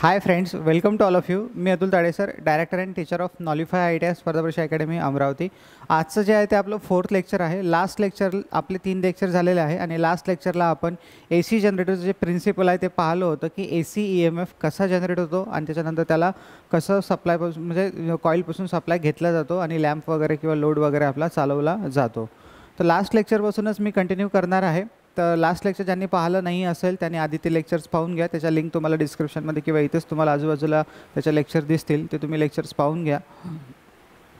Hi friends welcome to all of you मी Atul Tade sir director and teacher of Knowlify I T I स्पर्धा परीक्षा academy Amravati आजचं जे आहे ते आपलं फोर्थ लेक्चर आहे लास्ट लेक्चर आपले तीन लेक्चर झालेले आहे आणि लास्ट लेक्चरला आपण ए सी जनरेटरचं जे प्रिन्सिपल आहे ते पाहिलं होतं की A C E M F कसा जनरेट होतो आणि त्याच्यानंतर त्याला कसं सप्लायपासून म्हणजे कॉईलपासून सप्लाय घेतला जातो आणि लॅम्प वगैरे किंवा लोड वगैरे आपला चालवला जातो तर लास्ट लेक्चरपासूनच मी कंटिन्यू करणार आहे तर लास्ट लेक्चर ज्यांनी पाहिलं नहीं असेल त्यांनी आधी ते लेक्चर्स पाहून घ्या त्याच्या लिंक तुम्हाला डिस्क्रिप्शनमध्ये किंवा इथेच तुम्हाला आजूबाजूला लेक्चर दिसतील ते तुम्ही लेक्चर्स पाहून गया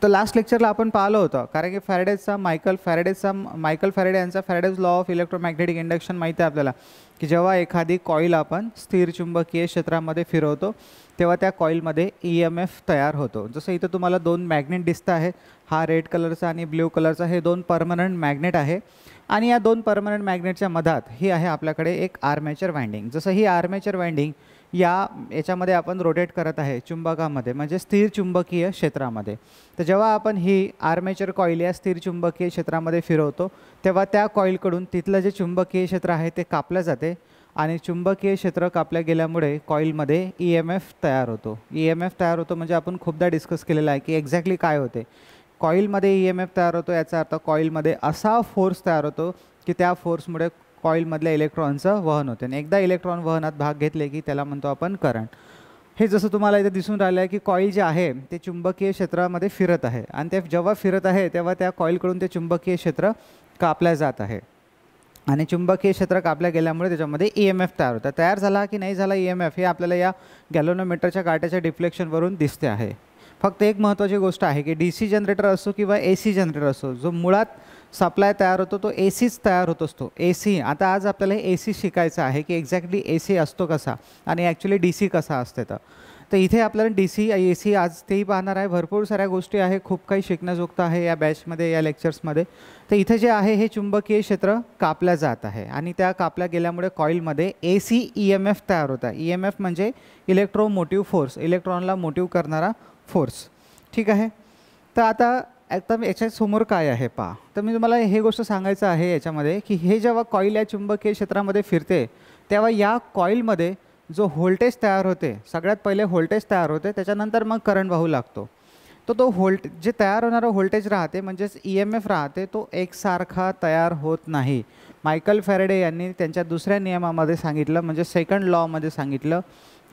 तर लास्ट लेक्चरला आपण पाहिलं होतं कारण की फॅरेडेजचा मायकल फॅरेडेजचा मायकल माइकल यांचा Faraday's law of electromagnetic induction माहिती है अपने की जेव्हा एखादी कॉईल आपण स्थिर चुंबकीय क्षेत्रामध्ये फिरवतो तेव्हा त्या कॉईलमध्ये ई e एम एफ तैयार होते जस इथं तुम्हाला दोन मैग्नेट दिसतं है हा रेड कलर आणि ब्ल्यू कलर हे दोन परमनंट मॅग्नेट आहे आणि या दोन परमनंट मॅग्नेटच्या मधात ही आहे आपल्याकडे एक आर्मेचर वाइंडिंग जसं ही आर्मेचर वाइंडिंग या याच्यामध्ये आपण रोटेट करत आहे चुंबकामध्ये म्हणजे स्थिर चुंबकीय क्षेत्रामध्ये तर जेव्हा आपण ही आर्मेचर कॉईल या स्थिर चुंबकीय क्षेत्रामध्ये फिरवतो तेव्हा त्या कॉईलकडून तिथलं जे चुंबकीय क्षेत्र आहे ते कापलं जाते आणि चुंबकीय क्षेत्र कापल्या गेल्यामुळे कॉईलमध्ये ई e एम एफ तयार होतो ई एम एफ तयार होतो म्हणजे आपण खूपदा डिस्कस केलेलं आहे की एक्झॅक्टली काय होते कॉईलमध्ये ई एम एफ तयार होतो याचा अर्थ कॉईलमध्ये असा फोर्स तयार होतो की त्या फोर्समुळे कॉईलमधल्या इलेक्ट्रॉनचं वहन होते आणि एकदा इलेक्ट्रॉन वहनात भाग घेतले की त्याला म्हणतो आपण करंट हे जसं तुम्हाला इथे दिसून राहिलं आहे की कॉईल जे आहे ते चुंबकीय क्षेत्रामध्ये फिरत आहे आणि ते जेव्हा फिरत आहे तेव्हा त्या कॉईलकडून ते चुंबकीय क्षेत्र कापल्या जात आहे आणि चुंबकीय क्षेत्र कापल्या गेल्यामुळे त्याच्यामध्ये ई एम एफ तयार होतं तयार झाला की नाही झाला ई एम एफ हे आपल्याला या गॅलोनोमीटरच्या काट्याच्या डिफ्लेक्शनवरून दिसते आहे फक्त एक महत्त्वाची गोष्ट आहे की डी सी जनरेटर असो किंवा ए सी जनरेटर असो जो मुळात सप्लाय तयार होतो तो ए सीच तयार होत असतो ए सी आता आज आपल्याला ए सी शिकायचं आहे की एक्झॅक्टली ए सी असतो कसा आणि ॲक्च्युली डी सी कसा असते तर तर इथे आपल्याला डी सी ए सी आज तेही पाहणार आहे भरपूर साऱ्या गोष्टी आहे खूप काही शिकण्याजोगतं आहे या बॅचमध्ये या लेक्चर्समध्ये तर इथे जे आहे हे चुंबकीय क्षेत्र कापल्या जात आहे आणि त्या कापल्या गेल्यामुळे कॉईलमध्ये ए सी ई एम एफ तयार होतं ई एम एफ म्हणजे इलेक्ट्रोमोटिव्ह फोर्स इलेक्ट्रॉनला मोटिव्ह करणारा फोर्स ठीक आहे तर आता आता मी याच्यासमोर काय आहे पा तर मी तुम्हाला हे गोष्ट सांगायचं आहे याच्यामध्ये की हे जेव्हा कॉईल या चुंबकीय क्षेत्रामध्ये फिरते तेव्हा या कॉईलमध्ये जो व्होल्टेज तयार होते सगळ्यात पहिले व्होल्टेज तयार होते त्याच्यानंतर मग करंट वाहू लागतो तर तो व्होल्ट जे तयार होणारं व्होल्टेज राहते म्हणजेच ई एम एफ राहते तो एकसारखा तयार होत नाही मायकल फॅरेडे यांनी त्यांच्या दुसऱ्या नियमामध्ये सांगितलं म्हणजे सेकंड लॉमध्ये सांगितलं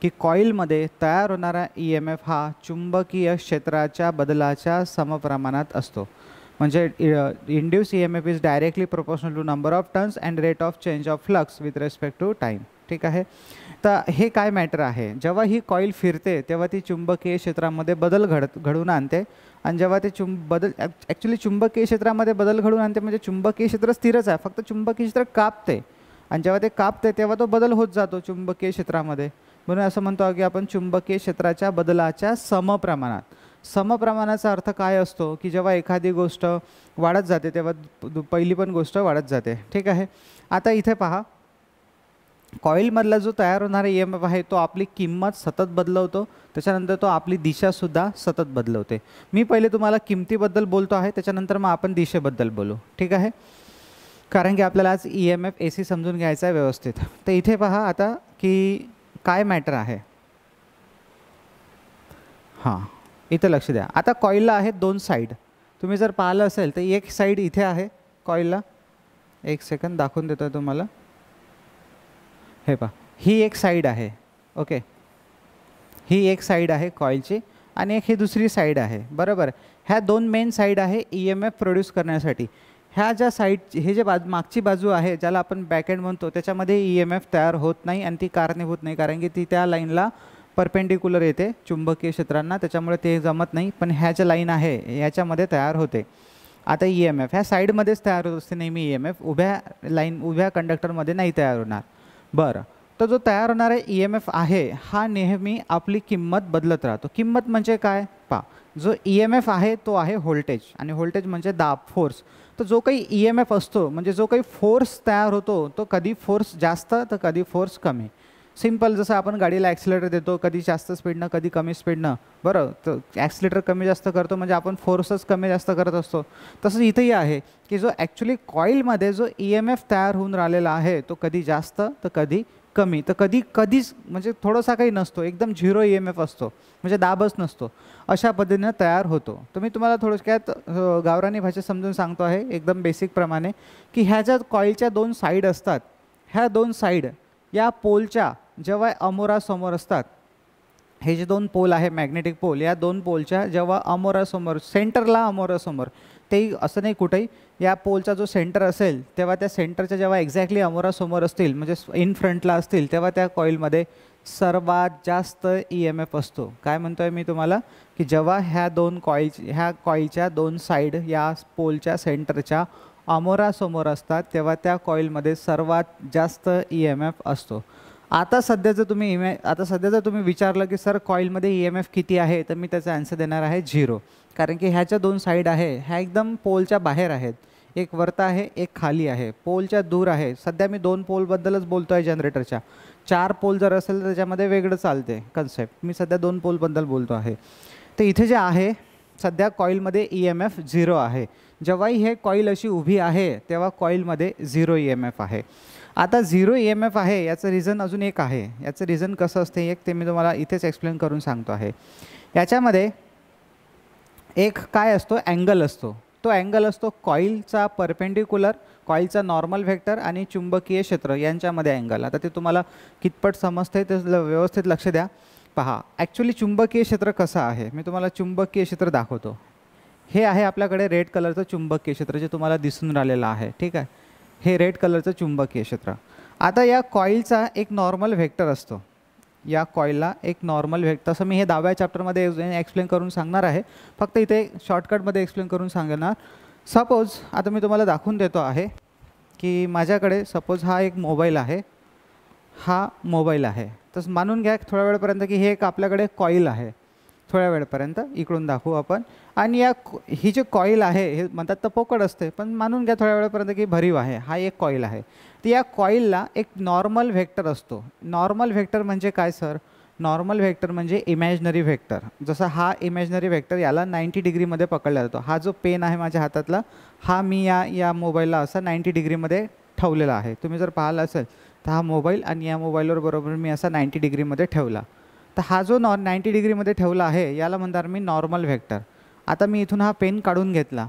की कॉईलमध्ये तयार होणारा ई एम एफ हा चुंबकीय क्षेत्राच्या बदलाच्या समप्रमाणात असतो म्हणजे induced E M F is directly proportional to number of turns and rate of change of flux with respect to time ठीक आहे तर हे काय मॅटर आहे जेव्हा ही कॉईल फिरते तेव्हा ती चुंबकीय क्षेत्रामध्ये बदल घडत घडून आणते आणि जेव्हा ते चुंब बदल ॲक्च्युली चुंबकीय क्षेत्रामध्ये बदल घडून आणते म्हणजे चुंबकीय क्षेत्र स्थिरच आहे फक्त चुंबकीय क्षेत्र कापते आणि जेव्हा ते कापते तेव्हा तो बदल होत जातो चुंबकीय क्षेत्रामध्ये म्हणून असं म्हणतो की आपण चुंबकीय क्षेत्राच्या बदलाच्या समप्रमाणात समप्रमाणाचा अर्थ काय असतो की जेव्हा एखादी गोष्ट वाढत जाते तेव्हा पहिली पण गोष्ट वाढत जाते ठीक आहे आता इथे पहा कॉईलमधला जो तयार होणारा ई एम एफ आहे तो आपली किंमत सतत बदलवतो त्याच्यानंतर तो आपली दिशासुद्धा सतत बदलवते मी पहिले तुम्हाला किमतीबद्दल बोलतो आहे त्याच्यानंतर मग आपण दिशेबद्दल बोलू ठीक आहे कारण की आपल्याला आज ई एम एफ ए सी समजून घ्यायचा आहे व्यवस्थित तर इथे पहा आता की काय मॅटर आहे हां इथं लक्ष द्या आता कॉईलला आहेत दोन साईड तुम्ही जर पाहिलं असेल तर एक साईड इथे आहे कॉईलला एक सेकंद दाखवून देतो तुम्हाला हे पहा ही एक साईड आहे ओके ही एक साईड आहे कॉईलची आणि एक ही दुसरी साईड आहे बरोबर ह्या दोन मेन साईड आहे ई एम एफ प्रोड्यूस करण्यासाठी ह्या ज्या साईड हे जे बाज मागची बाजू आहे ज्याला आपण एंड म्हणतो त्याच्यामध्ये ई एम एफ तयार होत नाही आणि ती कारणीभूत नाही कारण की ती त्या लाईनला परपेंडिक्युलर येते चुंबकीय क्षेत्रांना त्याच्यामुळे ते जमत नाही पण ह्या ज्या लाईन आहे ह्याच्यामध्ये तयार होते आता ई एम एफ ह्या साईडमध्येच तयार होत असते नेहमी ई एम एफ उभ्या लाईन उभ्या कंडक्टरमध्ये नाही तयार होणार बरं तर जो तयार होणारा ई एम एफ आहे हा नेहमी आपली किंमत बदलत राहतो किंमत म्हणजे काय पा जो ई एम एफ आहे तो आहे व्होल्टेज आणि व्होल्टेज म्हणजे दाब फोर्स E तो जो का ई एम एफ आतो मे जो का फोर्स तैयार हो तो कभी फोर्स जास्त तो कभी फोर्स कमी सिम्पल जसं आपण गाडीला ॲक्सिलेटर देते कभी जास्त स्पीडन कभी कमी स्पीडन बर तो ॲक्सिलेटर कमी जास्त करते म्हणजे आपण कमी जास्त करत तस इत ही है कि जो ॲक्च्युली कॉईलमध्ये जो ई e एम एफ तैयार होने राहिलेला आहे तो कभी जास्त तो कभी कमी तो कधी कधीच थोड़ा सा काही नसतो एकदम झिरो ई एम एफ असतो म्हणजे दाबच नसतो अशा पद्धतीनं तैयार होतो तर मी तुम्हाला थोडक्यात गावरानी भाषा समजून सांगतो है एकदम बेसिक प्रमाण कि हा ज्या कॉईलच्या दोन साइड असतात हा दोन साइड या पोलच्या जेव्हा अमोरासमोर असतात हे जे दोन पोल आहे मॅग्नेटिक पोल या दोन पोल जेव अमोरासमोर सेंटरला अमोरासमोर ते असं नाही कुठेही या पोलचा जो सेंटर असेल तेव्हा त्या सेंटरच्या जेव्हा एक्झॅक्टली अमोरासमोर असतील म्हणजे इन फ्रंटला असतील तेव्हा त्या कॉईलमध्ये सर्वात जास्त ई एम एफ असतो काय म्हणतो आहे मी तुम्हाला की जेव्हा ह्या दोन कॉईल ह्या कॉईलच्या दोन साईड या पोलच्या सेंटरच्या अमोरासमोर असतात तेव्हा त्या कॉईलमध्ये सर्वात जास्त ई एम एफ असतो आता सध्या जर तुम्ही इमे आता सध्या जर तुम्ही विचारलं की सर कॉईलमध्ये ई e एम एफ किती आहे तर मी त्याचा ॲन्सर देणार आहे झिरो कारण की ह्याच्या दोन साईड आहे ह्या एकदम पोलच्या बाहेर आहेत एक वरता आहे एक खाली आहे पोलच्या दूर आहे सध्या मी दोन पोलबद्दलच बोलतो आहे जनरेटरच्या चार पोल जर असेल तर त्याच्यामध्ये वेगळं चालते कन्सेप्ट मी सध्या दोन पोलबद्दल बोलतो आहे तर इथे जे आहे सध्या कॉईलमध्ये ई एम एफ झिरो आहे जेव्हाही हे कॉईल अशी उभी आहे तेव्हा कॉईलमध्ये झिरो ई एम एफ आहे आता झिरो ई एम एफ आहे याचं रिझन अजून एक आहे याचं रिझन कसं असते एक ते मी तुम्हाला इथेच एक्सप्लेन करून सांगतो आहे याच्यामध्ये एक काय असतो अँगल असतो तो अँगल असतो कॉईलचा परपेंडिक्युलर कॉईलचा नॉर्मल व्हेक्टर आणि चुंबकीय क्षेत्र यांच्यामध्ये अँगल आता ते तुम्हाला कितपट समजते ते व्यवस्थित लक्ष द्या पहा ॲक्च्युली चुंबकीय क्षेत्र कसं आहे मी तुम्हाला चुंबकीय क्षेत्र दाखवतो हे आहे आपल्याकडे रेड कलरचं चुंबकीय क्षेत्र जे तुम्हाला दिसून राहिलेलं आहे ठीक आहे हे रेड कलरचं चुंबकीय क्षेत्र आता या कॉईलचा एक नॉर्मल व्हेक्टर असतो या कॉइलला एक नॉर्मल वेग तसं मी हे दहाव्या चॅप्टरमध्ये एक्सप्लेन करून सांगणार आहे फक्त इथे शॉर्टकटमध्ये एक्सप्लेन करून सांगणार सपोज आता मी तुम्हाला दाखवून देतो आहे की माझ्याकडे सपोज हा एक मोबाईल आहे हा मोबाईल आहे तर मानून घ्या थोड्या वेळपर्यंत की हे एक आपल्याकडे कॉईल आहे थोड्या वेळपर्यंत इकडून दाखवू आपण आणि या ही जे कॉईल आहे हे म्हणतात तर पोकळ असते पण मानून घ्या थोड्या वेळपर्यंत की भरीव आहे हा एक कॉईल आहे तर या कॉईलला एक नॉर्मल व्हेक्टर असतो नॉर्मल व्हेक्टर म्हणजे काय सर नॉर्मल व्हेक्टर म्हणजे इमॅजनरी व्हेक्टर जसा हा इमॅजनरी व्हेक्टर याला नाईन्टी डिग्रीमध्ये पकडला जातो हा जो पेन आहे माझ्या हातातला हा मी या या मोबाईलला असा नाईंटी डिग्रीमध्ये ठेवलेला आहे तुम्ही जर पाहिलं असेल तर हा मोबाईल आणि या मोबाईलवर बरोबर मी असा नाईंटी डिग्रीमध्ये ठेवला तो हा जो नॉ नाइंटी डिग्री ठेवला है ये मनार मैं नॉर्मल व्हेक्टर आता मैं इधन हा पेन काढून घेतला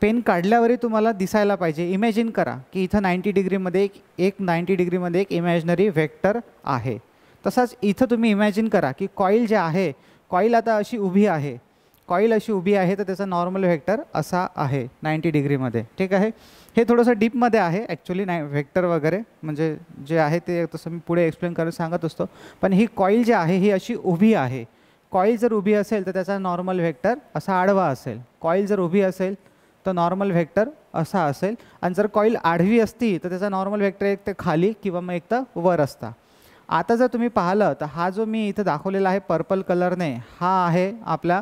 पेन काढल्यावरही तुम्हारा दिसायला पाजे इमेजिन करा की इथं नाईंटी डिग्रीमध्ये एक एक डिग्री डिग्रीमध्ये एक इमेजनरी व्हेक्टर है तसाच इथं तुम्हें इमेजिन करा कि कॉइल जे है कॉइल आता अभी उभी है कॉइल अभी उभी है तो नॉर्मल व्हेक्टर असा है नाइंटी डिग्री डिग्रीमध्ये ठीक है हे थोडंसं डीपमध्ये आहे ॲक्च्युली नाही व्हेक्टर वगैरे म्हणजे जे आहे ते तसं मी पुढे एक्सप्लेन करायला सांगत असतो पण ही कॉईल जी आहे ही अशी उभी आहे कॉईल जर उभी असेल तर त्याचा नॉर्मल व्हेक्टर असा आडवा असेल कॉईल जर उभी असेल तर नॉर्मल व्हेक्टर असा असेल आणि जर कॉईल आडवी असती तर त्याचा नॉर्मल व्हेक्टर एक तर खाली किंवा मग एक तर वर असता आता जर तुम्ही पाहिलं तर हा जो मी इथं दाखवलेला आहे पर्पल कलरने हा आहे आपला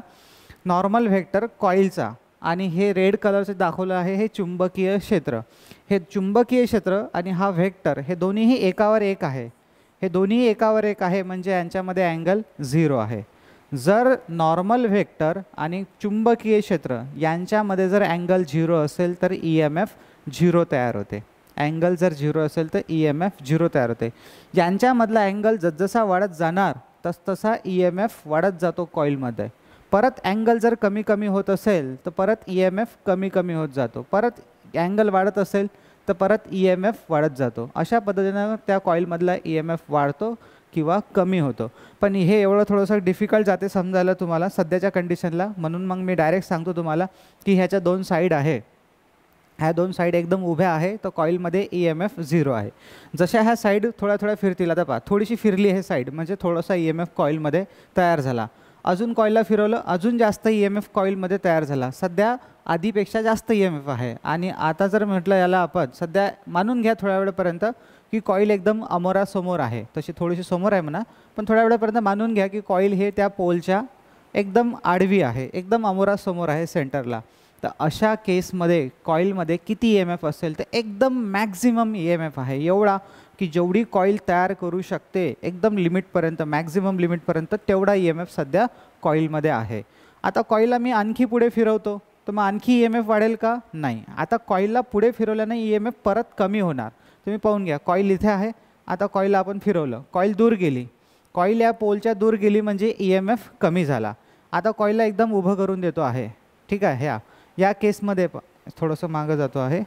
नॉर्मल व्हेक्टर कॉईलचा आणि हे रेड कलरचे दाखवलं आहे हे चुंबकीय क्षेत्र हे चुंबकीय क्षेत्र आणि हा व्हेक्टर हे दोन्हीही एकावर एक आहे हे दोन्ही एकावर एक है म्हणजे एंगल जीरो है जर नॉर्मल व्हेक्टर आ चुंबकीय क्षेत्र यांच्यामध्ये जर एंगल झिरो अल तो ई एम एफ झिरो तयार होते एंगल जर झिरो असेल तर ई एम एफ जीरो तैयार होते यांच्यामधला अँगल जसजसा वाढत जाणार तसतसा ई एम एफ वाढत जो कॉइलमदे परत अँगल जर कमी कमी होत असेल तर परत ई एम एफ कमी कमी होत जातो परत अँगल वाढत असेल तर परत ई एम एफ वाढत जातो अशा पद्धतीनं त्या कॉईलमधला ई एम एफ वाढतो किंवा कमी होतो पण हे एवढं थोडंसं डिफिकल्ट जाते समजायला तुम्हाला सध्याच्या कंडिशनला म्हणून मग मी डायरेक्ट सांगतो तुम्हाला की ह्याच्या दोन साईड आहे ह्या दोन साईड एकदम उभ्या आहे तर कॉईलमध्ये ई एम एफ झिरो आहे जशा ह्या साईड थोड्या थोड्या फिरतील आता पहा थोडीशी फिरली हे साईड म्हणजे थोडंसं ई e एम एफ कॉईलमध्ये तयार झाला अजून कॉईलला फिरवलं अजून जास्त ई e एम एफ कॉईलमध्ये तयार झाला सध्या आधीपेक्षा जास्त ई एम एफ है आता जर म्हटलं ये अपन सद्या मानून घ्या थोड्या वेळापर्यंत की कॉईल एकदम अमोरासमोर है तशी थोडीशी समोर है मना पण थोड्या वेळापर्यंत मानून घ्या की कॉईल हे त्या एकदम आडवी आहे एकदम अमोरासमोर आहे सेंटरला तो अशा केसमध्ये कॉईलमध्ये कि ई e एम एफ अल तो एकदम मॅक्झिमम ई एम एफ है एवड़ा की जेवढी कॉईल तयार करू शकते एकदम लिमिटपर्यंत मॅक्झिमम लिमिटपर्यंत तेवढा ई एम एफ सध्या कॉईलमध्ये आहे आता कॉईलला मी आणखी पुढे फिरवतो तर मग आणखी ई एम एफ वाढेल का नाही आता कॉईलला पुढे फिरवल्याने ई एम एफ परत कमी होणार तुम्ही पाहून घ्या कॉईल इथे आहे आता कॉईल आपण फिरवलं कॉईल दूर गेली कॉईल या पोलच्या दूर गेली म्हणजे ई एम एफ कमी झाला आता कॉईलला एकदम उभं करून देतो आहे ठीक आहे ह्या या केसमध्ये थोडंसं मागं जातो आहे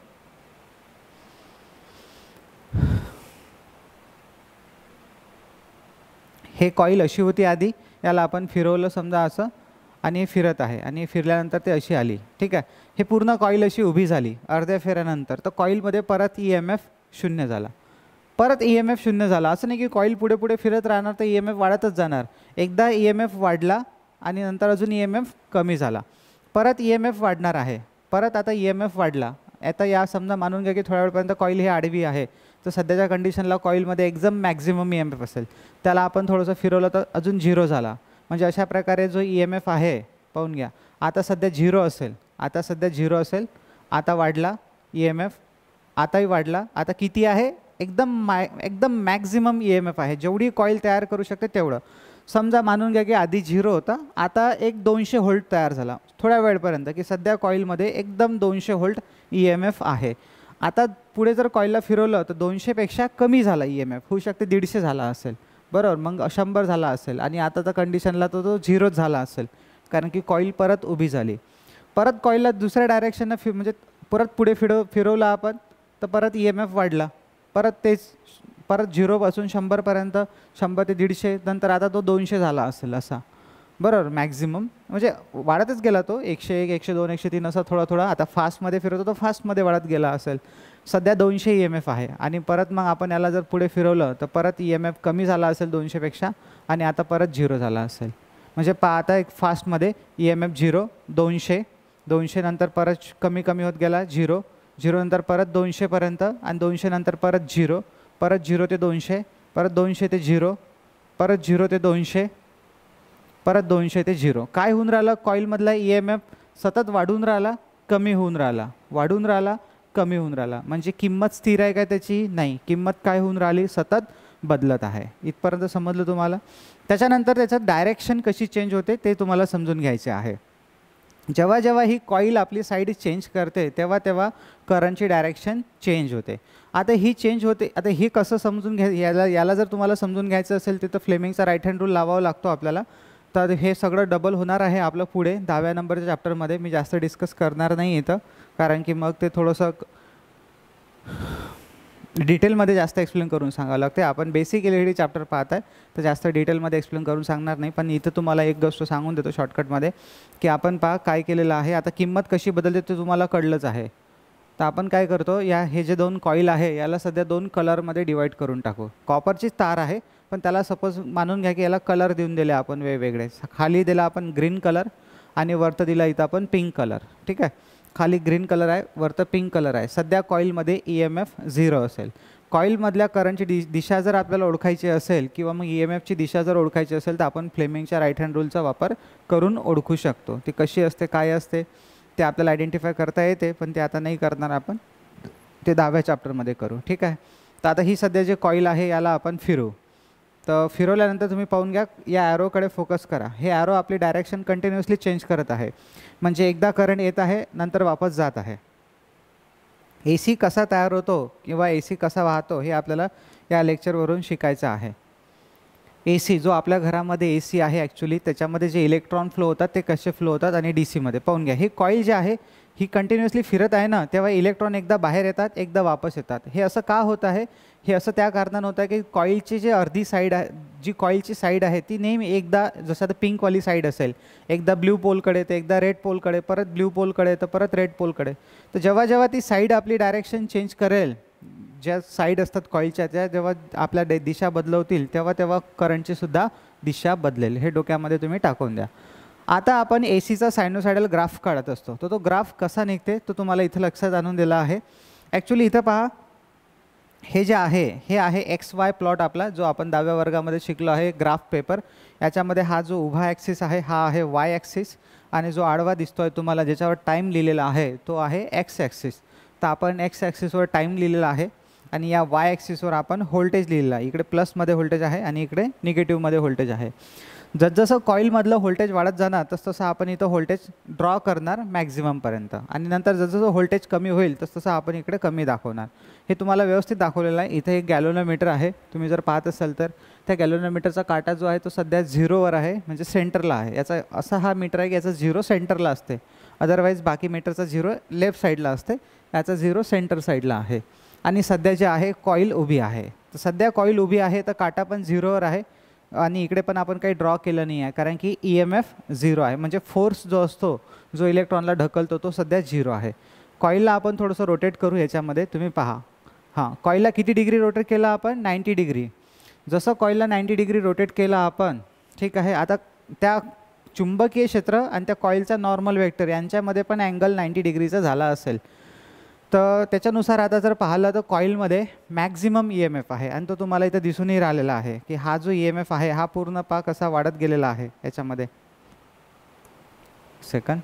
हे कॉइल अशी होती आधी याला आपण फिरवलं समजा असं फिरत है आणि फिरल्यानंतर ते अशी आली ठीक है हे पूर्ण कॉइल अभी उभी झाली अर्ध्या तो कॉइल मधे परत ई एम एफ शून्य झाला परत ई एम एफ शून्य झाला असं नाही पुढे पुढे फिरत रह तर ई एम एफ वाड़ जाणार एकदा ई एम एफ वाढला नर नंतर ई एम एफ कमी झाला परत ई एम एफ वाड़ है परत आता ई एम एफ वाढला आता या समजा मानून घ्या की थोड्या वेळपर्यंत कॉईल हे आडवी है तो सध्याच्या कंडिशनला कॉईलमध्ये एकदम मॅक्झिमम ई एम एफ असेल त्याला आपण थोडंसं फिरवलं तर अजून झिरो झाला म्हणजे अशा प्रकारे जो ई एम एफ आहे पाहून घ्या आता सध्या झिरो असेल आता सध्या झिरो असेल आता वाढला ई एम एफ आताही वाढला आता किती आहे एकदम माय एकदम मॅक्झिमम ई एम एफ आहे जेवढी कॉईल तयार करू शकते तेवढं समजा मानून घ्या की आधी झिरो होता आता एक दोनशे होल्ट तयार झाला थोड्या वेळपर्यंत की सध्या कॉईलमध्ये एकदम दोनशे होल्ट ई एम एफ आहे आता पुढे जर फिर फिरवलं तर दोनशेपेक्षा कमी झाला ई एम एफ होऊ दीडशे झाला मग शंभर आता तर कंडिशनला तर तो झिरोच तो झाला असेल कारण की कॉइल परत उभी झाली परत कॉईलला दुसऱ्या डायरेक्शन फि म्हणजे परत पुढे फिरव फिरवलं आपण तर परत ई एम एफ वाढला परत तेच परत झिरोपासून शंभरपर्यंत शंभर ते दीडशे नंतर आता तो दोनशे झाला असेल असा बरोबर गेला तो एकशे एक एकशे दोन एकशे तीन असा थोडा थोडा आता फास्ट फास्टमध्ये फिर तो फास्टमध्ये वाढत गेला असेल सध्या दोनशे ई एम एफ आहे आणि परत मग आपण याला जर पुढे फिरवलं तर परत ई एम एफ कमी झाला असेल दोनशेपेक्षा आणि आता परत झिरो झाला असेल म्हणजे पा आता एक फास्टमध्ये E e M F zero दोनशे दोनशेनंतर नंतर परत कमी कमी होत गेला झिरो झिरोनंतर परत दोनशेपर्यंत आणि दोनशेनंतर नंतर परत झिरो परत झिरो ते दोनशे परत दोनशे ते झिरो परत झिरो ते दोनशे परत दोनशे ते झिरो काय होऊन राहिलं कॉईलमधला ई एम एफ सतत वाढून राहिला कमी होऊन राहिला वाढून राहिला कमी होऊन राहिला म्हणजे किंमत स्थिर आहे काय त्याची नाही किंमत काय सतत बदलत है इतपर्यंत समझ लो तुम्हारा त्याचं डायरेक्शन कसी चेंज होते ते तुम्हाला समजून घ्यायचे आहे जेव्हा जेव्हा ही कॉईल आपली साईड चेंज करते तेव्हा तेव्हा डायरेक्शन चेंज होते आता ही चेंज होते आता हे कस समझ घ्या याला याला जर तुम्हाला समजून घ्यायचं असेल तर फ्लेमिंगचा राईट हँड रूल लावावा लागतो आपल्याला तर हे सगळं डबल होणार आहे आपलं पुढे नंबर चैप्टर मे मैं जास्त डिस्कस करना नहीं इथं कारण की मग ते थोडंसं डिटेलमध्ये जास्त एक्सप्लेन करून सांगावं लागते आपण basic L E D chapter पाहत तर जास्त डिटेलमध्ये एक्सप्लेन करून सांगणार नाही पण इथं तुम्हाला एक गोष्ट सांगून देतो शॉर्टकटमध्ये की आपण पहा काय केलेलं आहे आता किंमत कशी बदलते ते तुम्हाला कळलंच आहे तर आपण काय करतो या हे जे दोन कॉईल आहे याला सध्या दोन कलरमध्ये डिवाईड करून टाकू कॉपरचीच तार आहे पण त्याला सपोज मानून घ्या की याला कलर देऊन दिले आपण वेगवेगळे खाली दिला आपण ग्रीन कलर आणि वरतं दिला इथं आपण पिंक कलर ठीक आहे खाली ग्रीन कलर आहे वरतं पिंक कलर आहे सध्या कॉईलमध्ये ई एम एफ झिरो असेल कॉईलमधल्या करंटची डि दिशा जर आपल्याला ओळखायची असेल किंवा मग ई e एम एफची दिशा जर ओळखायची असेल तर आपण फ्लेमिंगच्या राईट हँड रूलचा वापर करून ओळखू शकतो ती कशी असते काय असते ते आपल्याला आयडेंटिफाय करता येते पण ते आता नाही करणार आपण ते दहाव्या चॅप्टरमध्ये करू ठीक आहे तर आता ही सध्या जे कॉईल आहे याला आपण फिरू तर फिरवल्यानंतर तुम्ही पाहून घ्या या ॲरोकडे फोकस करा हे ॲरो आपली डायरेक्शन कंटिन्युअसली चेंज करत आहे म्हणजे एकदा करंट येत आहे नंतर वापस जात आहे ए सी कसा तयार होतो किंवा ए सी कसा वाहतो हे आपल्याला या लेक्चरवरून शिकायचं आहे ए सी जो आपल्या घरामध्ये ए सी आहे ॲक्च्युली त्याच्यामध्ये जे इलेक्ट्रॉन फ्लो होतात ते कसे फ्लो होतात आणि डी सीमध्ये पाहून घ्या हे कॉईल जे आहे ही कंटिन्युअसली फिरत आहे ना तेव्हा इलेक्ट्रॉन एकदा बाहेर येतात एकदा वापस येतात हे असं का होत आहे हे असं त्या कारणानं होतं की कॉईलची जे अर्धी साईड आहे जी कॉईलची साईड आहे ती नेहमी एकदा जसं आता पिंकवाली साईड असेल एकदा ब्ल्यू पोलकडे तर एकदा रेड पोलकडे परत ब्ल्यू पोलकडे तर परत रेड पोलकडे तर जेव्हा जेव्हा ती साईड आपली डायरेक्शन चेंज करेल ज्या साईड असतात कॉईलच्या त्या जेव्हा आपल्या डे दिशा बदलवतील तेव्हा तेव्हा करंटची सुद्धा दिशा बदलेल हे डोक्यामध्ये तुम्ही टाकून द्या आता आपण ए सीचा सायनोसायडल ग्राफ काढत असतो तर तो, तो ग्राफ कसा निघते तो तुम्हाला इथं लक्षात आणून दिला आहे ॲक्च्युली इथं पहा हे जे है हे आहे एक्स वाय प्लॉट आपला जो अपन आपण वर्ग वर्गामध्ये शिकलो है ग्राफ पेपर ये हा जो उभा ॲक्सिस आहे हा है वाई ॲक्सिस आणि जो आडवा दिता है तुम्हारा ज्याच्यावर टाइम लिहिलेला है तो है एक्स ॲक्सिस तो अपन एक्स ॲक्सिसवर टाईम लिहिलेला आहे आणि लिखेला वाय ॲक्सिसवर आपण व्होल्टेज लिहिलेला आहे इकडे प्लसमध्ये व्होल्टेज आहे आणि जस निगेटिव्हमध्ये व्होल्टेज आहे जसजसं कॉईलमधलं व्होल्टेज वाढत जाणार तसतसं आपण इथं व्होल्टेज ड्रॉ करणार मॅक्झिममपर्यंत आणि नंतर जसजसं व्होल्टेज कमी होईल तसतसं आपण इकडे कमी दाखना हे तुम्हाला व्यवस्थित दाखवलेलं आहे इथे एक गॅलोनोमीटर आहे तुम्ही जर पाहत असाल तर त्या गॅलोनोमीटरचा काटा जो आहे तो सध्या झिरोवर आहे म्हणजे सेंटरला आहे याचा असा हा मीटर आहे की याचा झिरो सेंटरला असते अदरवाईज बाकी मीटरचा झिरो लेफ्ट साईडला असते याचा झिरो सेंटर साईडला आहे आणि सध्या जे आहे कॉईल उभी आहे तर सध्या कॉईल उभी आहे तर काटा पण झिरोवर आहे आणि इकडे पण आपण काही ड्रॉ केलं नाही आहे कारण की ई एम एफ झिरो आहे म्हणजे फोर्स जो असतो जो इलेक्ट्रॉनला ढकलतो तो सध्या झिरो आहे कॉईलला आपण थोडंसं रोटेट करू याच्यामध्ये तुम्ही पहा हाँ कॉइलला किती डिग्री रोटेट केला आपण नाईंटी डिग्री जस कॉइलला नाइंटी डिग्री रोटेट के अपन ठीक है आता त्या चुंबकीय क्षेत्र आणि त्या नॉर्मल वेक्टर हमें एंगल नाइंटी डिग्री डिग्रीचा झाला असेल आता जर पहा तो कॉइल कॉईलमध्ये मॅक्झिमम ई एम एफ है आणि तो तुम्हारा इतना इथं ही रहा है कि हा जो ई एम एफ है हा पूर्ण पा कसा वाढत गेलेला आहे याच्यामध्ये सेकंड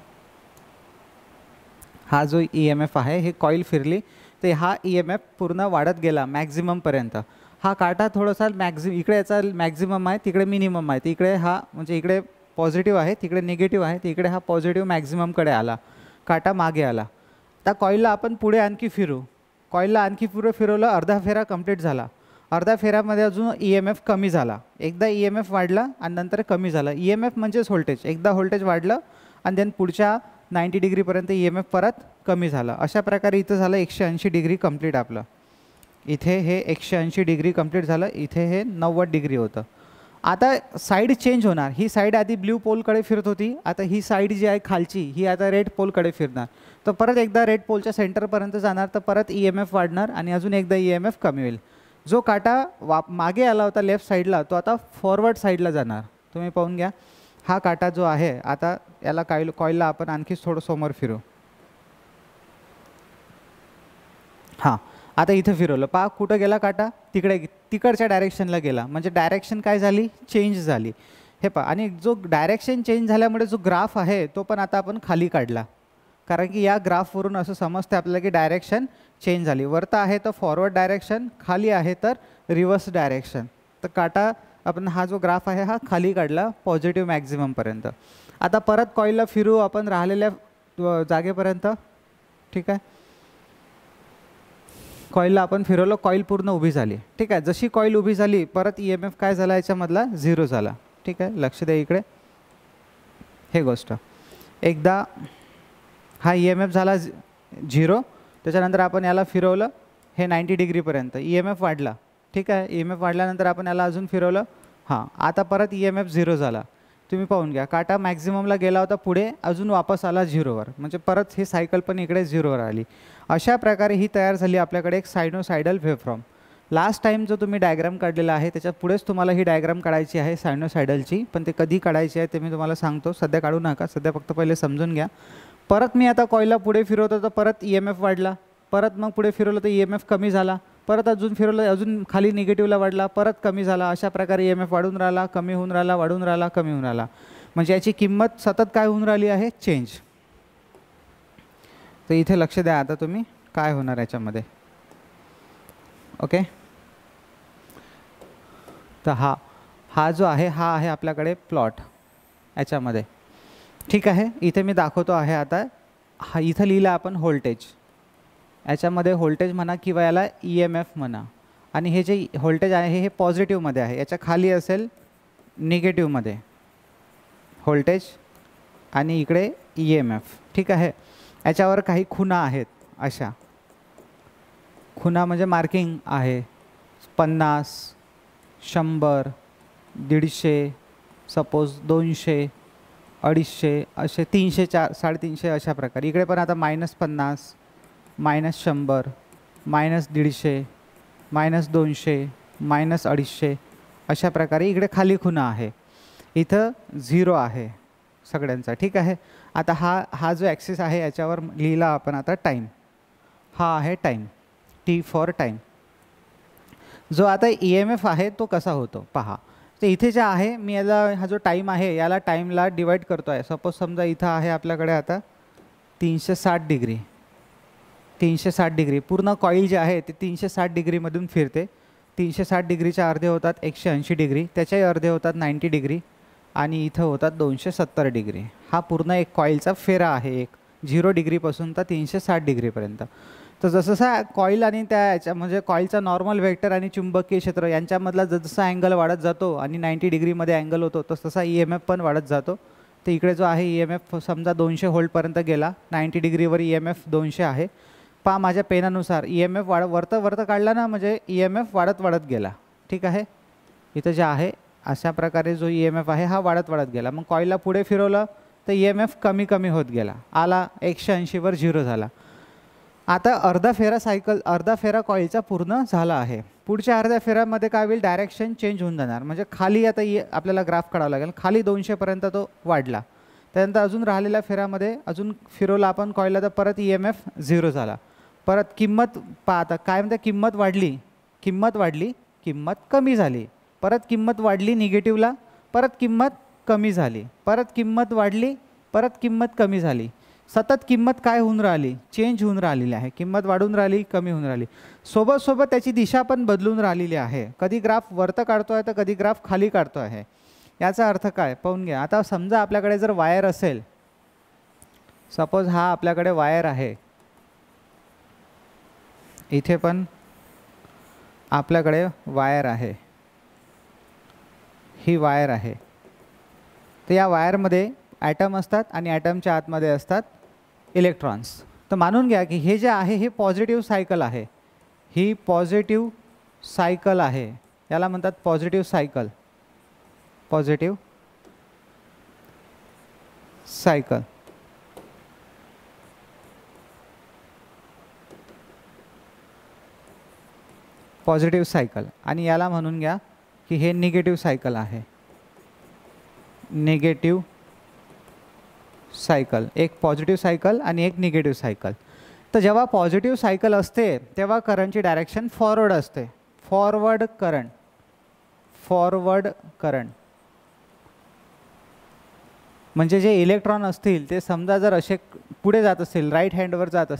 हा जो ई एम एफ है हे कॉइल फिरली तो हा ई एम एफ पूर्ण वाढत गेला मॅक्झिममपर्यंत हा काटा थोड़ा सा मॅक्झिम इकडे याचा मॅक्झिमम है तक मिनिमम है तिकडे हा म्हणजे इकडे है आहे तिकडे है तो तिकडे हा पॉजिटिव पॉझिटिव्ह कड़े आला काटा मगे आला त्या कॉईलला अपन पुढे आणखी फिरू कॉईलला आणखी पुढे अर्धा फेरा कंप्लीट झाला अर्धा फेऱ्यामध्ये अजून ई एम एफ कमी झाला एकदा ई एम एफ वाढला नर कमी झाला ई एम एफ म्हणजेच व्होल्टेज एकदा व्होल्टेज वाड़ आणि देन पुढच्या नाईंटी डिग्रीपर्यंत ई एम एफ परत कमी अशा प्रकार इथं झालं एकशे ऐंशी डिग्री कम्प्लीट आप इथे हे एकशे ऐंशी डिग्री कम्प्लीट झालं नव्वद डिग्री होता आता साइड चेंज होना ही साइड आधी ब्ल्यू पोलकडे फिरत होती आता ही साइड जी है खाली ही आता रेड पोल कड़े फिरणार तो परत एक रेड पोल सेंटरपर्यंत जाणार तो परत ई एम एफ वाड़ी अजू अजून ई एम एफ कमी होल जो काटा वाप मागे आला होता लेफ्ट साइडला तो आता फॉरवर्ड साइडला जा तुम्हें पहुन गया हा काटा जो आहे आता याला काईल कॉईलला आपण आणखीच थोडं समोर फिरू हां आता इथं फिरवलं पहा कुठं गेला काटा तिकडे तिकडच्या डायरेक्शनला गेला म्हणजे डायरेक्शन काय झाली चेंज झाली हे पहा आणि जो डायरेक्शन चेंज झाल्यामुळे जो ग्राफ आहे तो पण आता आपण खाली काढला कारण की या ग्राफवरून असं समजते आपल्याला की डायरेक्शन चेंज झाली वरता आहे तर फॉरवर्ड डायरेक्शन खाली आहे तर रिव्हर्स डायरेक्शन तर काटा आपण हा जो ग्राफ आहे हा खाली काढला पॉझिटिव्ह मॅक्झिममपर्यंत आता परत कॉईलला फिरू आपण राहिलेल्या जागेपर्यंत ठीक आहे कॉईलला आपण फिरवलं कॉईल पूर्ण उभी झाली ठीक आहे जशी कॉईल उभी झाली परत ई एम एफ काय झाला याच्यामधला झिरो झाला ठीक आहे लक्ष द्या इकडे हे गोष्ट एकदा हा ई एम एफ झाला झिरो त्याच्यानंतर आपण याला फिरवलं हे नाईन्टी डिग्रीपर्यंत ई एम एफ वाढला ठीक है ई एम एफ वाढल्यानंतर अपन याला अजून फिरवलं हां आता परत ई एम एफ जीरो झाला तुम्ही पाहून काटा मॅक्झिममला गेला होता पुढे अजून वापस आला जीरो म्हणजे परत हे सायकल पण इकडे झिरोवर आली अशा प्रकार ही तैयार अपने आपल्याकडे एक सायनोसायडल वेव्हफ्रॉम लास्ट टाइम जो तुम्हें डायग्राम काढलेला आहे त्याच्या पुढेच तुम्हाला डायग्राम का है सायनोसायडलची पण ते कधी काढायची आहे ते मी तुम्हाला सांगतो सध्या काढू नका सध्या फक्त पहिले समजून घ्या परत मी आता कॉईलला पुढे फिरवतो तर परत ई एम एफ वाढला परत मग पुढे फिरवलं तर ई एम एफ कमी झाला परत अजून फिरवलं अजून खाली निगेटिव्हला वाढला परत कमी झाला अशा प्रकारे ई एम एफ वाढून राहिला कमी होऊन राहिला वाढून राहिला कमी होऊन राहिला म्हणजे याची किंमत सतत काय होऊन राहिली आहे चेंज तर इथे लक्ष द्या आता तुम्ही काय होणार याच्यामध्ये ओके तर हा हा जो आहे हा आहे आपल्याकडे प्लॉट याच्यामध्ये ठीक आहे इथे मी दाखवतो आहे आता हा इथं लिहिला आपण व्होल्टेज याच्यामध्ये व्होल्टेज म्हणा किंवा याला ई एम एफ म्हणा आणि हे जे व्होल्टेज आहे हे पॉझिटिव्हमध्ये आहे याच्या खाली असेल निगेटिव्हमध्ये व्होल्टेज आणि इकडे ई एम एफ ठीक आहे याच्यावर काही खुणा आहेत अशा खुणा म्हणजे मार्किंग आहे पन्नास शंभर दीडशे सपोज दोनशे अडीचशे असे तीनशे चार साडेतीनशे अशा प्रकारे इकडे पण आता मायनस पन्नास मायनस शंभर मायनस दीडशे मायनस दोनशे मायनस अडीचशे अशा प्रकारे इकडे खाली खुणा आहे इथं झिरो आहे सगळ्यांचा ठीक आहे आता हा हा जो ॲक्सिस आहे याच्यावर लिहिला आपण आता टाईम हा आहे टाईम टी फॉर टाईम जो आता ई एम एफ आहे तो कसा होतो पहा तर इथे जे आहे मी याला हा जो टाईम आहे याला टाईमला डिवाईड करतो आहे सपोज समजा इथं आहे आपल्याकडे आता तीनशे साठ डिग्री तीन से साठ डिग्री पूर्ण कॉईल जे आहे ते से साठ डिग्रीम फिरते तीन से साठ डिग्री अर्धे होता एकशे ऐंशी डिग्री त्याच्याही अर्धे होता नाइंटी डिग्री आणि इथं होतात दोनशे सत्तर डिग्री हा पूर्ण एक कॉइल का फेरा है एक झिरो डिग्रीपासून तीन से साठ डिग्रीपर्यंत तो जस सा कॉइल त्या याच्या म्हणजे नॉर्मल व्हेक्टर आ चुंबकीय क्षेत्र यांच्यामधला जसा अँगल वाढत जातो आणि नाईंटी डिग्रीमध्ये अँगल होतो तस तसा ई एम एफ पड़त जो तो तर इकडे जो है ई एम एफ समजा दोनशे होल्डपर्यंत गेला डिग्री डिग्रीवर ई एम एफ दोनशे है पा माझ्या पेनानुसार ई एम एफ वाढ वरतं वरतं काढला ना म्हणजे ई एम एफ वाड़ वाढत गेला ठीक है इथं जे है अशा प्रकार जो ई एम एफ है हा वाढत वड़त गेला मग कॉईलला पुढे फिरवलं तर ई एम एफ कमी कमी होत गेला आला एकशे ऐंशीवर झिरो झाला आता अर्धा फेरा साइकल अर्धा फेरा का पूर्ण है आहे पुढच्या अर्ध्या का काय डायरेक्शन चेंज होऊन जाणार खाली आता e, ये अपने ग्राफ काढावा लागेल खाली दौनशेपर्यंत तो वाढला अजू अजून राहिलेल्या फेऱ्यामध्ये अजून फिरवला आपण कॉईलला परत ई एम एफ जीरो झाला परत किंमत पाहता काय म्हणतात किंमत वाढली किंमत वाढली किंमत कमी झाली परत किंमत वाढली निगेटिव्हला परत किंमत कमी झाली परत किंमत वाढली परत किंमत कमी झाली सतत किंमत काय होऊन राहिली चेंज होऊन राहिलेली आहे किंमत वाढून राहिली कमी होऊन राहिली सोबत सोबत त्याची दिशा पण बदलून राहिलेली आहे कधी ग्राफ वरतं काढतो आहे तर कधी ग्राफ खाली काढतो आहे याचा अर्थ काय पाहून घ्या आता समजा आपल्याकडे जर वायर असेल सपोज हा आपल्याकडे वायर आहे इधेपन आप आपल्याकडे वायर आहे ही वायर आहे तर या वायरमध्ये ॲटम असतात आणि ॲटमच्या आतमध्ये इलेक्ट्रॉन्स तो मानून घया कि हे जे आहे हे पॉजिटिव सायकल है ही पॉजिटिव सायकल है ये मनत positive cycle positive cycle positive cycle आणि याला म्हणून घ्या की हे निगेटिव्ह सायकल आहे निगेटिव्ह सायकल एक पॉजिटिव सायकल आणि एक निगेटिव सायकल तो जेव पॉजिटिव सायकल असते तेव्हा डायरेक्शन फॉरवर्ड आते फॉरवर्ड करंट फॉरवर्ड करंट म्हणजे जे इलेक्ट्रॉन असतील समझा जर असे पुढे जात असतील राईट हँडवर जात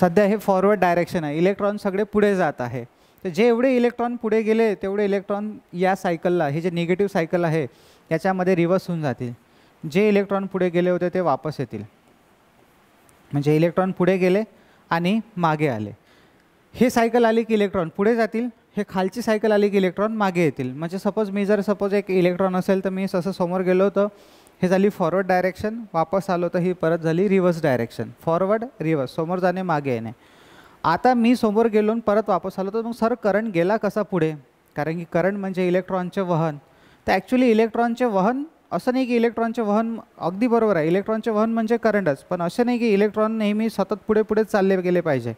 सध्या हे फॉरवर्ड डायरेक्शन आहे इलेक्ट्रॉन सगळे पुढे जात आहे तर जे एवढे इलेक्ट्रॉन पुढे गेले तेवढे इलेक्ट्रॉन या सायकलला हे जे निगेटिव्ह सायकल आहे याच्यामध्ये रिव्हर्स होऊन जातील जे इलेक्ट्रॉन पुढे गेले होते ते वापस येतील म्हणजे इलेक्ट्रॉन पुढे गेले आणि मागे आले हे सायकल आली की इलेक्ट्रॉन पुढे जातील हे खालची सायकल आली की इलेक्ट्रॉन मागे येतील म्हणजे सपोज मी जर सपोज एक इलेक्ट्रॉन असेल तर मी असं समोर गेलो तर हे झाली फॉरवर्ड डायरेक्शन वापस आलो तर ही परत झाली रिव्हर्स डायरेक्शन फॉरवर्ड रिव्हर्स समोर जाणे मागे येणे आता मी समोर गेलो आणि परत वापस आलो तर मग सर करंट गेला कसा पुढे कारण की करंट म्हणजे इलेक्ट्रॉनचे वहन तर ॲक्च्युली इलेक्ट्रॉनचे वहन असं नाही की इलेक्ट्रॉनचे वहन अगदी बरोबर आहे इलेक्ट्रॉनचे वहन म्हणजे करंटच पण असे नाही की इलेक्ट्रॉन नेहमी सतत पुढे पुढे चालले गेले पाहिजे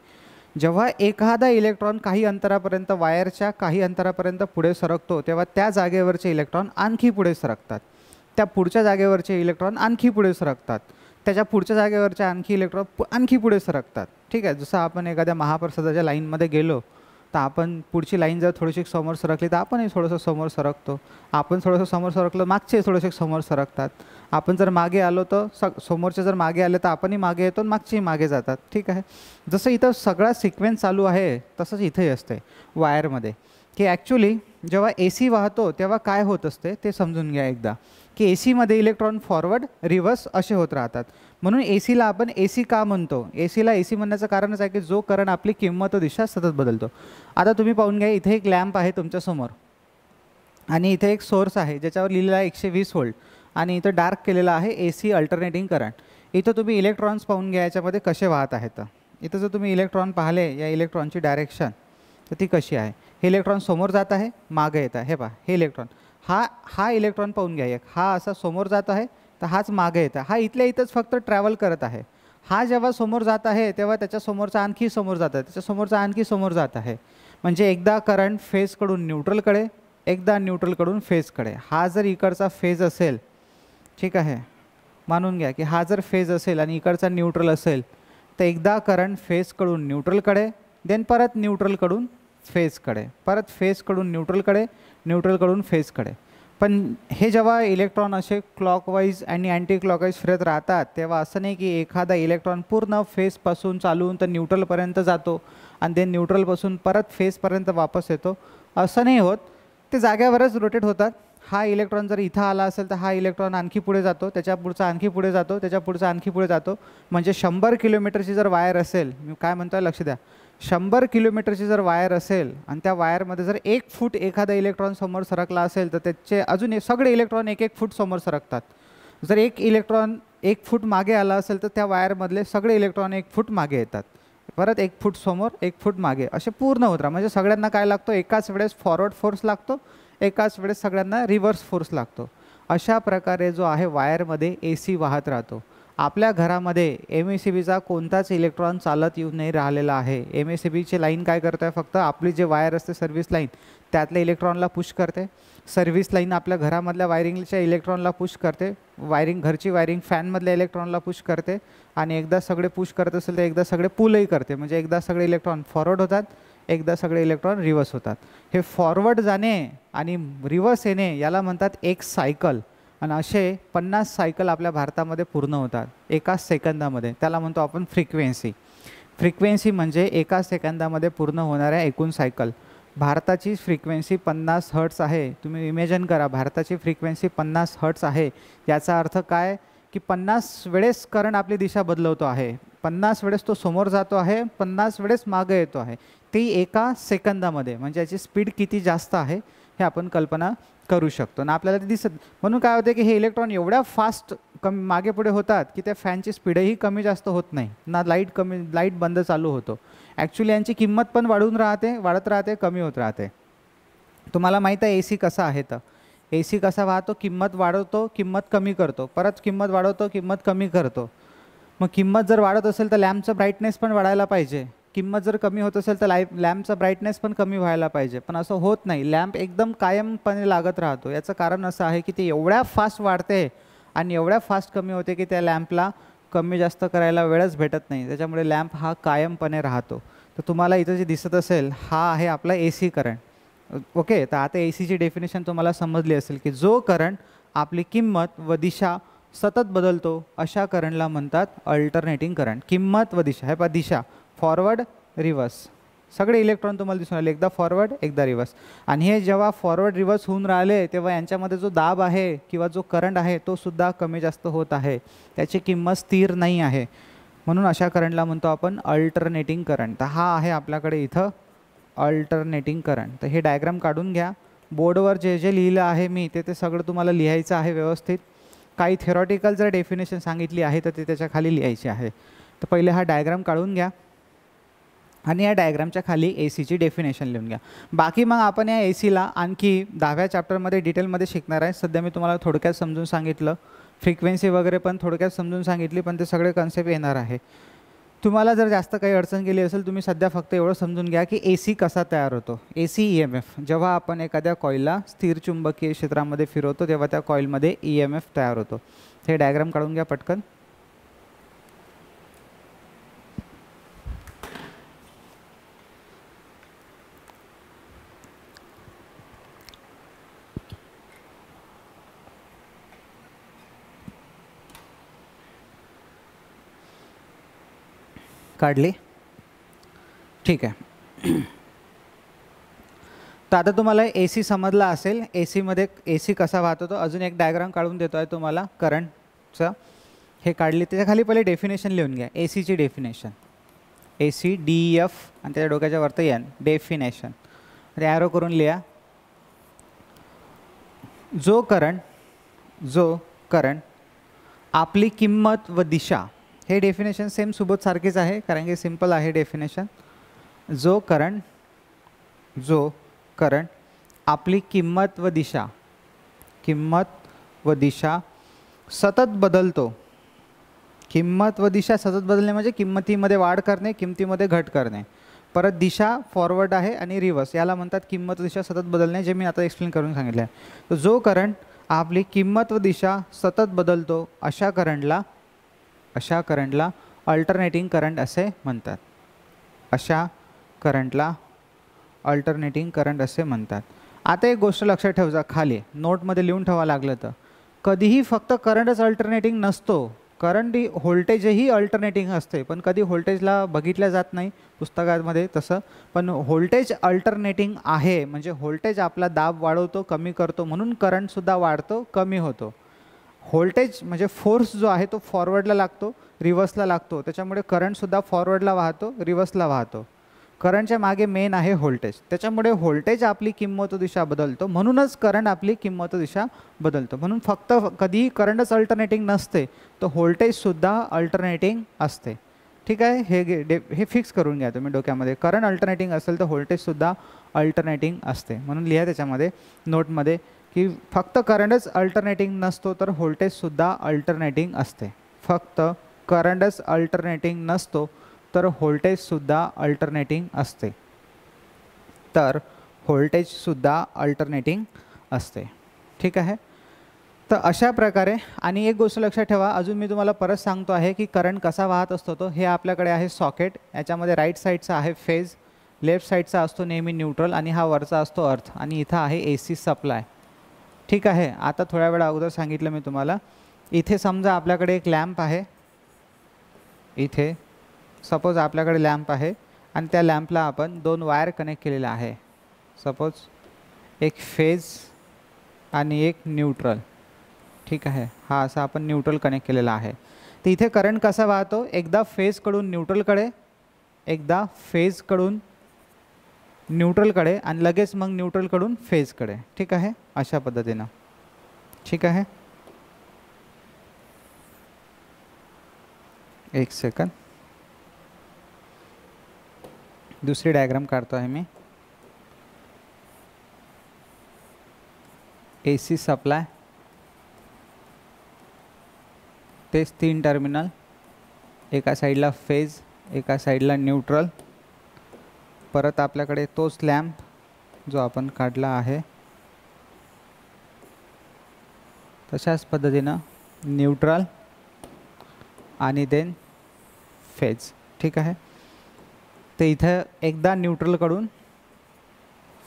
जेव्हा एखादा इलेक्ट्रॉन काही अंतरापर्यंत वायरच्या काही अंतरापर्यंत पुढे सरकतो तेव्हा त्या जागेवरचे इलेक्ट्रॉन आणखी पुढे सरकतात त्या पुढच्या जागेवरचे इलेक्ट्रॉन आणखी पुढे सरकतात त्याच्या पुढच्या जागेवरचे आणखी इलेक्ट्रॉन आणखी पुढे सरकतात ठीक आहे जसं आपण एखाद्या महाप्रसादाच्या लाईनमध्ये गेलो तर आपण पुढची लाईन जर थोडीशी समोर सरकली तर आपणही थोडंसं समोर सरकतो आपण थोडंसं समोर सरकलो मागचे थोडेसे समोर सरकतात आपण जर मागे आलो तर स समोरचे जर मागे आले तर आपणही मागे येतो मागचेही मागे जातात ठीक आहे जसं इथं सगळा सिक्वेन्स चालू आहे तसंच इथंही असते वायरमध्ये की ॲक्च्युली जेव्हा ए सी वाहतो तेव्हा काय होत असते ते समजून घ्या एकदा की ए सीमध्ये इलेक्ट्रॉन फॉरवर्ड रिव्हर्स असे होत राहतात म्हणून ए सीला आपण ए सी का म्हणतो ए सीला ए सी म्हणण्याचं कारणच आहे की जो करंट आपली किंमत दिशा सतत बदलतो आता तुम्ही पाहून घ्या इथे एक लॅम्प आहे तुमच्यासमोर आणि इथे एक सोर्स आहे ज्याच्यावर लिहिलेला आहे एकशे वीस होल्ड आणि इथं डार्क केलेला आहे ए सी अल्टरनेटिंग करंट इथं तुम्ही इलेक्ट्रॉन्स पाहून घ्या याच्यामध्ये कसे वाहत आहेत इथं जर तुम्ही इलेक्ट्रॉन पाहिले या इलेक्ट्रॉनची डायरेक्शन तर ती कशी आहे हे इलेक्ट्रॉन समोर जात आहे मागे येत आहे हे पहा हे इलेक्ट्रॉन हा हा इलेक्ट्रॉन पाँन घया एक हाँ समोर जात है तो हाच मागे येत हा इत इथंच फक्त ट्रैवल करत आहे हा जेव्हा समोर जात है तेव्हा त्याच्यासमोरचा आणखी समोर जात है त्याच्यासमोरचा आणखी समोर जात आहे म्हणजे एकदा करंट फेजकडून न्यूट्रलकडे एकदा न्यूट्रलकडून फेजकडे हा जर इकड़ा फेज अल ठीक है मानून घया कि हा जर फेज असेल इकड़ा न्यूट्रल अल तो एकदा करंट फेजकडून न्यूट्रलकडे देन परत फेज कड़े परत फेजकडून न्यूट्रलकडे न्यूट्रलकडून फेजकडे पण हे जेव्हा इलेक्ट्रॉन असे क्लॉकवाईज आणि अँटी क्लॉकवाईज फिरत राहतात तेव्हा असं नाही की एखादा इलेक्ट्रॉन पूर्ण फेसपासून चालून तर न्यूट्रलपर्यंत जातो आणि ते न्यूट्रलपासून परत फेसपर्यंत वापस येतो असं नाही होत ते जाग्यावरच रोटेट होतात हा इलेक्ट्रॉन जर इथं आला असेल तर हा इलेक्ट्रॉन आणखी पुढे जातो त्याच्या पुढचा आणखी पुढे जातो त्याच्या पुढचा आणखी पुढे जातो म्हणजे शंभर किलोमीटरची जर वायर असेल मी काय म्हणतो लक्ष द्या शंभर किलोमीटरची जर वायर असेल आणि त्या वायरमध्ये जर एक फूट एखादा इलेक्ट्रॉन समोर सरकला असेल तर त्याचे अजून सगळे इलेक्ट्रॉन एक एक फूट समोर सरकतात जर एक इलेक्ट्रॉन एक फूट मागे आला असेल तर त्या वायरमधले सगळे इलेक्ट्रॉन एक फूट मागे येतात परत एक फूट समोर एक फूट मागे असे पूर्ण होत राहा म्हणजे सगळ्यांना काय लागतो एकाच वेळेस फॉरवर्ड फोर्स लागतो एकाच वेळेस सगळ्यांना रिव्हर्स फोर्स लागतो अशा प्रकारे जो आहे वायरमध्ये ए सी वाहत राहतो आपल्या घरामध्ये एम एस सी बीचा कोणताच इलेक्ट्रॉन चालत येऊ नाही राहिलेला आहे एम एस सी बीची लाईन काय करतो आहे फक्त आपली जे वायर असते सर्व्हिस लाईन त्यातल्या इलेक्ट्रॉनला पुश करते सर्व्हिस लाईन आपल्या घरामधल्या वायरिंगच्या इलेक्ट्रॉनला पुश करते वायरिंग घरची वायरिंग फॅनमधल्या इलेक्ट्रॉनला पुश करते आणि एकदा सगळे पुश करत असेल तर एकदा सगळे पुलही करते म्हणजे एकदा सगळे इलेक्ट्रॉन फॉरवर्ड होतात एकदा सगळे इलेक्ट्रॉन रिव्हर्स होतात हे फॉरवर्ड जाणे आणि रिव्हर्स येणे याला म्हणतात एक सायकल आणि असे पन्नास सायकल आपल्या भारतामध्ये पूर्ण होता एक सेकंदा त्याला म्हणतो आपण फ्रिक्वेन्सी फ्रिक्वेन्सी म्हणजे एका सेकंदामध्ये पूर्ण होना एकूण सायकल की फ्रिक्वेन्सी पन्नास हर्ट्स है तुम्हें इमेजन करा भारता की फ्रिक्वेन्सी पन्नास हर्ट्स है याचा अर्थ का की पन्नास वेस करंट अपनी दिशा बदलवत है पन्नास वेस तो समोर जो है पन्नास वेळेस मागे येतो है ती एका सेकंदा मे याची स्पीड किती जास्त आहे हे आपण कल्पना करू शको ना आपल्याला ते दिसत म्हणून होते कि इलेक्ट्रॉन एवढ्या फास्ट कम मगेपुढ़े होता कि फैन की स्पीड ही कमी जास्त होत नाही ना लाइट कमी लाइट बंद चालू होतो ऐक्चुअली यांची किंमत पण वाढून राहते वाढत कमी होत राहते तुम्हाला माहीत आहे ए सी कसा है तो ए सी कसा वाहतो किमत वाढवतो किमत कमी करते परत किंमत वाढवतो किंमत कमी करते मग किमत जर वाढत तो तर ब्राइटनेस पड़ा पण किमत जर कमी होत असेल तर लाईफ लॅम्पचा ब्राईटनेस पण कमी व्हायला पाहिजे पण असं होत नाही लॅम्प एकदम कायमपणे लागत राहतो याचं कारण असं आहे की ते एवढ्या फास्ट वाढते आणि एवढ्या फास्ट कमी होते की त्या लॅम्पला कमी जास्त करायला वेळच भेटत नाही त्याच्यामुळे लॅम्प हा कायमपणे राहतो तर तुम्हाला इथं जे दिसत असेल हा आहे आपला ए सी करंट ओके तर आता ए सीची डेफिनेशन तुम्हाला समजली असेल की जो करंट आपली किंमत व दिशा सतत बदलतो अशा करंटला म्हणतात अल्टरनेटिंग करंट किंमत व दिशा हे पा दिशा फॉरवर्ड रिवर्स सगले इलेक्ट्रॉन तुम्हाला दिसून आले एकदा फॉरवर्ड एकदा रिवर्स आणि हे जेव्हा फॉरवर्ड रिव्हर्स होऊन जो दाब है कि जो करंट है तो सुधा कमी जास्त होता है त्याची किंमत स्थिर नहीं है मनु अशा करंटला म्हणतो आपण अल्टरनेटिंग करंट तो हा है आहे आपल्याकडे इत अल्टरनेटिंग करंट तो हे डायग्राम काढून बोर्ड बोर्डवर जे जे लिहिलं आहे मी ते ते सगळं तुम्हाला लिहायचं व्यवस्थित काही थेरॉटिकल जर डेफिनेशन सांगितली है तो ते त्याच्या खाली लिहायची आहे तर पहिले हा डायग्राम काढून घया आणि या डायग्रामच्या खाली ए सीची डेफिनेशन लिहून घ्या बाकी मग आपण या ए सीला आणखी दहाव्या चॅप्टरमध्ये डिटेलमध्ये शिकणार आहे सध्या मी तुम्हाला थोडक्यात समजून सांगितलं फ्रिक्वेन्सी वगैरे पण थोडक्यात समजून सांगितली पण ते सगळे कन्सेप्ट येणार आहे तुम्हाला जर जास्त काही अडचण गेली असेल तुम्ही सध्या फक्त एवढं समजून घ्या की ए सी कसा तयार होतो ए सी ई एम एफ जेव्हा आपण एखाद्या कॉईलला स्थिर चुंबकीय क्षेत्रामध्ये फिरवतो तेव्हा त्या कॉईलमध्ये ई e एम एफ तयार होतो हे डायग्राम काढून घ्या पटकन काढ ली ठीक है तो आता तुम्हारा ए सी समझला ए सी सीमध्ये ए सी कसा वाहतो तो अजून एक डायग्राम काढून देतो आहे तुम्हाला करंटचं हे काढली त्याच्या खाली पहिले डेफिनेशन लिहून घ्या ए सीची definition A C D F आणि त्याच्या डोक्याच्या वरती एन डेफिनेशन ॲरो करून लिहा जो करंट जो करंट आपली किमत व दिशा हे डेफिनेशन सेम सुबोधसारखेच आहे कारण की सिम्पल आहे डेफिनेशन जो करंट जो करंट आपली किंमत व दिशा किंमत व दिशा सतत बदलतो किंमत व दिशा सतत बदलणे म्हणजे किंमतीमध्ये वाढ करणे किंमतीमध्ये घट करणे परत दिशा फॉरवर्ड आहे आणि रिव्हर्स याला म्हणतात किंमत दिशा सतत बदलणे जे मी आता एक्सप्लेन करून सांगितलं आहे तर जो करंट आपली किंमत व दिशा सतत बदलतो अशा करंटला अशा करंटला अल्टरनेटिंग करंट असे म्हणतात अशा करंटला अल्टरनेटिंग करंट असे म्हणतात आता एक गोष्ट लक्षात ठेवजा खाली नोटमध्ये लिहून ठेवा लागलं तर कधीही फक्त करंटच अल्टरनेटिंग नसतो करंट ही व्होल्टेजही अल्टरनेटिंग असते पण कधी व्होल्टेजला बघितलं जात नाही पुस्तकामध्ये तसं पण व्होल्टेज अल्टरनेटिंग आहे म्हणजे व्होल्टेज आपला दाब वाढवतो कमी करतो म्हणून करंटसुद्धा वाढतो कमी होतो वोल्टेज मजे फोर्स जो है तो फॉरवर्डला लगत रिवर्सला लागतो त्याच्यामुळे करंटसुद्धा फॉरवर्डला वाहतो रिव्हर्सला वाहतो करंटच्या मागे मेन है व्होल्टेज त्याच्यामुळे व्होल्टेज आपली किंमत दिशा बदलतो म्हणूनच करंट अपनी किमत दिशा बदलतो म्हणून फक्त कधीही करंटच अल्टरनेटिंग नसते तो व्होल्टेजसुद्धा अल्टरनेटिंग आते ठीक है हे डे हे फिक्स करून घ्या तुम्ही डोक्यामध्ये करंट अल्टरनेटिंग अल तो व्होल्टेजसुद्धा अल्टरनेटिंग आते म्हणून लिहा त्याच्यामध्ये नोटमध्ये कि फक्त करंटच अल्टरनेटिंग नसतो तर व्होल्टेजसुद्धा अल्टरनेटिंग असते फक्त करंटच अल्टरनेटिंग नसतो तर व्होल्टेजसुद्धा अल्टरनेटिंग असते तर व्होल्टेजसुद्धा अल्टरनेटिंग असते ठीक आहे तर अशा प्रकारे आणि एक गोष्ट लक्षात ठेवा अजून मी तुम्हाला परत सांगतो आहे की करंट कसा वाहत असतो तो हे आपल्याकडे आहे सॉकेट याच्यामध्ये राईट साईडचा आहे फेज लेफ्ट साईडचा असतो नेहमी न्यूट्रल आणि हा वरचा असतो अर्थ आणि इथं आहे ए सी सप्लाय ठीक है आता थोड़ा वेळा अगोदर सांगितलं मी तुम्हाला इथे समजा आपल्याकडे एक लैम्प है इधे सपोज आप लैम्प है आणि त्या लॅम्पला दोन वायर कनेक्ट के आहे सपोज एक फेज आ एक न्यूट्रल ठीक है हाँ अपन न्यूट्रल कनेक्ट के आहे तर इथे करंट कसा वाहतो एकदा फेजकडून न्यूट्रलकडे एकदा फेजकडून न्यूट्रलकडे आणि लगे मग न्यूट्रल कड़ी फेज कड़े ठीक है अशा पद्धतिन ठीक है एक सेकंड दूसरी डायग्राम काड़ता है मी एसी सप्लाय तीन टर्मिनल एक साइडला फेज एक साइडला न्यूट्रल परत आपल्याकडे तो लॅम्प जो अपन काढला है तशाच पद्धतीनं न्यूट्रल आणि देन फेज ठीक है तो इत एकदा न्यूट्रलकडून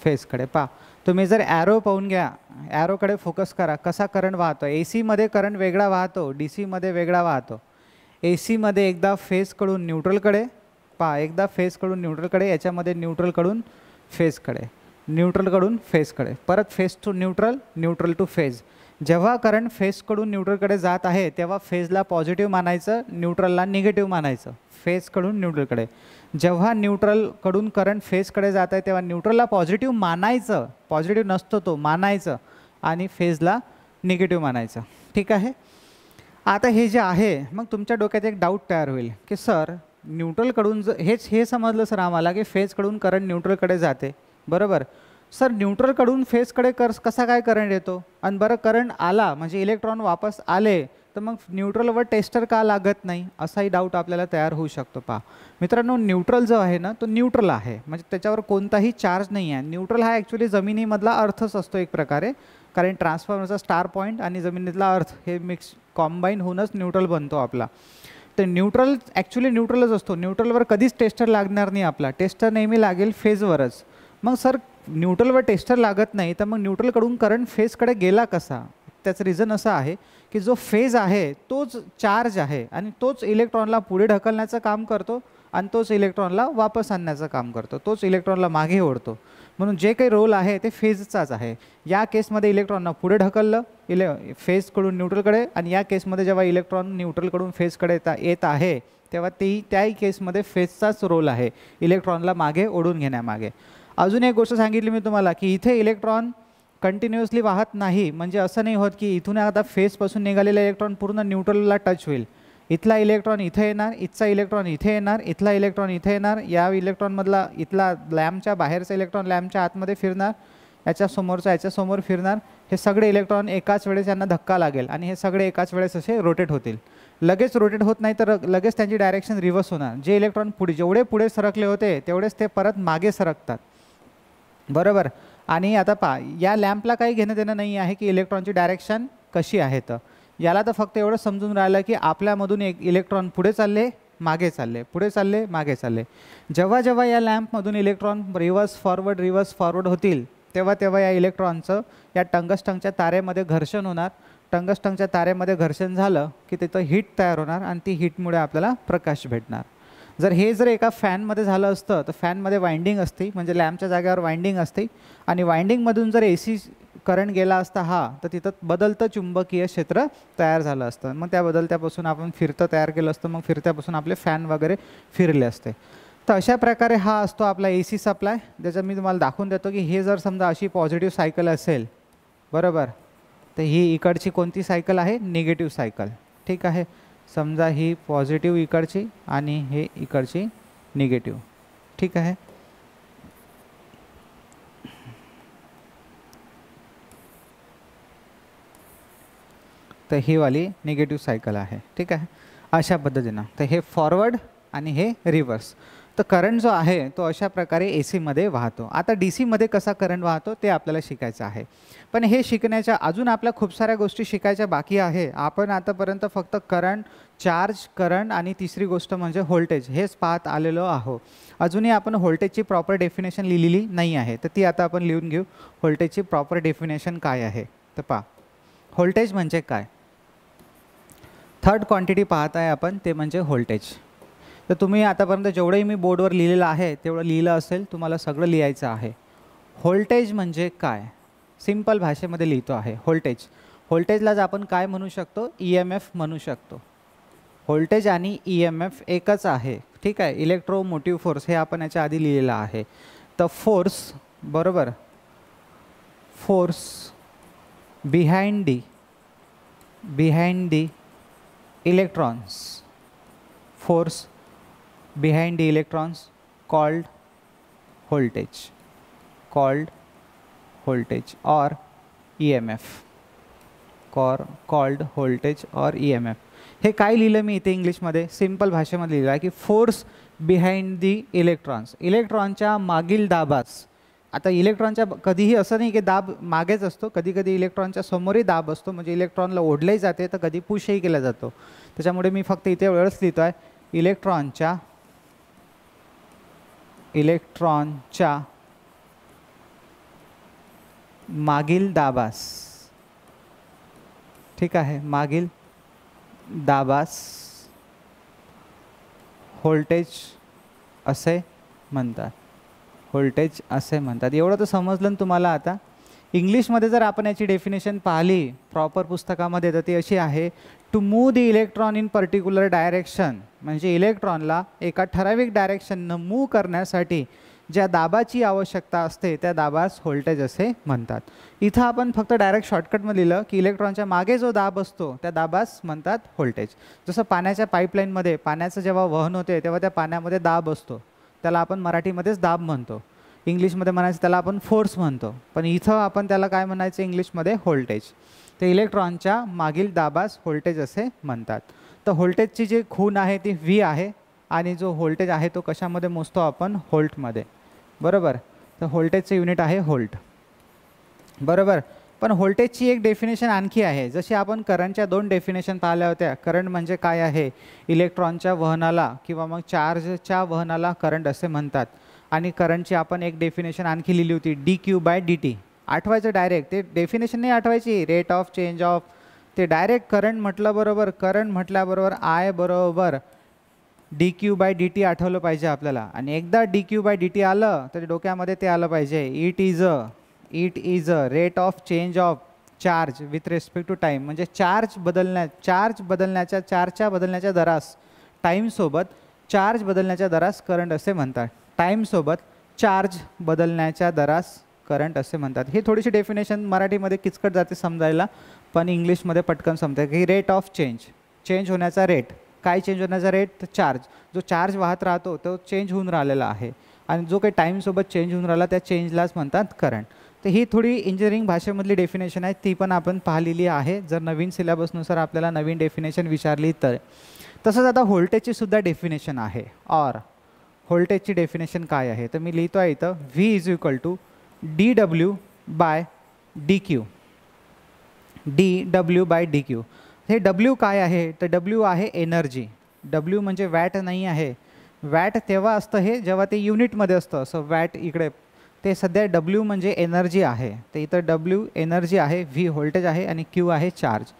फेजकडे पा तुम्ही जर ॲरो पाहून घ्या ॲरोकडे फोकस करा कसा करंट वाहतो ए सी सीमध्ये करंट वेगळा वाहतो डी सी मधे वेगड़ा वाहतो ए सी सीमध्ये एकदा फेज फेजकडून न्यूट्रलकडे पहा एकदा फेसकडून न्यूट्रलकडे कड़े न्यूट्रल फेजकडे न्यूट्रलकडून कड़े परत phase to neutral neutral to phase जेव करंट फेस फेसकडून न्यूट्रलकडे जात है तेव्हा फेजला पॉझिटिव्ह मानायचं न्यूट्रलला निगेटिव निगेटिव्ह मानायचं फेजकडून जेव न्यूट्रल न्यूट्रलकडून करंट कड़े जता है तेव्हा न्यूट्रलला पॉझिटिव्ह मानायचं पॉजिटिव नसतो तो मानायचं आणि फेजला निगेटिव मानायचं ठीक है आता हे जे है मग तुम्हार डोक्यात एक डाउट तैयार होल कि सर न्यूट्रलकडून ज हेच हे समजलं सर आम की फेजकडून करंट न्यूट्रलकडे जाते बरोबर सर न्यूट्रलकडून फेजकडे कर कसा का करंट येतो आणि बरं करंट आला म्हणजे इलेक्ट्रॉन वापस आले तो मग न्यूट्रल व टेस्टर का लागत नाही असाही डाऊट आपल्याला तयार होऊ शकतो पहा मित्रांनो न्यूट्रल जो है ना तो न्यूट्रल है म्हणजे को कोणताही चार्ज नहीं है न्यूट्रल हा ॲक्च्युली जमिनीमधला अर्थच असतो एक प्रकार कारण ट्रान्सफॉर्मरचा स्टार पॉइंट आणि जमिनीतला अर्थ है मिक्स कॉम्बाइन होऊनच न्यूट्रल बनतो आपला तो न्यूट्रल ॲक्च्युली न्यूट्रलच न्यूट्रल वधी टेस्टर लगना नहीं अपना टेस्टर लगे फेज फेजवरच मग सर न्यूट्रलवर टेस्टर लगत नहीं तो मग न्यूट्रलकडून करंट फेज कड़े गेला कसा त्याचं रिझन असं आहे की जो फेज है तो चार्ज है आणि तोच इलेक्ट्रॉनला पुढे ढकलण्याचं काम करते तो तोच इलेक्ट्रॉनला वापस आणण्याचं काम करते तोच इलेक्ट्रॉनला मागे ओढतो मनु जे काही रोल आहे ते फेजचाच है या केसमध्ये इलेक्ट्रॉनना पुढे ढकल इले फेजकडून न्यूट्रलकडे आणि या केसमध्ये इलेक्ट्रॉन न्यूट्रलकडून फेजकडे येता येत आहे ही तेही त्याही फेज फेजचाच रोल है इलेक्ट्रॉनला मागे ओढून घेण्यामागे अजून एक गोष्ट संगित मैं तुम्हारा कि इधे इलेक्ट्रॉन कंटिन्युअसली वाहत नाही म्हणजे असं नाही होत कि इथून आता फेजपासून निघालेला इलेक्ट्रॉन पूर्ण न्यूट्रलला टच होईल इतला इलेक्ट्रॉन इथे इतना इलेक्ट्रॉन इथे येणार इलेक्ट्रॉन इथे येणार या इलेक्ट्रॉनमधला इथला लॅम्पच्या बाहेरचा इलेक्ट्रॉन लॅम्पच्या आतमध्ये फिरणार याच्या समोरचा योर फिरणार हे सगळे इलेक्ट्रॉन एकाच वेळेस धक्का लगे आ हे सगळे वेस रोटेट होते लगे रोटेट होत नहीं तो लगे त्यांची डायरेक्शन रिव्हर्स होणार जे इलेक्ट्रॉन पुढे जेवड़े पुढे सरकले होते तेवढेच ते परत मागे सरकतात बरोबर आणि आता पहा या लॅम्पला देना नहीं है कि इलेक्ट्रॉन की डायरेक्शन कशी आहे तर याला तो फक्त एवढं समजून राहिलं की आपल्यामधून एक इलेक्ट्रॉन पुढे चालले मागे चालले पुढे चालले मागे चालले जेव्हा जेव्हा या लॅम्पमधून electron reverse forward reverse forward होतील तेव्हा तेव्हा या इलेक्ट्रॉनचं या टंगस्टंगच्या तारेमध्ये घर्षण होणार टंगस्टंगच्या तारेमध्ये घर्षण झालं की तिथं हीट तयार होणार आणि ती हीटमुळे आपल्याला प्रकाश भेटणार जर हे जर एका फॅनमध्ये झालं असतं तर फॅनमध्ये वाइंडिंग असते म्हणजे लॅम्पच्या जागेवर वाइंडिंग असते आणि वाइंडिंगमधून जर ए सी करंट गेला असता हा तर तिथं बदलतं चुंबकीय क्षेत्र तयार झालं असतं मग त्या बदलत्यापासून आपण फिरतं तयार केलं असतं मग फिरत्यापासून आपले फॅन वगैरे फिरले असते तर अशा प्रकारे हा असतो आपला ए सी सप्लाय ज्याचा मी तुम्हाला दाखवून देतो की हे जर समजा अशी पॉझिटिव्ह सायकल असेल बरोबर तर ही इकडची कोणती सायकल आहे निगेटिव्ह सायकल ठीक आहे समजा ही पॉझिटिव्ह इकडची आणि हे इकडची निगेटिव्ह ठीक आहे तो ही वाली निगेटिव्ह सायकल आहे ठीक है अशा पद्धतिन तो हे फॉरवर्ड आणि हे रिव्हर्स तर करंट जो है तो अशा प्रकार ए सी सीमध्ये वहतो आता डी सी मधे कसा करंट वाहतो ते आपल्याला शिकायचं आहे पण हे शिकण्याच्या अजून आपल्या खूप साऱ्या गोष्टी शिकायच्या बाकी है अपन आतापर्यंत फक्त करंट चार्ज करंट आणि तिसरी गोष्ट म्हणजे व्होल्टेज हेच पाहत आलेलो आहो अजूनही आपण व्होल्टेजची प्रॉपर डेफिनेशन लिहिलेली नहीं है तो ती आता अपन आपण लिहून घेऊ की प्रॉपर डेफिनेशन का आहे तर पा व्होल्टेज म्हणजे काय थर्ड क्वांटिटी पाहत आहे आपण ते म्हणजे व्होल्टेज तर तुम्ही आतापर्यंत जेवढंही मी बोर्डवर लिहिलेलं आहे तेवढं लिहिलं असेल तुम्हाला सगळं लिहायचं आहे व्होल्टेज म्हणजे काय सिंपल भाषेमध्ये लिहितो आहे व्होल्टेज व्होल्टेजलाच आपण काय म्हणू शकतो ई एम एफ म्हणू शकतो व्होल्टेज आणि ई एम एफ एकच आहे ठीक आहे इलेक्ट्रोमोटिव्ह फोर्स हे आपण याच्या आधी लिहिलेलं आहे तर फोर्स बरोबर force behind the behind the electrons force electrons electrons called the called called voltage E M F कॉर कॉल्ड व्होल्टेज और ई एम एफ हे काय लिहिलं मी इथे इंग्लिशमध्ये सिम्पल भाषेमध्ये लिहिलं आहे की फोर्स बिहाइंड दी इलेक्ट्रॉन्स इलेक्ट्रॉनच्या मागील दाबास आता इलेक्ट्रॉनच्या कधीही असं नाही की दाब मागेच असतो कधी कधी इलेक्ट्रॉनच्या समोरही दाब असतो म्हणजे इलेक्ट्रॉनला ओढलंही जाते तर कधी पुशही केला जातो त्याच्यामुळे मी फक्त इथे वेळच लिहितो आहे इलेक्ट्रॉनच्या इलेक्ट्रॉनच्या मागील दाबास ठीक आहे मागील दाबास व्होल्टेज असे म्हणतात वोल्टेज असे म्हणतात एवढं तर समजलं तुम्हाला आता इंग्लिशमध्ये जर आपण याची डेफिनेशन पाहिली प्रॉपर पुस्तकामध्ये तर ती अशी आहे to move the electron in particular direction म्हणजे इलेक्ट्रॉनला एक ठराविक डायरेक्शन न मूव करना ज्या दाबाची आवश्यकता असते त्या दाबास वोल्टेज असे म्हणतात इथं आपण फक्त डायरेक्ट शॉर्टकटमध्ये लिहिलं की इलेक्ट्रॉनच्या मागे जो दाब असतो त्या दाबास म्हणतात व्होल्टेज जसं पाण्याच्या पाईपलाईनमध्ये पाण्याचं जेव्हा वहन होते तेव्हा दाब असतो त्याला आपण मराठीमध्येच दाब म्हणतो इंग्लिशमध्ये म्हणायचं त्याला आपण फोर्स म्हणतो पण इथं आपण त्याला काय म्हणायचं इंग्लिशमध्ये व्होल्टेज ते इलेक्ट्रॉनच्या मागील दाबास व्होल्टेज असे म्हणतात तर व्होल्टेजची जी खून आहे ती व्ही आहे आणि जो व्होल्टेज आहे तो कशामध्ये मोजतो आपण होल्टमध्ये बरोबर तर व्होल्टेजचं युनिट आहे होल्ट बरोबर पन वोल्टेज की एक डेफिनेशन आखी है जसी आपण करंटच्या दोन डेफिनेशन पाया होत्या करंट म्हणजे काय आहे इलेक्ट्रॉनच्या वहनाला कि मग चार्जच्या वहनाला करंट असे करंट आणि करंटची आपण एक डेफिनेशन आणखी लिहिली होती D Q by D T आठवायचं डायरेक्ट ते डेफिनेशन नहीं आठवा रेट ऑफ चेंज ऑफ तो डायरेक्ट करंट म्हटल्याबरोबर करंट म्हटल्याबरोबर आय बरोबर D Q by D T आठवलं पाजे अपने एकदा D Q by D T आल तर डोक आल पाजे it is a it is a rate of change of charge with respect to time म्हणजे चार्ज बदलण्या चार्ज बदलण्याच्या चार्जच्या बदलण्याच्या दरास टाईमसोबत चार्ज बदलण्याच्या दरास करंट असे म्हणतात टाईमसोबत चार्ज बदलण्याच्या दरास करंट असे म्हणतात ही थोडीशी डेफिनेशन मराठीमध्ये किचकट जाते समजायला पण इंग्लिशमध्ये पटकन समजते की रेट ऑफ चेंज चेंज होण्याचा रेट काय चेंज होण्याचा रेट चार्ज जो चार्ज वाहत राहतो तो चेंज होऊन राहिलेला आहे आणि जो काही टाईमसोबत चेंज होऊन राहिला त्या चेंजलाच म्हणतात करंट तो हे थोडी इंजिनिअरिंग भाषेमी डेफिनेशन है ती पण आपण जर नवीन सिलबसनुसार अपने नवीन डेफिनेशन विचारली तसच आता होल्टेज व्होल्टेजची सुधा डेफिनेशन है और होल्टेज की डेफिनेशन का आहे तर मी लिहितो आहे इथं V is equal to D W by D Q D W by D Q हे डब्ल्यू का आहे तर डब्ल्यू है एनर्जी डब्ल्यू म्हणजे वैट नहीं है वैट तेव्हा असतं हे जेव्हा ते वैट असतं इकडे तो सद्या डब्ल्यू मजे एनर्जी है तो इथं डब्ल्यू एनर्जी है व्ही वोल्टेज है आणि क्यू है चार्ज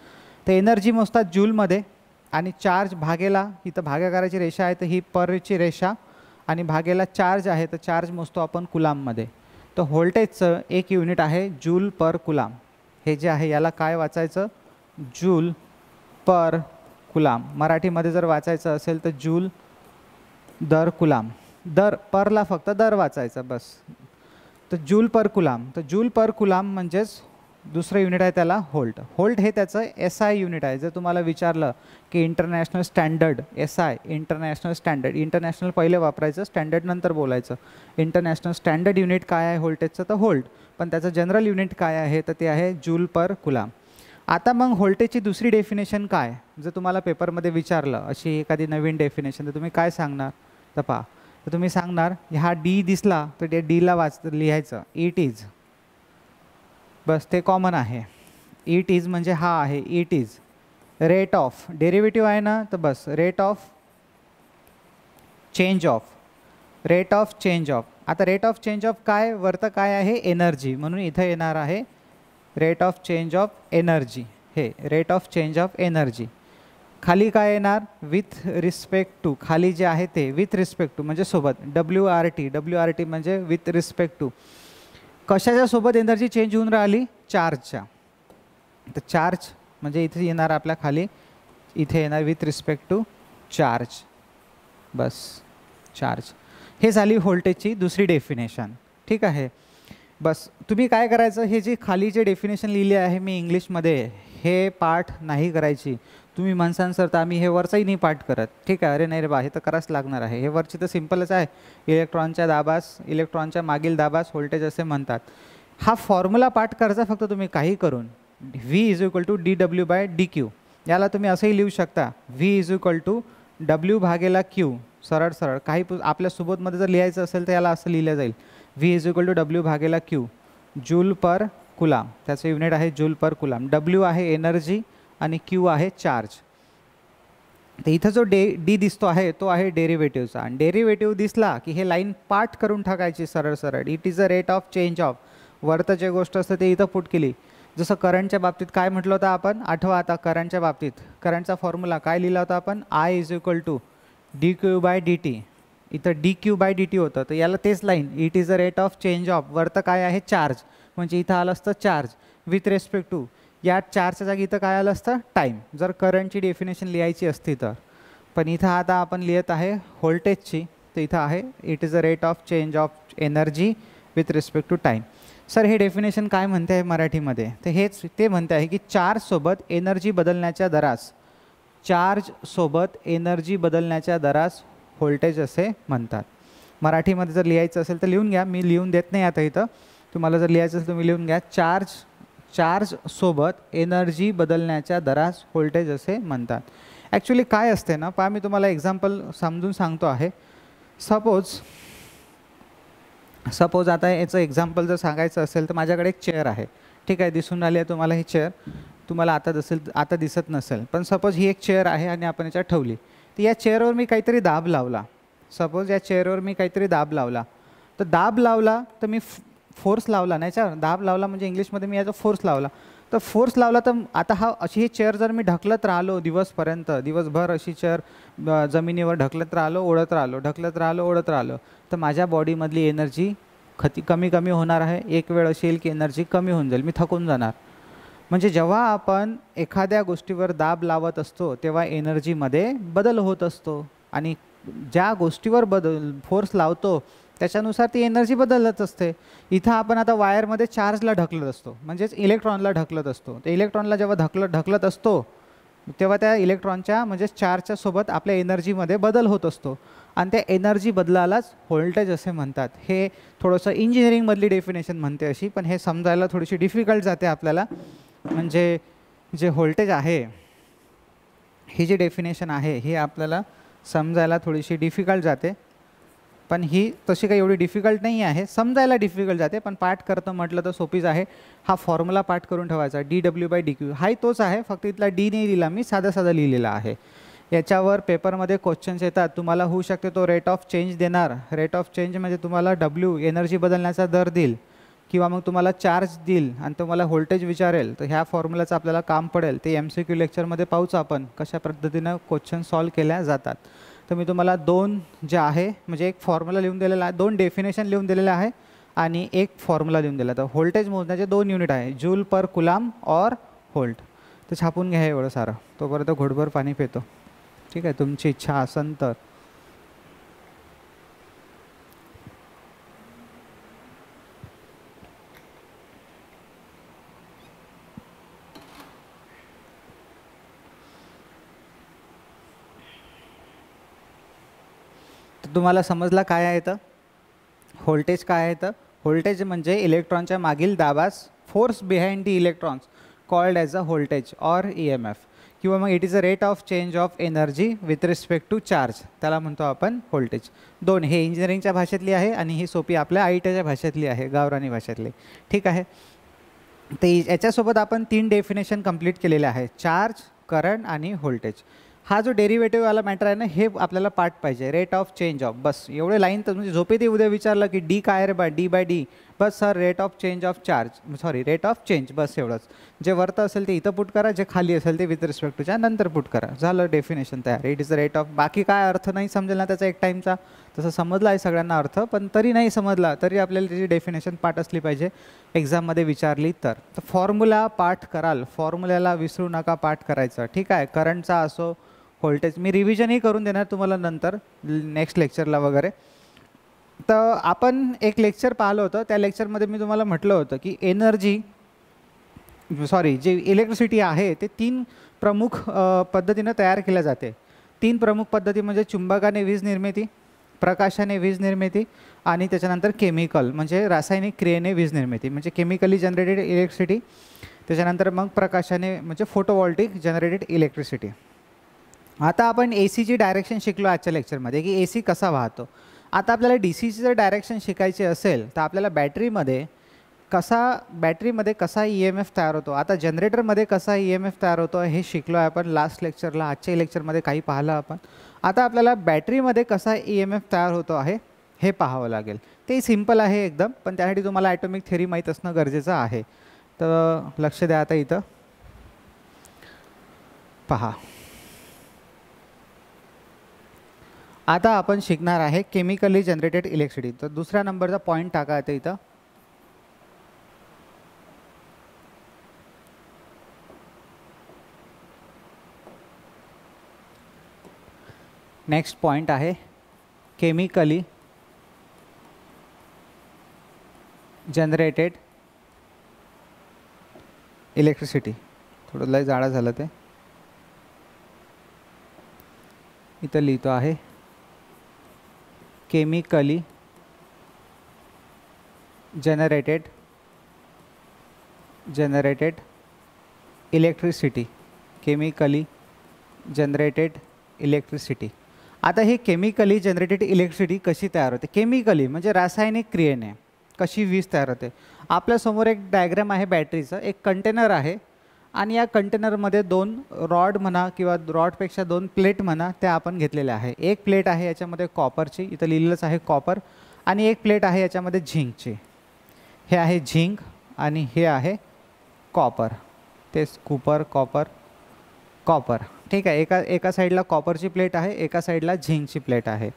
तो एनर्जी मोजतात जूलमध्ये आणि चार्ज भागेला इथं भाग्या रेषा है तो हि पर रेषा आ भागेला चार्ज है तो चार्ज मोजतो कुलाम मधे तो व्होल्टेजचं एक युनिट है जूल पर कुलाम हे जे है यहाँ काय वाचायचं जूल पर कुलाम मराठीमध्ये जर वाचायचं असेल जूल दर कुलाम दर परला फक्त दर वाचायचा बस तो जूल पर कुलाम तो जूल पर कुलाम म्हणजेच दुसरं युनिट आहे त्याला होल्ट होल्ट है त्याचं एस आई युनिट है जर तुम्हारा विचार कि international standard S I international standard international पैले वापरायचं स्टैंडर्ड नर बोला इंटरनैशनल स्टैंडर्ड युनिट का है होल्टेज तो होल्ट पण त्याचं जनरल युनिट का है तर ते आहे जूल पर कुलाम आता मग होल्टेज की दूसरी डेफिनेशन का जो तुम्हारा पेपर पेपरमध्ये विचार अशी एखी नवीन डेफिनेशन तो तुम्हें का सांगणार तो पहा तर तुम्ही सांगणार हा डी दिसला तर त्या डीला वाच लिहायचं इट इज बस ते कॉमन आहे इट इज म्हणजे हा आहे it is rate of derivative आहे ना तर बस rate of change of rate of change of आता रेट ऑफ चेंज ऑफ काय वर्त काय आहे एनर्जी म्हणून इथं येणार आहे rate of change of energy हे rate of change of energy खाली काय येणार विथ रिस्पेक्ट टू खाली जे है ते विथ रिस्पेक्ट टू म्हणजे सोबत W R T W R T म्हणजे विथ रिस्पेक्ट टू कशाच्या सोबत एनर्जी चेंज होऊन चार्ज चार्जच्या तो चार्ज म्हणजे इथे येणार आपल्या खाली इथे येणार विथ रिस्पेक्ट टू चार्ज बस चार्ज हे झाली की दुसरी डेफिनेशन ठीक है बस तुम्हें का करायचं जी खाली जे डेफिनेशन लिहिली आहे मी इंग्लिशमध्ये हे पाठ नहीं करायची तुम्हें मनसान तुम्ही माणसांसरता आम्ही हे ही नहीं पाठ करत ठीक है अरे नहीं रे बा तो तर लगन है आहे हे वरची तर सिम्पलच आहे इलेक्ट्रॉनच्या दाबास का मगिल दाबास व्होल्टेज असे म्हणतात हा फॉर्म्युला पाठ करायचा फक्त तुम्ही ही करून V is equal to D W by D Q याला तुम्ही असंही लिहू शकता V is equal to W भागेला क्यू सरल का ही आपल्या सुबोधमध्ये जर लिहाय असेल ये लिखा जाए लिहिलं V is equal to W भागेला क्यू जूल पर कुलाम त्याचं युनिट है जूल पर कुलाम डब्ल्यू है एनर्जी आणि क्यू है चार्ज तो इत जो डे डी दिसतो आहे तो है डेरिवेटिव डेरिवेटिव डेरिव्हेटिव्ह दिसला की हे लाईन पाठ करून सरल सरळ it is a rate of change of वरतं जे गोष अत ते इथं पुट केली जसं करंटच्या बाबतीत का म्हटलं होतं आपण आठवा आता करंटच्या बाबतीत का फॉर्म्यूला काय लिहिला होता अपन I is equal to D Q by D T इत D Q by D T होता तो ये line it is a rate of change of वर्त काय है चार्ज मे इत आल चार्ज विथ रेस्पेक्ट टू या चारच्या जाग इत का टाइम असतं टाईम जर करंटची डेफिनेशन लिहायची असती तर पण इथं आता आपण लिहित वोल्टेज की तो इथं है it is a rate of change of energy with respect to time sir हे डेफिनेशन काय म्हणते आहे मराठीमध्ये तर हेच ते म्हणते आहे की चार्जसोबत एनर्जी बदलण्याच्या दरास चार्ज सोबत एनर्जी बदलण्याच्या दरास वोल्टेज अनत म्हणतात मराठीमध्ये जर लिहायचं तो लिहन लिहून मैं मी दी नहीं आता इथं तुम्हारा जर लिहाय तो मैं लिहून घ्या चार्ज चार्ज सोबत एनर्जी बदलण्याच्या दरास वोल्टेज असे म्हणतात ॲक्च्युली काय असते ना पहा मी तुम्हाला एक्झाम्पल समजून सांगतो आहे सपोज सपोज आता हेच एक्झाम्पल जर सांगायचं असेल तर एक चेअर आहे ठीक है दिसून आली आहे तुम्हाला ही चेअर तुम्हाला आता दसेल आता दिसत नसेल पण सपोज ही एक चेयर है आणि आपण याच्यात ठेवली तर या मैं कहीं काहीतरी दाब लावला सपोज चेयर चेअरवर मी काहीतरी दाब लवला तो दाब लवला तो मी फोर्स लावला नाही चार दाब लावला म्हणजे इंग्लिशमध्ये मी याचा फोर्स लावला तर फोर्स लावला तर आता हा अशी ही चेअर जर मी ढकलत राहिलो दिवसपर्यंत दिवसभर अशी चेअर जमिनीवर ढकलत राहिलो ओढत राहिलो ढकलत राहिलो ओढत राहिलो तर माझ्या बॉडीमधली एनर्जी खती कमी कमी होणार आहे एक वेळ अशी येईल की एनर्जी कमी होऊन जाईल मी थकून जाणार म्हणजे जेव्हा आपण एखाद्या गोष्टीवर दाब लावत असतो तेव्हा एनर्जीमध्ये बदल होत असतो आणि ज्या गोष्टीवर बदल फोर्स लावतो त्याच्यानुसार ती एनर्जी बदलत असते अपन आता वायरमध्ये चार्जला ढकलत असतो म्हणजेच इलेक्ट्रॉनला ढकलत असतो इलेक्ट्रॉनला जेव्हा ढकलत ढकलत असतो तेव्हा त्या इलेक्ट्रॉनच्या म्हणजेच चार्जच्या सोबत आपल्या एनर्जीमध्ये बदल होत एनर्जी बदलालाच व्होल्टेज असे थोड़स इंजिनियरिंग थोडंसं इंजिनिअरिंगमधली डेफिनेशन म्हणते अशी पण हे समजायला डिफिकल्ट जाते अपने जे व्होल्टेज है हे जी डेफिनेशन है हे अपने समझाएं थोडीशी डिफिकल्ट जाते पण ही तशी काही एवढी डिफिकल्ट नाही आहे समजायला डिफिकल्ट जाते पण पाठ करतं म्हटलं तर सोपीच आहे हा फॉर्म्युला पाठ करून ठेवायचा D W by D Q हाही तोच आहे फक्त इथला डी नाही लिहिला मी साधा साधा लिहिलेला आहे याच्यावर पेपरमध्ये क्वेश्चन्स येतात तुम्हाला होऊ शकते तो रेट ऑफ चेंज देणार रेट ऑफ चेंज म्हणजे तुम्हाला डब्ल्यू एनर्जी बदलण्याचा दर देईल किंवा मग तुम्हाला चार्ज देईल आणि तुम्हाला व्होल्टेज विचारेल तर ह्या फॉर्म्युलाचं आपल्याला काम पडेल ते एम सी क्यू लेक्चरमध्ये पाहूच आपण कशा पद्धतीनं क्वेश्चन सॉल्व केल्या जातात तो मैं तुम्हारा दोन जे आहे म्हणजे एक फॉर्म्युला लिहून दिलेला दोन डेफिनेशन लिहून दिलेलं आहे आणि एक फॉर्म्युला लिहून दिला तर व्होल्टेज मोजण्याचे दोन युनिट है जूल पर कुलाम और होल्ट तर छापून घ्या एवढं सारं तोपर्यंत घोटभर पानी पीतो ठीक है तुम्हारी इच्छा असेल तो तुम्हारा समजला का आहे तर व्होल्टेज काय आहे तर व्होल्टेज म्हणजे इलेक्ट्रॉनच्या मागील दाबास force behind the electrons called as a voltage और ई एम एफ कि मग it is a rate of change of energy with respect to charge त्याला तो अपन व्होल्टेज दोन हे इंजिनिअरिंगच्या भाषेतली है आणि ही सोपी आप आय टीच्या भाषेतली है गावरानी भाषेतली ठीक है तो याच्यासोबत आपण तीन डेफिनेशन कंप्लीट के लिए चार्ज करंट आ व्होल्टेज हा जो डेरिवेटिव वाला मैटर है ना हे आपल्याला पार्ट पाहिजे रेट ऑफ चेंज ऑफ बस लाइन तो मुझे जोपे झोपेत उद्या विचार की डी काय रे बा डी बाय डी बस sir rate of change of charge sorry rate of change बस एवढंच जे वरतं असेल ते इथं पुट करा जे खाली असेल ते विथ रिस्पेक्ट टू टूच्या नंतर पुट करा जो डेफिनेशन तैयार it is the rate of बाकी का अर्थ नहीं समजेल ना त्याचा एक टाईमचा तसं समजला आहे सगळ्यांना अर्थ पण नहीं समझला तरी आपल्याला त्याची डेफिनेशन पाठ असली पाहिजे एक्झाममध्ये विचारली तो तर पाठ कराल फॉर्म्युल्याला विसरू ना पाठ कराए ठीक है करंट असो व्होल्टेज मी ही करून देना तुम्हारा नंतर नेक्स्ट लेक्चरला वगैरह तो अपन एक लेक्चर पाहिलं होतं त्या लेक्चरमध्ये मी तुम्हाला म्हटलं एनर्जी सॉरी जी इलेक्ट्रिसिटी है ते तीन प्रमुख पद्धतीनं तैयार केल्या जाते तीन प्रमुख पद्धती म्हणजे चुंबकाने वीज निर्मिती प्रकाशाने वीज निर्मिती आणि केमिकल म्हणजे रासायनिक क्रियेने वीज निर्मिती म्हणजे केमिकली जनरेटेड इलेक्ट्रिसिटी तेजनतर मग प्रकाशाने म्हणजे फोटोवॉल्टिक जनरेटेड इलेक्ट्रिसिटी आता आपण ए सीची डायरेक्शन शिकलो आजच्या लेक्चरमध्ये की ए सी कसा वाहतो आता आपल्याला डी सीची जर डायरेक्शन शिकायचे असेल तर आपल्याला बॅटरीमध्ये कसा बॅटरीमध्ये कसा ई एम एफ तयार होतो आता जनरेटरमध्ये कसा ई एम एफ तयार होतो हे शिकलो आहे आपण लास्ट लेक्चरला आजच्या लेक्चरमध्ये काही पाहिलं आपण आता आपल्याला बॅटरीमध्ये कसा ई एम एफ तयार होतो आहे हे पाहावं लागेल ते सिम्पल आहे एकदम पण त्यासाठी तुम्हाला ॲटॉमिक थेअरी माहीत असणं गरजेचं आहे तर लक्ष द्या आता इथं पहा आता अपन शिकना है केमिकली जनरेटेड इलेक्ट्रिसिटी तो दुसरा नंबर का पॉइंट टाका येते इथं नेक्स्ट पॉईंट आहे केमिकली जनरेटेड इलेक्ट्रिसिटी थोड़ा लय जाडा झालं ते इथं लिहितो आहे chemically generated generated electricity chemically generated electricity आता हे केमिकली जनरेटेड इलेक्ट्रिसिटी कशी तयार होते केमिकली म्हणजे रासायनिक क्रियेने कशी वीज तयार होते आपल्यासमोर एक डायग्राम आहे बॅटरीचं एक कंटेनर आहे आणि या कंटेनरमध्ये दोन रॉड मना कि रॉडपेक्षा दोन प्लेट मना त्या आपण घेतलेल्या एक प्लेट है आहे कॉपर की इथं लिहिलेलंच है कॉपर आ एक प्लेट है येमदे झिंक ची है झिंक आपर हे कूपर कॉपर कॉपर ठीक है एका साइडला कॉपर की प्लेट है एक साइडला झिंक की प्लेट आहे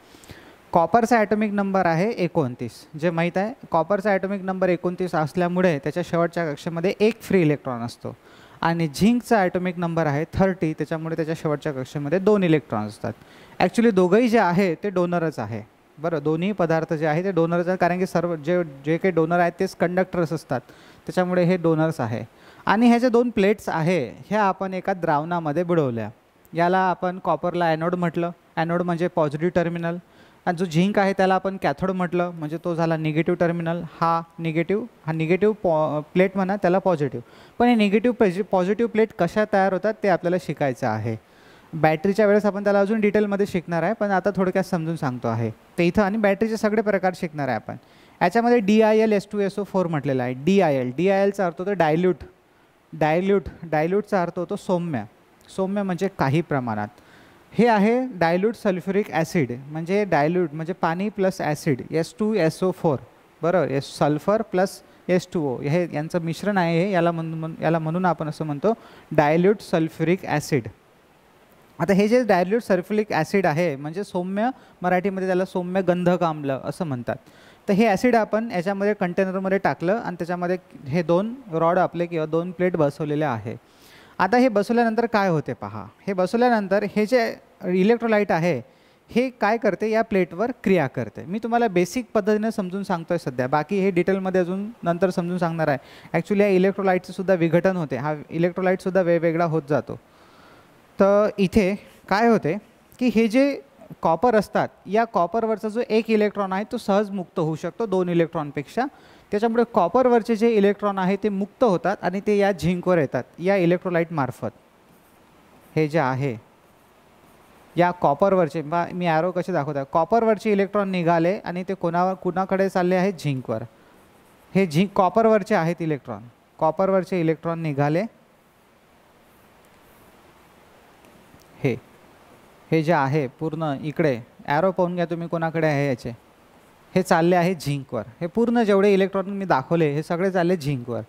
कॉपरचा ॲटॉमिक नंबर है एकोणतीस जे माहीत है कॉपरच ॲटॉमिक नंबर एकोणतीस आयामें त्याच्या कक्षे में एक फ्री इलेक्ट्रॉन आतो आणि झिंकचा ॲटॉमिक नंबर आहे थर्टी त्याच्यामुळे त्याच्या शेवटच्या कक्षेमध्ये दोन इलेक्ट्रॉन असतात ॲक्च्युली दोघंही जे आहे ते डोनरच आहे बरं दोन्ही पदार्थ जे आहे ते डोनरच कारण की सर्व जे जे काही डोनर आहेत तेच कंडक्टर्स असतात त्याच्यामुळे हे डोनर्स आहे आणि ह्या ज्या दोन प्लेट्स आहे ह्या आपण एका द्रावणामध्ये बुडवल्या याला आपण कॉपरला ॲनोड म्हटलं ॲनोड म्हणजे पॉझिटिव्ह टर्मिनल आज जो झिंक है तेल आपण कॅथोड म्हटलं म्हणजे तो निगेटिव टर्मिनल हा निगेटिव हा निगेटिव पॉ प्लेट मना त्याला positive pay negative negative positive plate कशा तयार होता है आपल्याला शिकायचं आहे बॅटरीच्या वेळेस आपण त्याला अजून डिटेलमध्ये शिकणार आहे पण आता थोडक्यात समजून सांगतो आहे ते इथं आणि बॅटरीचे प्रकार शिकणार है अपन याच्यामध्ये D I L S two S O four मटले है D I L D I एलचा अर्थ होतो डायल्यूट डायल्यूट डायल्यूटचा अर्थ होतो सौम्य सौम्य मजे का ही प्रमाण हे आहे डायल्यूट सल्फ्युरिक ॲसिड म्हणजे डायल्यूट म्हणजे पाणी plus acid S two S O four बरोबर S sulphur plus S two O हे यांचं मिश्रण आहे हे याला म्हणून याला म्हणून आपण असं म्हणतो डायल्यूट सल्फ्युरिक ॲसिड आता हे जे डायल्यूट सल्फ्युरिक ॲसिड आहे म्हणजे सौम्य मराठीमध्ये त्याला सौम्य गंधक आम्ल असं म्हणतात तर हे ॲसिड आपण याच्यामध्ये कंटेनरमध्ये टाकलं आणि त्याच्यामध्ये हे दोन रॉड आपले किंवा दोन प्लेट बसवलेले आहे आता हे बसवल्यानंतर काय होते पहा हे बसवल्यानंतर हे जे इलेक्ट्रोलाईट आहे हे काय करते या प्लेटवर क्रिया करते मी तुम्हाला बेसिक पद्धतीने समजून सांगतो आहे सध्या बाकी हे डिटेलमध्ये अजून नंतर समजून सांगणार आहे ॲक्च्युली या इलेक्ट्रोलाईटचंसुद्धा सुद्धा विघटन होते हा इलेक्ट्रोलाईटसुद्धा वेगवेगळा होत जातो तर इथे काय होते की हे जे कॉपर असतात या कॉपरवरचा जो एक इलेक्ट्रॉन आहे तो सहज मुक्त होऊ शकतो दोन इलेक्ट्रॉनपेक्षा त्याच्यामुळे कॉपरवरचे जे इलेक्ट्रॉन आहे ते मुक्त होतात आणि ते या झिंकवर येतात या इलेक्ट्रोलाइट मार्फत हे जे आहे या कॉपरवरचे बा मी ॲरो कसे दाखवतात कॉपरवरचे इलेक्ट्रॉन निघाले आणि ते कोणावर कुणाकडे चालले आहेत झिंकवर हे झिंक कॉपरवरचे आहेत इलेक्ट्रॉन कॉपरवरचे इलेक्ट्रॉन निघाले हे हे जे आहे पूर्ण इकडे ॲरो पाहून घ्या तुम्ही कोणाकडे आहे याचे हे चालले आहे झिंकवर हे पूर्ण जेवढे इलेक्ट्रॉन मी दाखवले हे सगळे चालले झिंकवर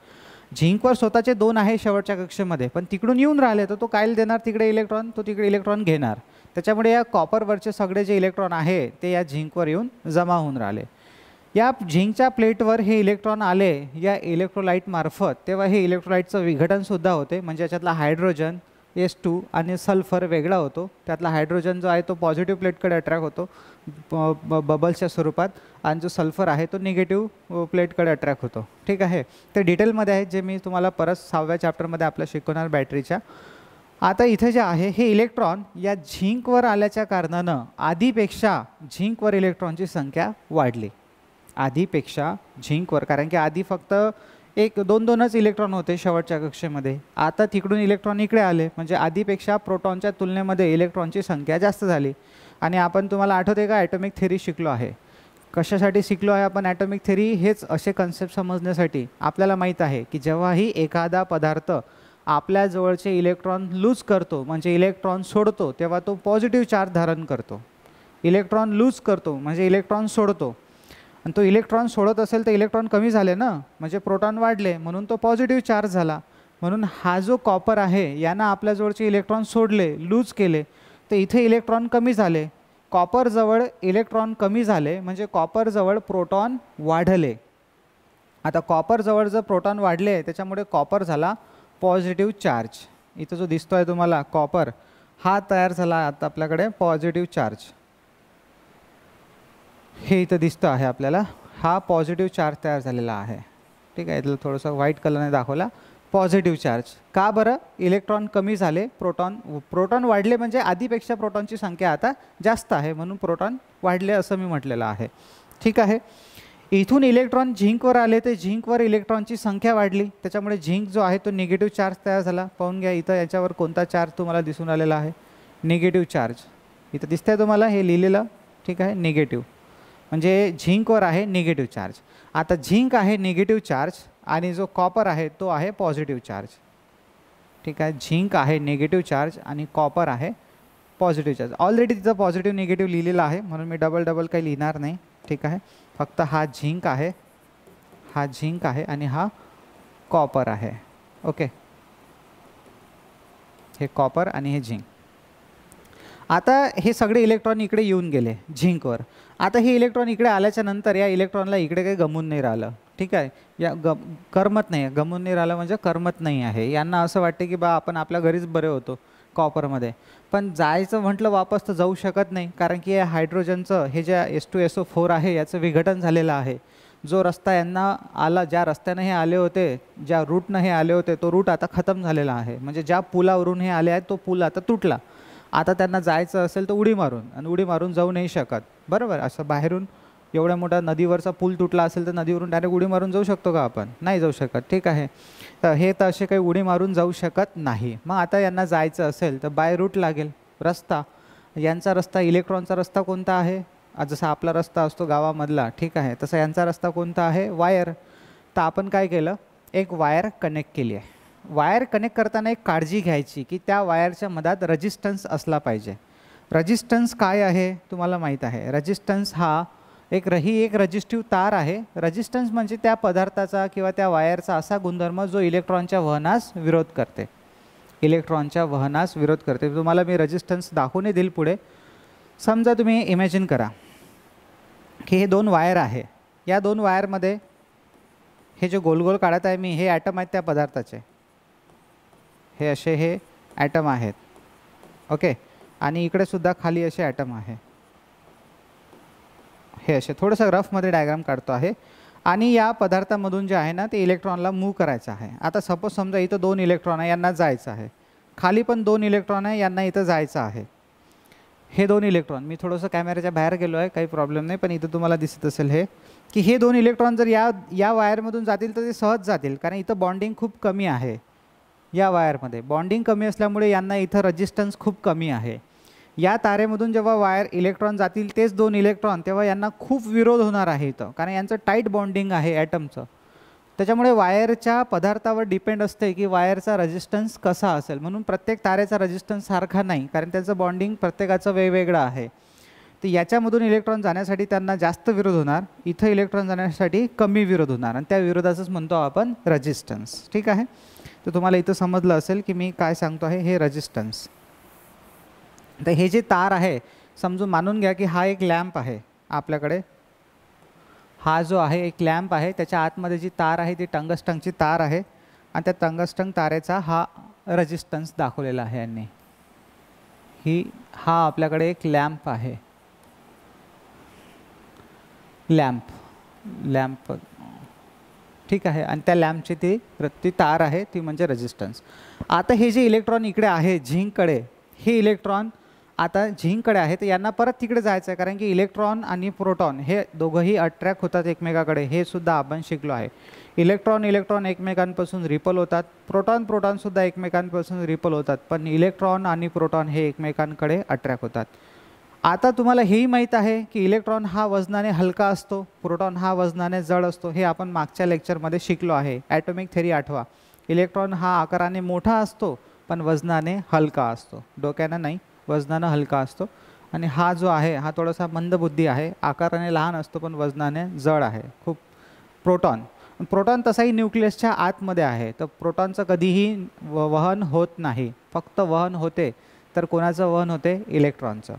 झिंकवर स्वतःचे दोन आहे शेवटच्या कक्षेमध्ये पण तिकडून येऊन राहिले तर तो काय देणार तिकडे इलेक्ट्रॉन तो तिकडे इलेक्ट्रॉन घेणार त्याच्यामुळे या कॉपरवरचे सगळे जे इलेक्ट्रॉन आहे ते या झिंकवर येऊन जमा होऊन राहिले या झिंकच्या प्लेटवर हे इलेक्ट्रॉन आले या इलेक्ट्रोलाईटमार्फत तेव्हा हे इलेक्ट्रोलाईटचं विघटनसुद्धा होते म्हणजे याच्यातला हायड्रोजन एस टू आणि सल्फर वेगळा होतो त्यातला हायड्रोजन जो आहे तो पॉझिटिव्ह प्लेटकडे अट्रॅक्ट होतो बबल्सच्या स्वरूप आज जो सल्फर है तो निगेटिव प्लेटकडे अट्रॅक्ट होतो ठीक आहे ते डिटेलमध्ये आहे जे मैं तुम्हारा परस सहाव्या चॅप्टरमध्ये आपल्या शिकवणार बॅटरीच्या आता इथे जे है हे इलेक्ट्रॉन या झिंक आल्याच्या कारणानं आधीपेक्षा झिंक व इलेक्ट्रॉन की संख्या वाढ़ी आधीपेक्षा झिंक व कारण की आधी फक्त एक दोन दोनच इलेक्ट्रॉन होते कक्षे में आता तिकडून इलेक्ट्रॉन इकडे आले म्हणजे आधीपेक्षा में इलेक्ट्रॉन की संख्या जास्त झाली आणि आपण तुम्हाला आहे का ॲटॉमिक थेरी शिकलो आहे कशासाठी शिकलो आहे आपण ॲटॉमिक थेरी हेच असे कन्सेप्ट समजण्यासाठी आपल्याला माहीत आहे की जेव्हाही एखादा पदार्थ आपल्याजवळचे इलेक्ट्रॉन लूज करतो म्हणजे इलेक्ट्रॉन सोडतो तेव्हा तो पॉझिटिव्ह चार्ज धारण करतो इलेक्ट्रॉन लूज करतो म्हणजे इलेक्ट्रॉन सोडतो आणि तो इलेक्ट्रॉन सोडत असेल तर इलेक्ट्रॉन कमी झाले ना म्हणजे प्रोटॉन वाढले म्हणून तो पॉझिटिव्ह चार्ज झाला म्हणून हा जो कॉपर आहे यानं आपल्याजवळचे इलेक्ट्रॉन सोडले लूज केले तर इथे इलेक्ट्रॉन कमी झाले कॉपरजवळ इलेक्ट्रॉन कमी झाले म्हणजे कॉपरजवळ प्रोटॉन वाढले आता कॉपरजवळ जर प्रोटॉन वाढले त्याच्यामुळे कॉपर झाला पॉझिटिव्ह चार्ज इथं जो दिसतो आहे तुम्हाला कॉपर हा तयार झाला आता आपल्याकडे पॉझिटिव्ह चार्ज हे इथं दिसतं आहे आपल्याला हा पॉझिटिव्ह चार्ज तयार झालेला आहे ठीक आहे इथलं थोडंसं व्हाईट कलरने दाखवला पॉजिटिव चार्ज का बर इलेक्ट्रॉन कमी जाए प्रोटॉन प्रोटॉन वाढले म्हणजे आधीपेक्षा की संख्या आता जास्त है मनु प्रोटॉन वाढले मैं मटले है ठीक है इधन इलेक्ट्रॉन झिंकवर आले पर इलेक्ट्रॉन की संख्या वाढली त्याच्यामुळे झिंक जो है तो निगेटिव चार्ज तैयार झाला गया इत इथं याच्यावर चार्ज तुम्हारा दिसून आलेला निगेटिव चार्ज चार्ज दिस्त है तुम्हारा ये लिहिलेलं ठीक आहे निगेटिव्ह म्हणजे झिंकवर है निगेटिव चार्ज आता झिंक है निगेटिव चार्ज आणि जो कॉपर आहे तो आहे पॉझिटिव्ह चार्ज ठीक आहे झिंक आहे निगेटिव्ह चार्ज आणि कॉपर आहे पॉझिटिव्ह चार्ज ऑलरेडी तिचं पॉझिटिव्ह निगेटिव्ह लिहिलेलं आहे म्हणून मी डबल डबल काही लिहिणार नाही ठीक आहे फक्त हा झिंक आहे हा झिंक आहे आणि हा कॉपर आहे ओके हे कॉपर आणि हे झिंक आता हे सगळे इलेक्ट्रॉन इकडे येऊन गेले झिंकवर आता हे इलेक्ट्रॉन इकडे आल्याच्यानंतर या इलेक्ट्रॉनला इकडे काही गमून नाही राहिलं ठीक है या ग करमत नहीं आहे गमून नाही राहिलं करमत नहीं है यहां असं वाटते की बा अपन आपल्या घरीच बरे होतो कॉपर पण पाए म्हटलं वापस तो जाऊ शकत नहीं कारण कि हाइड्रोजनच हायड्रोजनचं हे जे S two S O four है याचं विघटन है जो रस्ता यांना आला ज्या रस्त्यान ही आले होते ज्या रूटनं हे आले होते तो रूट आता खत्म है आहे म्हणजे ज्या पुलावरून आले आहेत तो पुल आता तुटला आता जाए तो उडी मार्ग उडी मारून जाऊ नहीं शकत बरबर अस बाहर एवढा मोठा नदीवरचा पूल तुटला अल तो नदी पर डायरेक्ट उडी मारून जाऊ शको का अपन नहीं जाऊ शकत ठीक है तो हे तो अभी कहीं उडी मारून जाऊ शकत नहीं मग आता यांना जायचं असेल बाय रूट लगे रस्ता यांचा रस्ता इलेक्ट्रॉनचा रस्ता कोणता आहे जसा आपला रस्ता असतो गावामधला ठीक है तसा यांचा रस्ता को आहे वायर तो अपन का एक वायर कनेक्ट के लिए वायर कनेक्ट करता एक काळजी घ्यायची की त्या मधात रजिस्टन्स असला पाहिजे रजिस्टन्स काय आहे तुम्हाला माहीत आहे रजिस्टन्स हा एक रही एक रजिस्टिव तार है रजिस्टन्स मे पदार्था कि किंवा त्या गुणधर्म जो इलेक्ट्रॉन इलेक्ट्रॉनच्या वहनास विरोध करते इलेक्ट्रॉन इलेक्ट्रॉनच्या वहनास विरोध करते तुम्हारा मैं रजिस्टन्स दाखवून देईल पुढे समजा तुम्ही इमॅजिन करा कि हे दोन वायर है या दोन वायरमध्ये हे जो गोलगोल काड़ता है मी ये ऐटम है पदार्था पदार्थाचे हे अटम है ओके आणि इकडे सुद्धा खाली असे ॲटम आहे है थोड़स थोडंसं रफमध्ये डायग्राम काढतो है आणि या पदार्थामधून जे आहे ना ते इलेक्ट्रॉनला मूव्ह करायचं आहे आता सपोज समझा इतना दोन इलेक्ट्रॉन है यहां जाए आहे खाली पण दोन इलेक्ट्रॉन है यहां इतना जायचं आहे हे दोन इलेक्ट्रॉन मैं थोडंसं कॅमेऱ्याच्या बाहर गेलो है काही प्रॉब्लेम नाही पण इथं तुम्हाला दिसत असेल हे हे दोन इलेक्ट्रॉन जर या या वायरमधून जातील सहज जातील कारण इथं बॉन्डिंग खूब कमी है या वायरमध्ये बॉन्डिंग कमी असल्यामुळे यांना रजिस्टन्स खूब कमी है या तारेमधून जेव्हा वायर इलेक्ट्रॉन जातील तेच दोन इलेक्ट्रॉन तेव्हा यांना खूप विरोध होणार आहे इथं कारण यांचं टाईट बॉन्डिंग आहे ॲटमचं त्याच्यामुळे वायरच्या पदार्थावर डिपेंड असते की वायरचा रजिस्टन्स कसा असेल म्हणून प्रत्येक तारेचा रजिस्टन्स सारखा नाही कारण त्याचं बॉन्डिंग प्रत्येकाचं वेगवेगळं आहे तर याच्यामधून इलेक्ट्रॉन जाण्यासाठी त्यांना जास्त विरोध होणार इथं इलेक्ट्रॉन जाण्यासाठी कमी विरोध होणार आणि त्या विरोधाचंच म्हणतो आपण रजिस्टन्स ठीक आहे तर तुम्हाला इथं समजलं असेल की मी काय सांगतो आहे हे रजिस्टन्स तो हे जे तार है समझू मानून घया कि हा एक लैम्प है आपल्याकडे हा जो है एक लैम्प है त्याच्या आतमध्ये जी तार है ती टंगस्टंगची तार है आणि त्या टंगस्टंग तारेचा हा रजिस्टन्स दाखिल है ही हा आपल्याकडे एक लैम्प है लैम्प लैम्प ठीक है लैम्प त्या ती ती तार है तीजे रजिस्टन्स आता हे जे इलेक्ट्रॉन इकडे आहे झिंककडे हे इलेक्ट्रॉन आता झिंककडे है तर यांना परत तिकडे जाए कारण कि इलेक्ट्रॉन आणि प्रोटॉन ये दोघंही ही अट्रैक्ट होता हे सुद्धा आपण शिकलो है इलेक्ट्रॉन इलेक्ट्रॉन एकमेकांपासून रिपल होतात प्रोटॉन प्रोटॉनसुद्धा एकमेकांपासून रिपल होतात पन इलेक्ट्रॉन आ प्रोटॉन हे एकमेकांकडे अट्रॅक्ट होतात आता तुम्हारा ही माहीत है कि इलेक्ट्रॉन हा वजना हलका असतो प्रोटॉन हा वजना जड असतो हे आपण मागच्या लेक्चरमध्ये शिकलो है ऐटोमिक थेरी आठवा इलेक्ट्रॉन हा आकाराने मोटा असतो पण वजनाने हलका आतो डोक नहीं वजनानं हलका असतो आणि हा जो आहे हा थोडासा मंदबुद्धी आहे आकाराने लहान असतो पण वजनाने जड आहे खूप प्रोटॉन प्रोटॉन तसाही न्यूक्लियसच्या आतमध्ये आहे तर प्रोटॉनचं कधीही व वहन होत नाही फक्त वहन होते तर कोणाचं वहन होते इलेक्ट्रॉनचं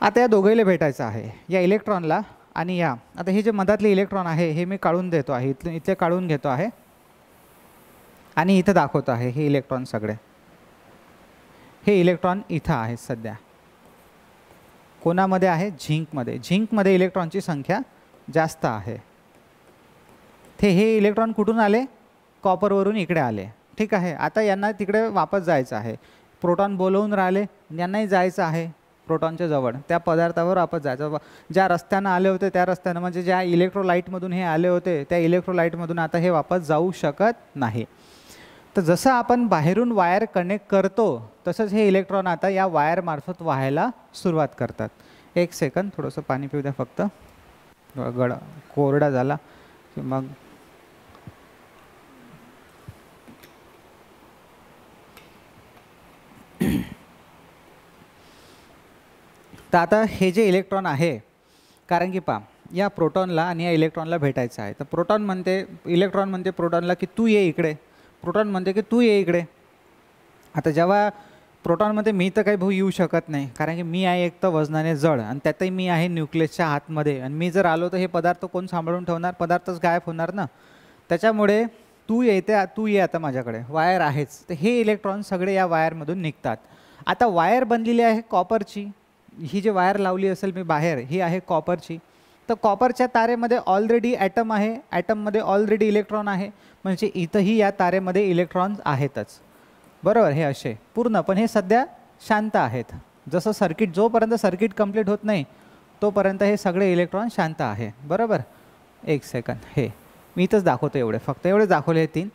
आता या दोघेला भेटायचं आहे या इलेक्ट्रॉनला आणि या आता हे जे मधातले इलेक्ट्रॉन आहे हे मी काढून देतो आहे इथले इथे काढून घेतो आहे आणि इथं दाखवतो आहे हे इलेक्ट्रॉन सगळे हे इलेक्ट्रॉन इथं आहे सध्या कोणामध्ये आहे झिंकमध्ये झिंकमध्ये इलेक्ट्रॉनची संख्या जास्त आहे ते हे इलेक्ट्रॉन कुठून आले कॉपरवरून इकडे आले ठीक आहे आता यांना तिकडे वापस जायचं आहे प्रोटॉन बोलवून राहिले यांनाही जायचं आहे प्रोटॉनच्या जवळ त्या पदार्थावर वापस जायचं ज्या रस्त्यानं आले होते त्या रस्त्यानं म्हणजे ज्या इलेक्ट्रोलाईटमधून हे आले होते त्या इलेक्ट्रोलाईटमधून आता हे वापस जाऊ शकत नाही तो जस आपण बाहर वायर कनेक्ट करतो तसंच हे इलेक्ट्रॉन आता या वायरमार्फत व्हायला सुरुवात करतात एक सेकंद थोडंसं पाणी पिऊ द्या फक्त गड कोरडा झाला की मग तर आता हे जे इलेक्ट्रॉन है कारण की पा या प्रोटॉनला आणि या इलेक्ट्रॉनला भेटायचं आहे तर प्रोटॉन मनते इलेक्ट्रॉन मनते प्रोटॉनला की तू ये इकडे प्रोटॉन म्हणते की तू ये इकडे आता जेव्हा प्रोटॉनमध्ये मी तर काही भाऊ येऊ शकत नाही कारण की मी आहे एक तर वजनाने जड आणि त्यातही मी आहे न्यूक्लियसच्या आतमध्ये आणि मी जर आलो तर हे पदार्थ कोण सांभाळून ठेवणार पदार्थच गायब होणार ना त्याच्यामुळे तू येते तू ये आता माझ्याकडे वायर आहेच तर हे इलेक्ट्रॉन सगळे या वायरमधून निघतात आता वायर बनलेली आहे कॉपरची ही जी वायर लावली असेल मी बाहेर ही आहे कॉपरची तर कॉपरच्या तारेमध्ये ऑलरेडी ॲटम आहे ॲटममध्ये ऑलरेडी इलेक्ट्रॉन आहे म्हणजे इथंही या तारेमध्ये इलेक्ट्रॉन्स आहेतच बरोबर हे असे पूर्ण पण हे सध्या शांत आहेत जसं सर्किट जोपर्यंत सर्किट कंप्लीट होत नाही तोपर्यंत हे सगळे इलेक्ट्रॉन शांत आहे बरोबर एक सेकंद हे मी इथंच दाखवतो एवढे फक्त एवढे दाखवले हे तीन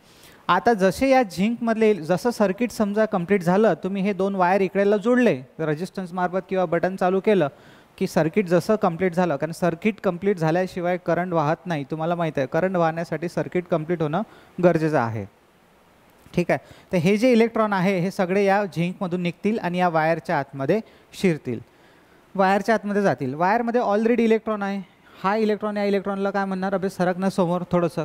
आता जसे या झिंकमधले जसं सर्किट समजा कंप्लीट झालं तुम्ही हे दोन वायर इकडेला जोडले रजिस्टन्स मार्फत किंवा बटन चालू केलं कि सर्किट जस कम्प्लीट झालं कारण सर्किट कम्प्लीट झाल्याशिवाय करंट वहत नहीं तुम्हारा माहीत आहे करंट वाहण्यासाठी सर्किट कम्प्लीट हो गरजेचं है ठीक है तो हे जे इलेक्ट्रॉन आहे हे सगळे या झिंकमधून निघतील आणि या वायरच्या वायर शिरतील वायरच्या आतमध्ये जातील वायरमध्ये ऑलरेडी इलेक्ट्रॉन है हा इलेक्ट्रॉन या इलेक्ट्रॉन काय म्हणणार अभे सरकना समोर थोडंसं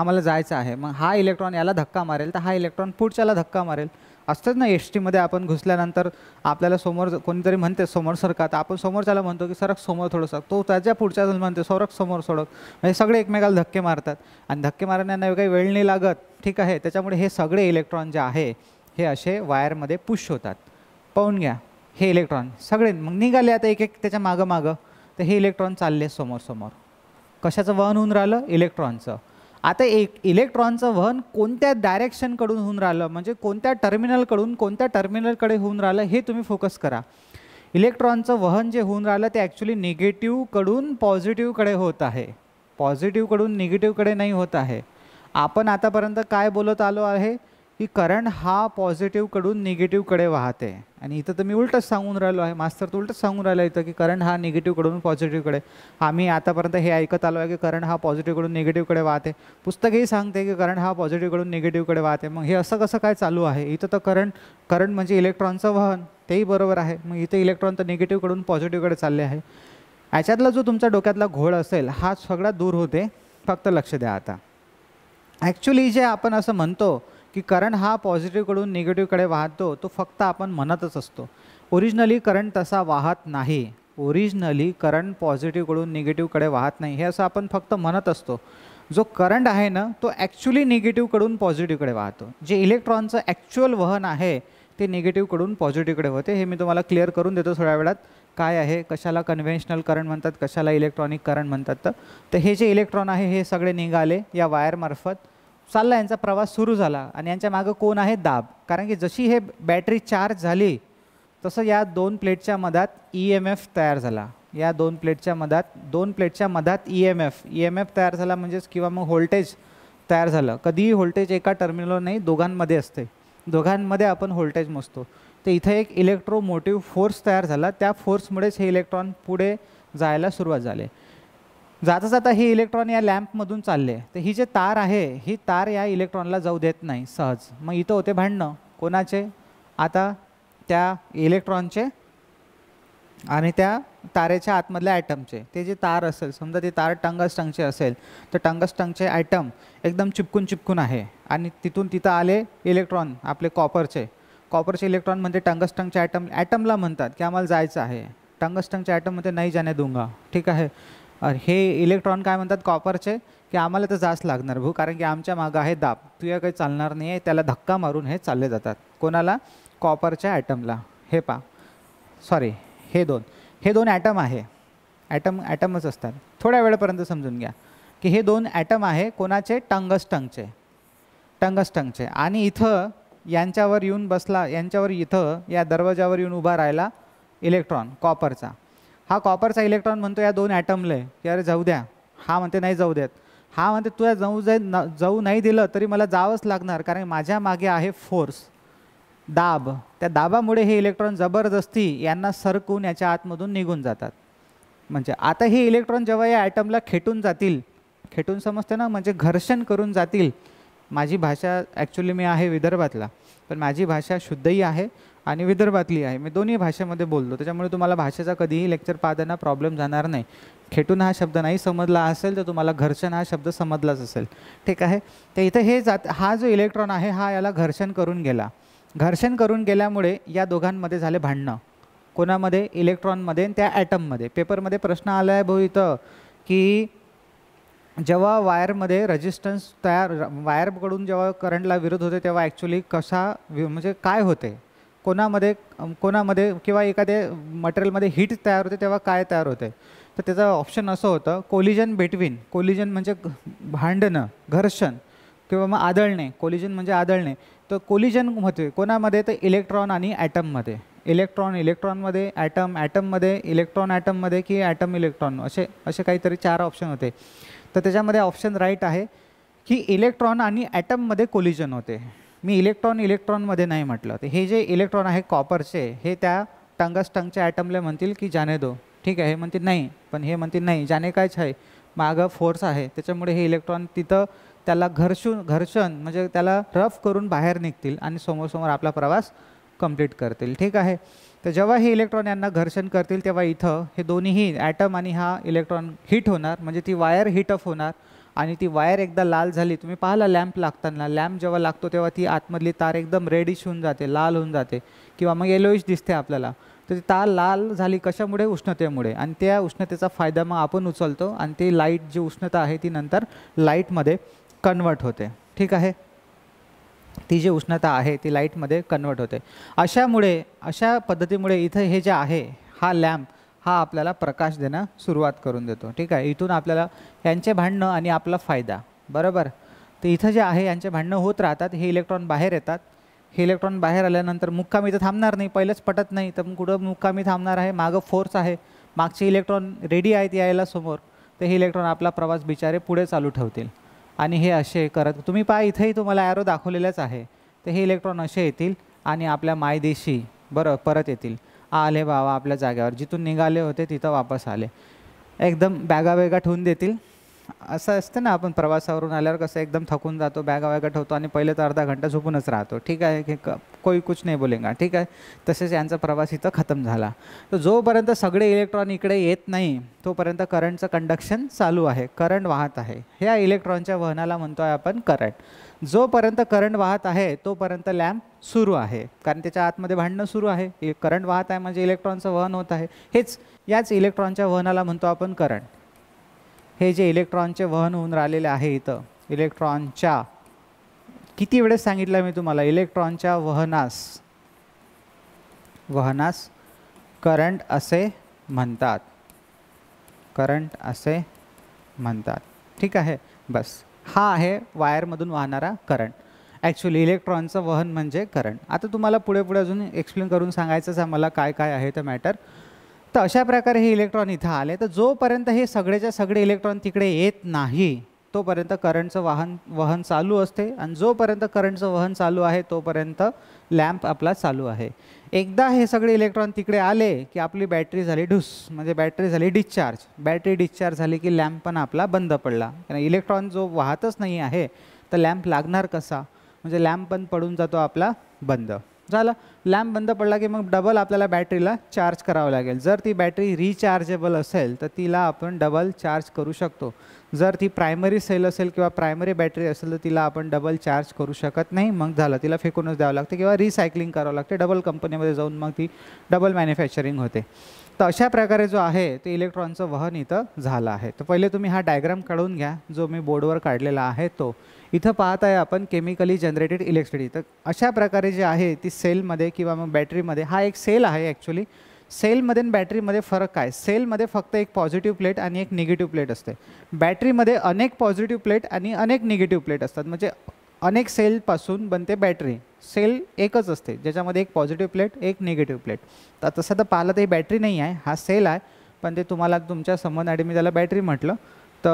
आम जाए आहे मग हा इलेक्ट्रॉन याला धक्का मारेल तर हा इलेक्ट्रॉन पुढच्याला धक्का मारेल असतंच ना एस टीमध्ये आपण घुसल्यानंतर आपल्याला समोर कोणीतरी म्हणते समोर सरका तर आपण समोर त्याला म्हणतो की सरक समोर थोडंसं तो त्याच्या पुढच्या म्हणते सरक समोर सोडक म्हणजे सगळे एकमेकाला धक्के मारतात आणि धक्के मारण्याने काही वेळ नाही लागत ठीक आहे त्याच्यामुळे हे सगळे इलेक्ट्रॉन जे आहे हे असे वायरमध्ये पुश होतात पाहून घ्या हे इलेक्ट्रॉन सगळे मग निघाले आता एक एक त्याच्या मागं मागं तर हे इलेक्ट्रॉन चालले समोर समोर कशाचं वहन होऊन राहिलं इलेक्ट्रॉनचं आता एक इलेक्ट्रॉनचं वहन कोणत्या डायरेक्शनकडून होऊन राहिलं म्हणजे कोणत्या टर्मिनलकडून कोणत्या टर्मिनलकडे होऊन राहिलं हे तुम्ही फोकस करा इलेक्ट्रॉनचं वहन जे होऊन राहिलं ते ॲक्च्युली निगेटिव्हकडून पॉझिटिव्हकडे होत आहे पॉझिटिव्हकडून निगेटिव्हकडे नाही होत आहे आपण आतापर्यंत काय बोलत आलो आहे कि करंट हा पॉझिटिव्हकडून निगेटिव्हकडे वाहते आणि इथं तर मी उलटंच सांगून राहिलो आहे मास्तर तर उलटंच सांगून राहिलं इथं की करंट हा निगेटिव्हकडून पॉझिटिव्हकडे आम्ही आतापर्यंत हे ऐकत आलो है कि करंट हा पॉझिटिव्हकडून निगेटिव्हकडे पुस्तक ही संगते कि करंट हा पॉझिटिव्हकडून निगेटिव्हकडे वाहते मग हे असं कसं काय चालू है इथं तो करंट करंट मजे इलेक्ट्रॉन इलेक्ट्रॉनचं वहन ही बरोबर है मैं इथं इलेक्ट्रॉन तो निगेटिव कड़ी पॉजिटिव कड़े चालले आहे याच्यातला जो तुम्हार डोक्याला घोल असेल हा सगड़ा दूर होते फक्त लक्ष द्या आता ॲक्च्युली जे अपन असं तो कि करंट हा पॉझिटिव्हकडून निगेटिव्हकडे वाहतो तो फक्त अपन मनत असतो ओरिजिनली करंट तसा वाहत नहीं ओरिजिनली करंट पॉझिटिव्हकडून निगेटिव्हकडे वाहत नाही हे असं आपण फक्त मनत जो करंट है ना तो ॲक्च्युली निगेटिव्हकडून पॉझिटिव्हकडे वाहतो जे इलेक्ट्रॉनचं ॲक्च्युअल वहन है तो निगेटिव्हकडून पॉझिटिव्हकडे होते हे मी तुम्हाला क्लिअर करून देतो थोड्या वेळात काय है कशाला कन्वेन्शनल करंट मनत कशाला इलेक्ट्रॉनिक करंट मनत तो हे जे इलेक्ट्रॉन है हे सगळे निघाले या वायरमार्फत चलना यांचा प्रवास सुरू झाला आणि दाब कारण कि जी ये बैटरी चार्ज झाली तसं या दोन प्लेटच्या मधात ई एम एफ तैयार या दोन प्लेट मधात दोन प्लेट मधात E M F E M F तैयार कि म्हणजेच किंवा मग व्होल्टेज तयार झालं कधीही व्होल्टेज एका टर्मिनलवर नाही दोघांमध्ये असते दोघांमध्ये आपण व्होल्टेज मोजतो तर इथं एक इलेक्ट्रोमोटिव्ह फोर्स तयार झाला इलेक्ट्रॉन पुढे जाएगा सुरुआत झाली जाता जाता हे इलेक्ट्रॉन या लॅम्पमधून चालले तर ही जे तार है ही तार या इलेक्ट्रॉनला जाऊ दी नहीं सहज मैं इत होते भांडणं को आता त्या इलेक्ट्रॉनचे आणि त्या तारेच्या आतमधल्या ॲटमचे ते जे तार असेल समजा ते तार टंगस्टंगचे असेल तर टंगस्टंगचे ॲटम एकदम चिपकून चिपकून है आणि तिथून तिथं आले इलेक्ट्रॉन आपले कॉपर कॉपरचे इलेक्ट्रॉन मे टंगस्टंगचे ॲटम ॲटमला म्हणतात की आम्हाला जायचं आहे टंगस्टंगच्या ॲटममध्ये नाही जाण्या दुंगा ठीक है हे इलेक्ट्रॉन काय म्हणतात कॉपरचे की आम्हाला तर जास्त लागणार भू कारण की आमच्या मागं आहे दाब या काही चालणार नाही आहे त्याला धक्का मारून हे चालले जातात कोणाला कॉपरच्या ॲटमला हे पा सॉरी हे दोन हे दोन ॲटम आहे ॲटम ॲटमच असतात थोड्या वेळापर्यंत समजून घ्या की हे दोन ॲटम आहे कोणाचे टंगस्टंगचे टंगस्टंगचे आणि इथं यांच्यावर येऊन बसला यांच्यावर इथं या दरवाजावर येऊन उभा राहिला इलेक्ट्रॉन कॉपरचा हा का इलेक्ट्रॉन म्हणतो या दोन ॲटमला आहे की अरे जाऊ दया हा म्हणते नाही जाऊ देत हा म्हणते तुला जाऊ जाय न जाऊ नहीं दिलं तरी मला जावंच लगन कारण मजामागे है फोर्स दाब त्या दाबा मु इलेक्ट्रॉन जबरदस्ती यांना सरकून हाँ आतम निगुन जता आता हे इलेक्ट्रॉन जेव्हा या ऐटमला खेटन जी खेटन समझते ना म्हणजे घर्षण करूँ जी माझी भाषा ॲक्च्युली मैं आहे विदर्भातला पण माझी भाषा शुद्धही आहे आणि विदर्भातली आहे मी दोन्ही भाषेमध्ये बोलतो त्याच्यामुळे तुम्हाला भाषेचा कधीही लेक्चर पाहताना प्रॉब्लेम जाणार नाही खेटून हा शब्द नाही समजला असेल तर तुम्हाला घर्षण हा शब्द समजलाच असेल ठीक आहे तर इथं हे जात हा जो इलेक्ट्रॉन आहे हा याला घर्षण करून गेला घर्षण करून गेल्यामुळे या दोघांमध्ये झाले भांडणं कोणामध्ये इलेक्ट्रॉनमध्ये त्या ॲटममध्ये पेपरमध्ये प्रश्न आला आहे भाऊ इथं की जेव्हा वायरमध्ये रजिस्टन्स तयार वायरकडून जेव्हा करंटला विरोध होते तेव्हा ॲक्च्युली कसा म्हणजे काय होते कोणामध्ये कोणामध्ये किंवा एखादे मटेरियलमध्ये हीट तयार होते तेव्हा काय तयार होते तर त्याचा ऑप्शन असं होतं कोलिजन बिटवीन कोलिजन म्हणजे भांडणं घर्षण किंवा मग आदळणे कोलिजन म्हणजे आदळणे तर कोलिजन होते कोणामध्ये तर इलेक्ट्रॉन आणि ॲटममध्ये इलेक्ट्रॉन इलेक्ट्रॉनमध्ये ॲटम ॲटममध्ये इलेक्ट्रॉन ॲटममध्ये की ॲटम इलेक्ट्रॉन असे असे काहीतरी चार ऑप्शन होते तर त्याच्यामध्ये ऑप्शन राईट आहे की इलेक्ट्रॉन आणि ॲटममध्ये कोलिजन होते मी इलेक्ट्रॉन इलेक्ट्रॉनमध्ये नाही म्हटलं तर हे जे इलेक्ट्रॉन आहे कॉपरचे हे त्या टंगस्टंगच्या ॲटमला म्हणतील की जाणे दो ठीक आहे हे म्हणतील नाही पण हे म्हणतील नाही जाणे कायच आहे मागं फोर्स आहे त्याच्यामुळे हे इलेक्ट्रॉन तिथं त्याला घर्षून घर्षण म्हणजे त्याला रफ करून बाहेर निघतील आणि समोरसमोर आपला प्रवास कंप्लीट करतील ठीक आहे तर जेव्हा हे इलेक्ट्रॉन यांना घर्षण करतील तेव्हा इथं हे दोन्हीही ॲटम आणि हा इलेक्ट्रॉन हिट होणार म्हणजे ती वायर हिटअप होणार आणि ती वायर एकदा लाल झाली तुम्ही पाहिला लॅम्प लागताना लॅम्प जेव्हा लागतो तेव्हा ती आतमधली तार एकदम रेडिश होऊन जाते लाल होऊन जाते किंवा मग येलोईश दिसते आपल्याला तर ती तार लाल झाली कशामुळे उष्णतेमुळे आणि त्या उष्णतेचा फायदा मग आपण उचलतो आणि ती लाईट जी उष्णता आहे ती नंतर लाईटमध्ये कन्वर्ट होते ठीक आहे ती जी उष्णता आहे ती लाईटमध्ये कन्वर्ट होते अशामुळे अशा पद्धतीमुळे इथं हे जे आहे हा लॅम्प हा आपल्याला प्रकाश देना सुरुवात करूँ देते ठीक है इतना अपने यांचे भांडणं आणि आपला फायदा बरोबर तर इथं जे है यांचे भांडणं होत राहतात हे इलेक्ट्रॉन बाहर ये इलेक्ट्रॉन बाहर आलनतर मुक्कामी तो थाम नहीं पैलच पटत नहीं तो कुछ मुक्कामी थाम आहे मागं फोर्स आहे मागचे इलेक्ट्रॉन रेडी आहेत समोर तर हे इलेक्ट्रॉन आपला प्रवास बिचारे पुढे चालू ठेवतील आणि हे असे करत तुम्ही पहा इथंही तुम्हाला ॲरो दाखवलेलाच आहे तर हे इलेक्ट्रॉन असे येतील आपल्या मायदेशी बरं परत आले बाबा आपल्या जागेवर जिथून निघाले होते तिथं वापस आले एकदम बॅगा वेगा ठेवून देतील असं असतं ना आपण प्रवासावरून आल्यावर कसं एकदम थकून जातो बॅगा वेगा ठेवतो आणि पहिले तर अर्धा घंटा झोपूनच राहतो ठीक आहे की कोई कुछ नाही बोलेगा ठीक आहे तसेच यांचा प्रवास इथं खतम झाला तर जोपर्यंत सगळे इलेक्ट्रॉन इकडे येत नाही तोपर्यंत करंटचं कंडक्शन चालू आहे करंट वाहत आहे ह्या इलेक्ट्रॉनच्या वहनाला म्हणतो आहे आपण करंट जोपर्यंत करंट वाहत आहे तोपर्यंत लॅम्प सुरू आहे कारण त्याच्या आतमध्ये भांडणं सुरू आहे करंट वाहत आहे म्हणजे इलेक्ट्रॉनचं वहन होत आहे हेच याच इलेक्ट्रॉनच्या वहनाला म्हणतो आपण करंट हे जे इलेक्ट्रॉनचे वहन होऊन राहिलेले आहे इथं इलेक्ट्रॉनच्या किती वेळेस सांगितलं मी तुम्हाला इलेक्ट्रॉनच्या वहनास वहनास करंट असे म्हणतात करंट असे म्हणतात ठीक आहे बस हा है वायरमधून वाहणारा करंट ॲक्च्युली इलेक्ट्रॉनचं वहन म्हणजे करंट आता तुम्हारा पुढे पुढे एक्सप्लेन करूँ संगाच आहे मला काय काय आहे तो मॅटर तर अशा प्रकार हे इलेक्ट्रॉन इधे आले तो जोपर्यंत सगड़े सगड़े इलेक्ट्रॉन तिकडे येत नाही तोपर्यंत करंटचं वाहन वहन चालू असते आणि जोपर्यंत करंटचं वहन चालू आहे तोपर्यंत लॅम्प आपला चालू आहे एकदा हे सगळे इलेक्ट्रॉन तिकडे आले की आपली बॅटरी झाली ढुस म्हणजे बॅटरी झाली डिस्चार्ज बॅटरी डिस्चार्ज झाली की लॅम्प पण आपला बंद पडला कारण इलेक्ट्रॉन जो वाहतच नाही आहे तर लॅम्प लागणार कसा म्हणजे लॅम्प पण पडून जातो आपला बंद झाला लॅम्प बंद पडला की मग डबल आपल्याला बॅटरीला चार्ज करावं लागेल जर ती बॅटरी रिचार्जेबल असेल तर तिला आपण डबल चार्ज करू शकतो जर ती प्राइमरी सेल अल कि प्राइमरी बैटरी अल तो तिला अपन डबल चार्ज करू शकत नहीं मग झालं तिला फेकूनच द्यावं लागते किंवा रिसायकलिंग करावं लगते डबल कंपनी में जाऊन मग ती डबल मैन्युफैक्चरिंग होते तो अशा प्रकारे जो आहे ते इलेक्ट्रॉनचं वहन इथं है तो तर तुम्हें हा डायग्राम काढून घ्या जो मी बोर्डवर काढलेला है तो इत पाहत आहे आपण केमिकली जनरेटेड इलेक्ट्रिसिटी तो अशा प्रकार जी है ती सेलमध्ये किंवा बैटरी बॅटरीमध्ये हा एक सेल है एक्चुअली सेलमध्ये बैटरी बॅटरीमध्ये फरक सेल सेलमध्ये फक्त एक पॉजिटिव प्लेट आ एक निगेटिव प्लेट आते बैटरी बॅटरीमध्ये अनेक पॉजिटिव प्लेट आनेक निगेटिव प्लेट आता म्हणजे अनेक सेलपासून बनते बैटरी सेल एकच असते ज्याच्यामध्ये एक पॉजिटिव प्लेट एक निगेटिव प्लेट तो तसं तर पाहिलं तर ही बॅटरी नाही हा सेल है पण ते तुम्हाला तुमच्या मैं मी बैटरी मटल तो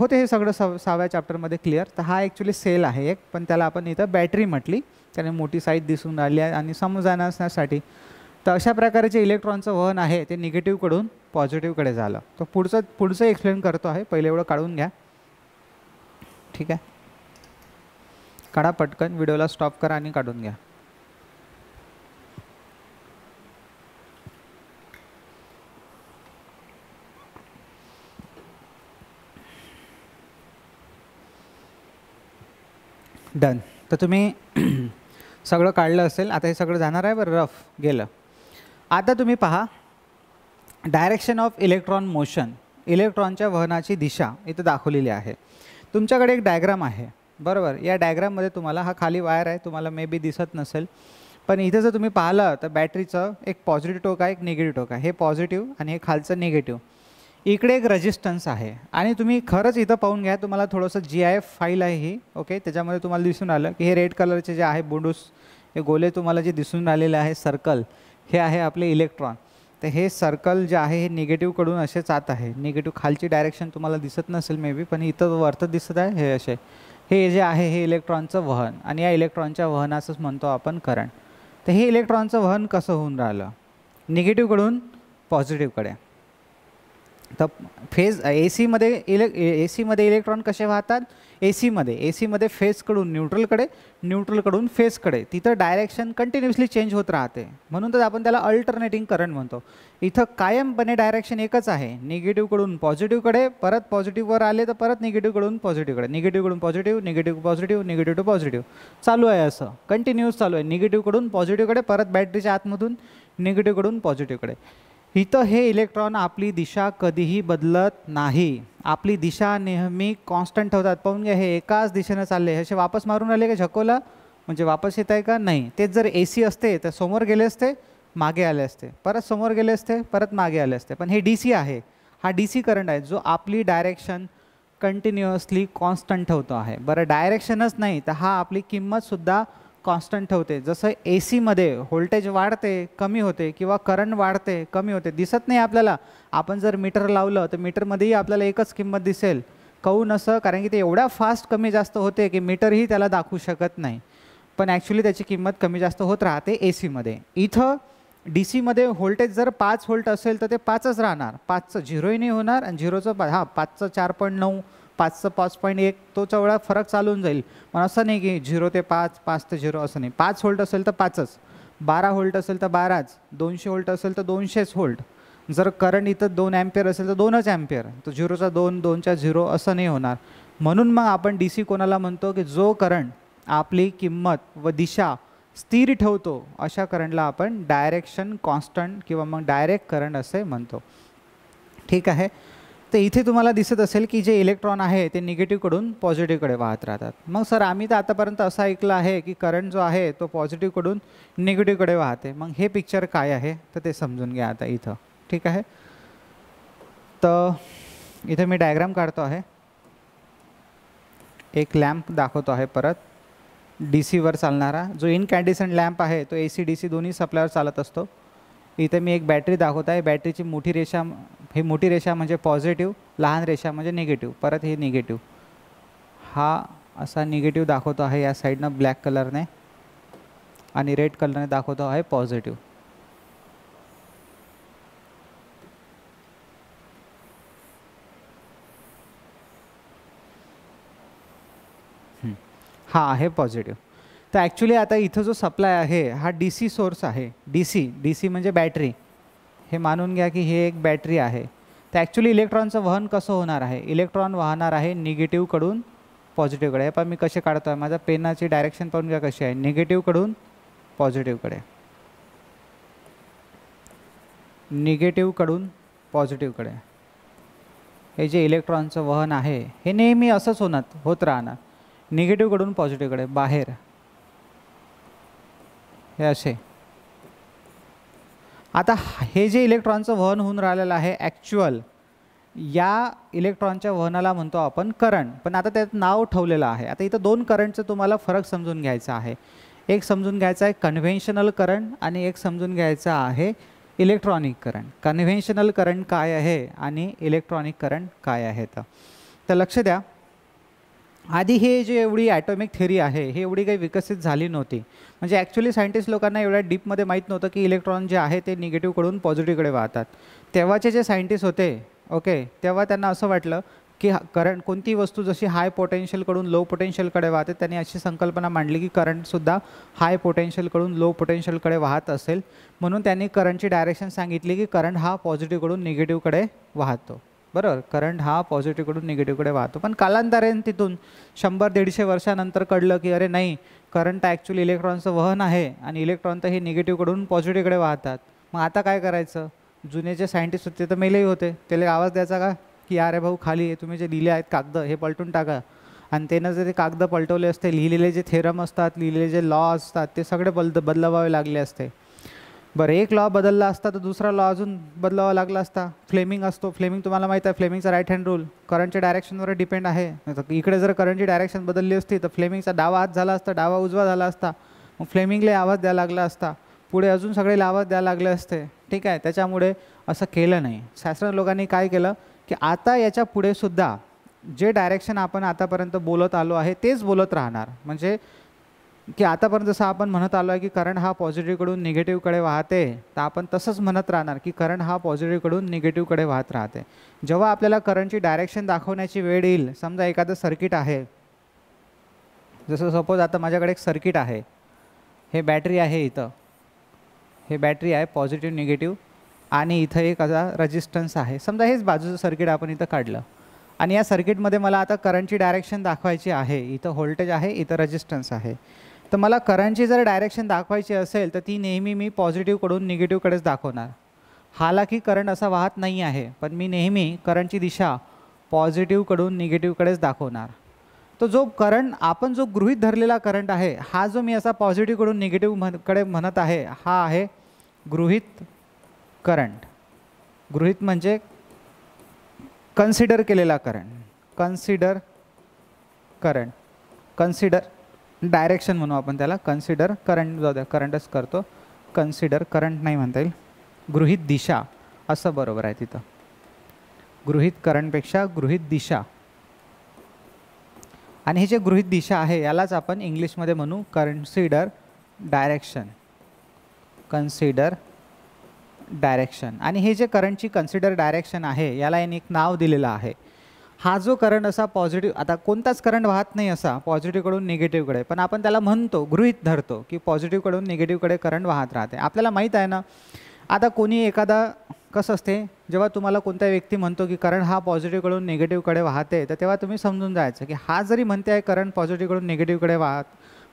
होते हैं सगळं सव्या सहाव्या चॅप्टरमध्ये क्लिअर तर हा ॲक्च्युली सेल है एक पन त्याला आपण इथं बॅटरी म्हटली त्याने मोठी साईज दिसून राहिली आहे तो अशा जे इलेक्ट्रॉनच वहन आहे ते निगेटिव्हकडून पॉजिटिव कड़े जाए तो पुढचं एक्सप्लेन करते आहे पहिले एवढं काढून घ्या ठीक है काड़ा पटकन व्हिडिओला स्टॉप करा आणि काढून डन तो तुम्हें सगळं काढलं आता हे सग जा आहे बरं रफ गेलं आता तुम्ही पहा डायरेक्शन ऑफ इलेक्ट्रॉन मोशन इलेक्ट्रॉनच्या वहनाची दिशा इथं दाखवलेली आहे तुमच्याकडे एक डायग्राम आहे बरोबर या डायग्राममध्ये तुम्हाला हा खाली वायर आहे तुम्हाला मे बी दिसत नसेल पण इथे जर तुम्ही पाहिलं तर बॅटरीचं एक पॉझिटिव्ह टोक आहे एक निगेटिव्ह टोक आहे हे पॉझिटिव्ह आणि हे खालचं निगेटिव्ह इकडे एक रजिस्टन्स आहे आणि तुम्ही खरंच इथं पाहून घ्या तुम्हाला थोडंसं जी आय एफ फाईल आहे ही ओके त्याच्यामध्ये तुम्हाला दिसून आलं की हे रेड कलरचे जे आहे बुंडूस हे गोले तुम्हाला जे दिसून आलेले आहे सर्कल हे आहे आपले इलेक्ट्रॉन तो हे सर्कल जे आहे हे निगेटिव्हकडून असे जात आहे निगेटिव्ह खालची डायरेक्शन तुम्हाला दिसत नसेल मे बी पण इथं वरतं दिसत आहे हे असे हे जे आहे हे इलेक्ट्रॉनचं वहन आणि या इलेक्ट्रॉनच्या वहनाचंच म्हणतो आपण करंट तर हे इलेक्ट्रॉनचं वहन कसं होऊन राहिलं निगेटिव्हकडून पॉझिटिव्हकडे तर फेज ए सीमध्ये इले ए सीमध्ये इलेक्ट्रॉन कसे वाहतात ए सीमध्ये ए सीमध्ये फेसकडून न्यूट्रलकडे न्यूट्रलकडून फेसकडे तिथं डायरेक्शन कंटिन्युअसली चेंज होत राहते म्हणून तर आपण त्याला अल्टरनेटिंग करंट म्हणतो इत कायमपणे डायरेक्शन एक एकच आहे निगेटिव्हकडून पॉझिटिव्हकडे परत पॉझिटिव्हवर आए तो परत निगेटिव पॉजिटिव कड़े निगेटिव निगेटिव्हकडून positive negative positive negative to positive चालू है असं कंटिन्स चालू है निगेटिव आहे निगेटिव्हकडून पॉझिटिव्हकडे परत निगेटिव आतमधून पॉजिटिव कड़े इत हे इलेक्ट्रॉन आपली दिशा कभी ही बदलत नहीं आपली दिशा नेहमी कॉन्स्टंट ठेवतात पाहून घ्या हे एकाच दिशेनं वापस मारून आए का झकोला म्हणजे वापस येत का नहीं तो जर ए सी असते तर समोर गेले मगे मागे परत समोर गेले असते परत मागे आले असते डी सी है हा डी सी करंट है जो आपली डायरेक्शन कंटिन्युअसली कॉन्स्टंट ठेवतो आहे बरं डायरेक्शनच नाही तर हा आपली किंमतसुद्धा कॉन्स्टंट जस ए सी सीमध्ये वोल्टेज वाड़ते कमी होते कि करंट वाड़ते कमी होते दिसत नहीं अपने अपन जर मीटर लावलं तर मीटरमध्येही आपल्याला एकच किंमत दिसेल कहून असं कारण कि एवडा फास्ट कमी जास्त होते कि मीटर ही दाखू शकत नहीं पन ॲक्च्युली त्याची किंमत कमी जास्त होत राहते ए सीमध्ये इत डी सी सीमध्ये वोल्टेज जर पांच वोल्ट अल तो ते पाचच राहणार पाचचं झिरोही नाही होणार आणि झिरोचं पा चार पॉइंट नौ पाचचं पाच पॉईंट एक तोचा एवढा फरक चालून जाईल पण असं नाही की झिरो ते पाच पाच ते होल्ट असेल तर पाचच बारा होल्ट असेल तो बाराच दोनशे होल्ट असेल तर दोनशेच होल्ट जर करंट इथं दोन ॲम्पियर असेल तर दोनच ॲम्पियर तर झिरोचा दोन दोनच्या झिरो असं नाही होणार म्हणून मग आपण डी सी कोणाला म्हणतो की जो करंट आपली किंमत व दिशा स्थिर ठेवतो अशा करंटला आपण डायरेक्शन कॉन्स्टंट कि मग डायरेक्ट करंट असे म्हणतो ठीक आहे तो इधे तुम्हारा दिसत असेल की जे इलेक्ट्रॉन आहे ते निगेटिव्हकडून पॉझिटिव्हकडे वहत रह मग सर आम्ही तर आतापर्यंत असं ऐकलं आहे की करंट जो है तो पॉझिटिव्हकडून निगेटिव्हकडे वाहते मग हे पिक्चर का है तो ते समजून घ्या आता इथं ठीक है तो इत मैं डायग्राम काढतो आहे एक लैम्प दाखवतो है परत डी सीवर चालणारा जो इनकँडिसन लैम्प है तो ए सी डी सी दोन्ही सप्लायर चालत असतो इथे मी एक दाखोता है बैटरी की मोटी रेशा ही मोठी रेषा म्हणजे पॉझिटिव्ह लहान रेषा म्हणजे निगेटिव्ह परत हे निगेटिव्ह हा असा निगेटिव्ह दाखवतो आहे या साईडनं ब्लॅक कलरने आणि रेड कलरने दाखवतो आहे पॉझिटिव्ह हा आहे पॉझिटिव्ह तर ॲक्च्युली आता इथं जो सप्लाय आहे हा डी सी सोर्स आहे डी सी डी सी म्हणजे बॅटरी हे मानून घया कि एक बैटरी है तो ऐक्चुअली इलेक्ट्रॉनच वहन कसं होणार आहे इलेक्ट्रॉन वाहणार आहे निगेटिव्हकडून पॉझिटिव्हकडे पण मी कसे काढतो आहे माझ्या पेनाची डायरेक्शन है निगेटिव कड़ी पॉजिटिव कड़े निगेटिव पॉझिटिव्हकडे पॉजिटिव कड़े ये जे इलेक्ट्रॉनच वहन आहे हे होना असंच होणार होत राहणार निगेटिव्हकडून पॉझिटिव्हकडे बाहेर हे असे आता हे जे इलेक्ट्रॉनच वहन होऊन राहिलेलं आहे ॲक्च्युअल या इलेक्ट्रॉनच्या वहनाला म्हणतो आपण करंट पण आता त्यात नाव ठेवलेलं आहे आता इथं दोन करंटचं तुम्हाला फरक समजून घ्यायचा आहे एक समजून घ्यायचा आहे कन्व्हेन्शनल करंट आणि एक समजून घ्यायचा आहे इलेक्ट्रॉनिक करंट कन्व्हेन्शनल करंट काय आहे आणि इलेक्ट्रॉनिक करंट काय आहे तर लक्ष द्या आधी हे जी एवढी ॲटॉमिक थेरी आहे हे एवढी काही विकसित झाली नव्हती म्हणजे ॲक्च्युली सायंटिस्ट लोकांना एवढ्या डीपमध्ये माहीत नव्हतं की इलेक्ट्रॉन जे आहे ते निगेटिव्हकडून पॉझिटिव्हकडे वाहतात तेव्हाचे जे सायंटिस्ट होते ओके तेव्हा त्यांना असं वाटलं की करंट कोणती वस्तू जशी हाय पोटेन्शियलकडून लो पोटेन्शियलकडे वाहते त्यांनी अशी संकल्पना मांडली की करंटसुद्धा हाय पोटेन्शियलकडून लो पोटेन्शियलकडे वाहत असेल म्हणून त्यांनी करंटची डायरेक्शन सांगितली की करंट हा पॉझिटिव्हकडून निगेटिव्हकडे वाहतो बरबर करंट हा पॉझिटिव्हकडून निगेटिव्हकडे वाहतो पण कालांतरेन तिथून शंबर दीडशे वर्षानंतर कळलं की अरे नहीं करंट ॲक्च्युली इलेक्ट्रॉनचं वहन है आणि इलेक्ट्रॉन तर हे निगेटिव्हकडून पॉझिटिव्हकडे वाहतात मग आता का जुने जे साइंटिस्ट होते तो मेले ही होते त्याला आवाज द्यायचा का की अरे भाऊ खाली तुम्हें जे लिखे आहेत कागद हे पलटन टाका आणि त्यानं जर कागद पलटवले असते जे थेरम असतात लिहिलेले जे लॉ असतात ते सगळे बल बदलवावे लागले बर एक लॉ बदलला असता तर दुसरा लॉ अजून बदलावा लागला असता फ्लेमिंग असतो फ्लेमिंग तुम्हाला माहीत आहे फ्लेमिंगचा राईट हँड रूल करंटच्या डायरेक्शनवर डिपेंड आहे इकडे जर करंटची डायरेक्शन बदलली असती तर फ्लेमिंगचा डावा हात झाला असता डावा उजवा झाला असता मग फ्लेमिंगला आवाज द्यायला लागला असता पुढे अजून सगळे आवाज द्यायला लागले असते ठीक आहे त्याच्यामुळे असं केलं नाही शास्त्रज्ञ लोकांनी काय केलं की आता याच्या पुढे सुद्धा जे डायरेक्शन आपण आतापर्यंत बोलत आलो आहे तेच बोलत राहणार म्हणजे की आतापर्यंत जसं आपण म्हणत आलो आहे की करंट हा पॉझिटिव्हकडून निगेटिव्हकडे वाहते तर आपण तसंच म्हणत राहणार की करंट हा पॉझिटिव्हकडून निगेटिव्हकडे वाहत राहते जेव्हा आपल्याला करंटची डायरेक्शन दाखवण्याची वेळ येईल समजा एखादं सर्किट आहे जसं सपोज आता माझ्याकडे एक सर्किट आहे हे बॅटरी आहे इथं हे बॅटरी आहे पॉझिटिव्ह निगेटिव्ह आणि इथं एक असा रजिस्टन्स आहे समजा हेच बाजूचं सर्किट आपण इथं काढलं आणि या सर्किटमध्ये मला आता करंटची डायरेक्शन दाखवायची आहे इथं व्होल्टेज आहे इथं रजिस्टन्स आहे तर मला की जर डायरेक्शन दाखवायची असेल तर ती नेहमी मी पॉझिटिव्हकडून निगेटिव्हकडेच दाखवणार हालांकि करंट असा वाहत नाही आहे पण मी नेहमी की दिशा निगेटिव निगेटिव्हकडेच दाखवणार तो जो करंट आपण जो गृहित धरलेला करंट आहे हा जो मी असा पॉझिटिव्हकडून निगेटिव्ह म्हण कडे म्हणत आहे हा आहे गृहित करंट गृहित म्हणजे कन्सिडर केलेला current consider current consider direction मनू अपन कन्सिडर करंट जो द्या करंटच करतो कन्सिडर करंट नहीं म्हणता गृहित दिशा अस बराबर है तिथं गृहित करंटपेक्षा गृहित दिशा आणि हे जे गृहित दिशा आहे यालाच आपण इंग्लिशमध्ये म्हणू कन्सिडर डायरेक्शन कन्सिडर डायरेक्शन आणि हे जे करंटची कन्सिडर डायरेक्शन है ये एक नाव दिलेलं है हा जो करंट असा पॉजिटिव आता कोणताच करंट वाहत नाही असा पॉझिटिव्हकडून निगेटिव्हकडे पण आपण त्याला म्हणतो गृहित धरतो की पॉझिटिव्हकडून निगेटिव्हकडे करंट वाहत राहते आपल्याला माहीत आहे ना आता कोणी एखादा कसं असते जेव्हा तुम्हाला कोणता व्यक्ती म्हणतो की करंट हा पॉझिटिव्हकडून निगेटिव्हकडे वाहते तर तेव्हा तुम्ही समजून जायचं की हा जरी म्हणते आहे करंट पॉझिटिव्हकडून निगेटिव्हकडे वाहत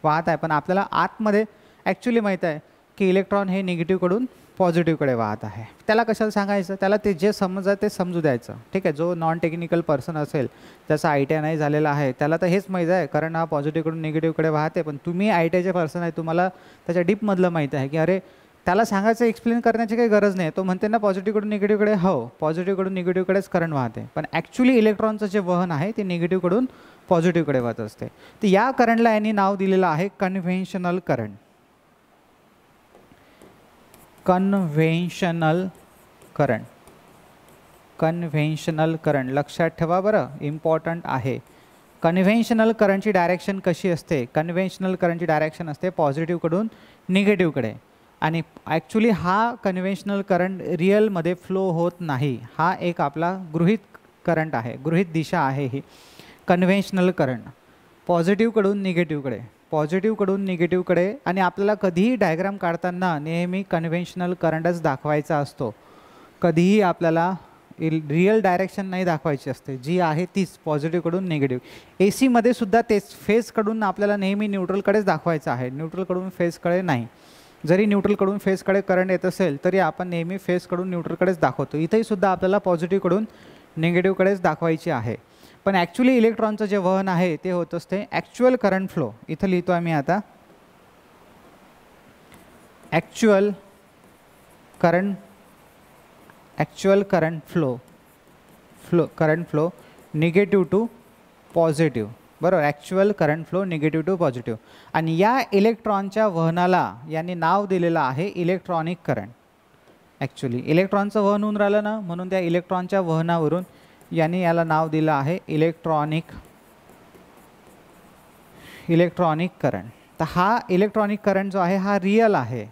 वाहत आहे पण आपल्याला आतमध्ये ॲक्च्युली माहीत आहे की इलेक्ट्रॉन हे निगेटिव्हकडून पॉझिटिव्हकडे वाहत आहे त्याला कशाला सांगायचं त्याला ते जे समज ते समजू द्यायचं ठीक आहे जो नॉन टेक्निकल पर्सन असेल त्याचा आय टी आय नाही झालेला आहे त्याला तर हेच माहीत आहे कारण हा पॉझिटिव्हकडून निगेटिव्हकडे वाहते पण तुम्ही आय टी आयचे पर्सन आहे तुम्हाला त्याच्या डीपमधलं माहीत आहे की अरे त्याला सांगायचं एक्सप्लेन करण्याची काही गरज नाही तो म्हणते ना पॉझिटिव्हकडून निगेटिव्हकडे हो पॉझिटिव्हकडून निगेटिव्हकडेच करंट वाहते पण ॲक्च्युली इलेक्ट्रॉनचं जे वहन आहे ते निगेटिव्हकडून पॉझिटिव्हकडे वाहत असते तर या करंटला यांनी नाव दिलेलं आहे conventional current conventional current conventional current लक्षात ठेवा बरं इम्पॉर्टंट आहे कन्व्हेन्शनल करंटची डायरेक्शन कशी असते कन्व्हेन्शनल करंटची डायरेक्शन असते पॉझिटिव्हकडून निगेटिव्हकडे आणि ॲक्च्युली हा कन्व्हेन्शनल करंट रिअलमध्ये फ्लो होत नाही हा एक आपला गृहित करंट आहे गृहित दिशा आहे ही कन्व्हेन्शनल करंट पॉझिटिव्हकडून निगेटिव्हकडे पॉझिटिव्हकडून निगेटिवक आणि आपल्याला कधीही डायग्राम काड़ता नेहमी कन्वेन्शनल करंट दाखवायचा असतो कधीही आपल्याला रिअल डायरेक्शन नहीं दाखवायची असते जी आहे तीच पॉझिटिव्हकडून निगेटिव ए सीमध्ये सुद्धा तेच फेसकडून आपल्याला नेहमी न्यूट्रलकडेच दाखवा है न्यूट्रलकडून फेसकडे नहीं जरी न्यूट्रलकडून फेसकडे करंट ये अल तरी आपण नेहमी फेसकडून न्यूट्रलकडेच दाखवतो इथेही सुद्धा आपल्याला पॉझिटिव्हकडून निगेटिव्हकडेच दाखवा है पण ॲक्च्युली इलेक्ट्रॉनचं जे वहन है तो होते ऐक्चुअल करंट फ्लो इथं लिहितो आम्ही आता actual current actual current flow flow current flow negative to positive बरोबर actual current flow negative to positive आणि या इलेक्ट्रॉन वहनाला यांनी नाव दिलेलं आहे इलेक्ट्रॉनिक करंट ऐक्चुअली इलेक्ट्रॉनच वहन होऊन राहिलं ना म्हणून त्या इलेक्ट्रॉनच्या वहनावरून यानी याला नाव दिलं है इलेक्ट्रॉनिक इलेक्ट्रॉनिक करंट तो हा इलेक्ट्रॉनिक करंट जो है हा रियल है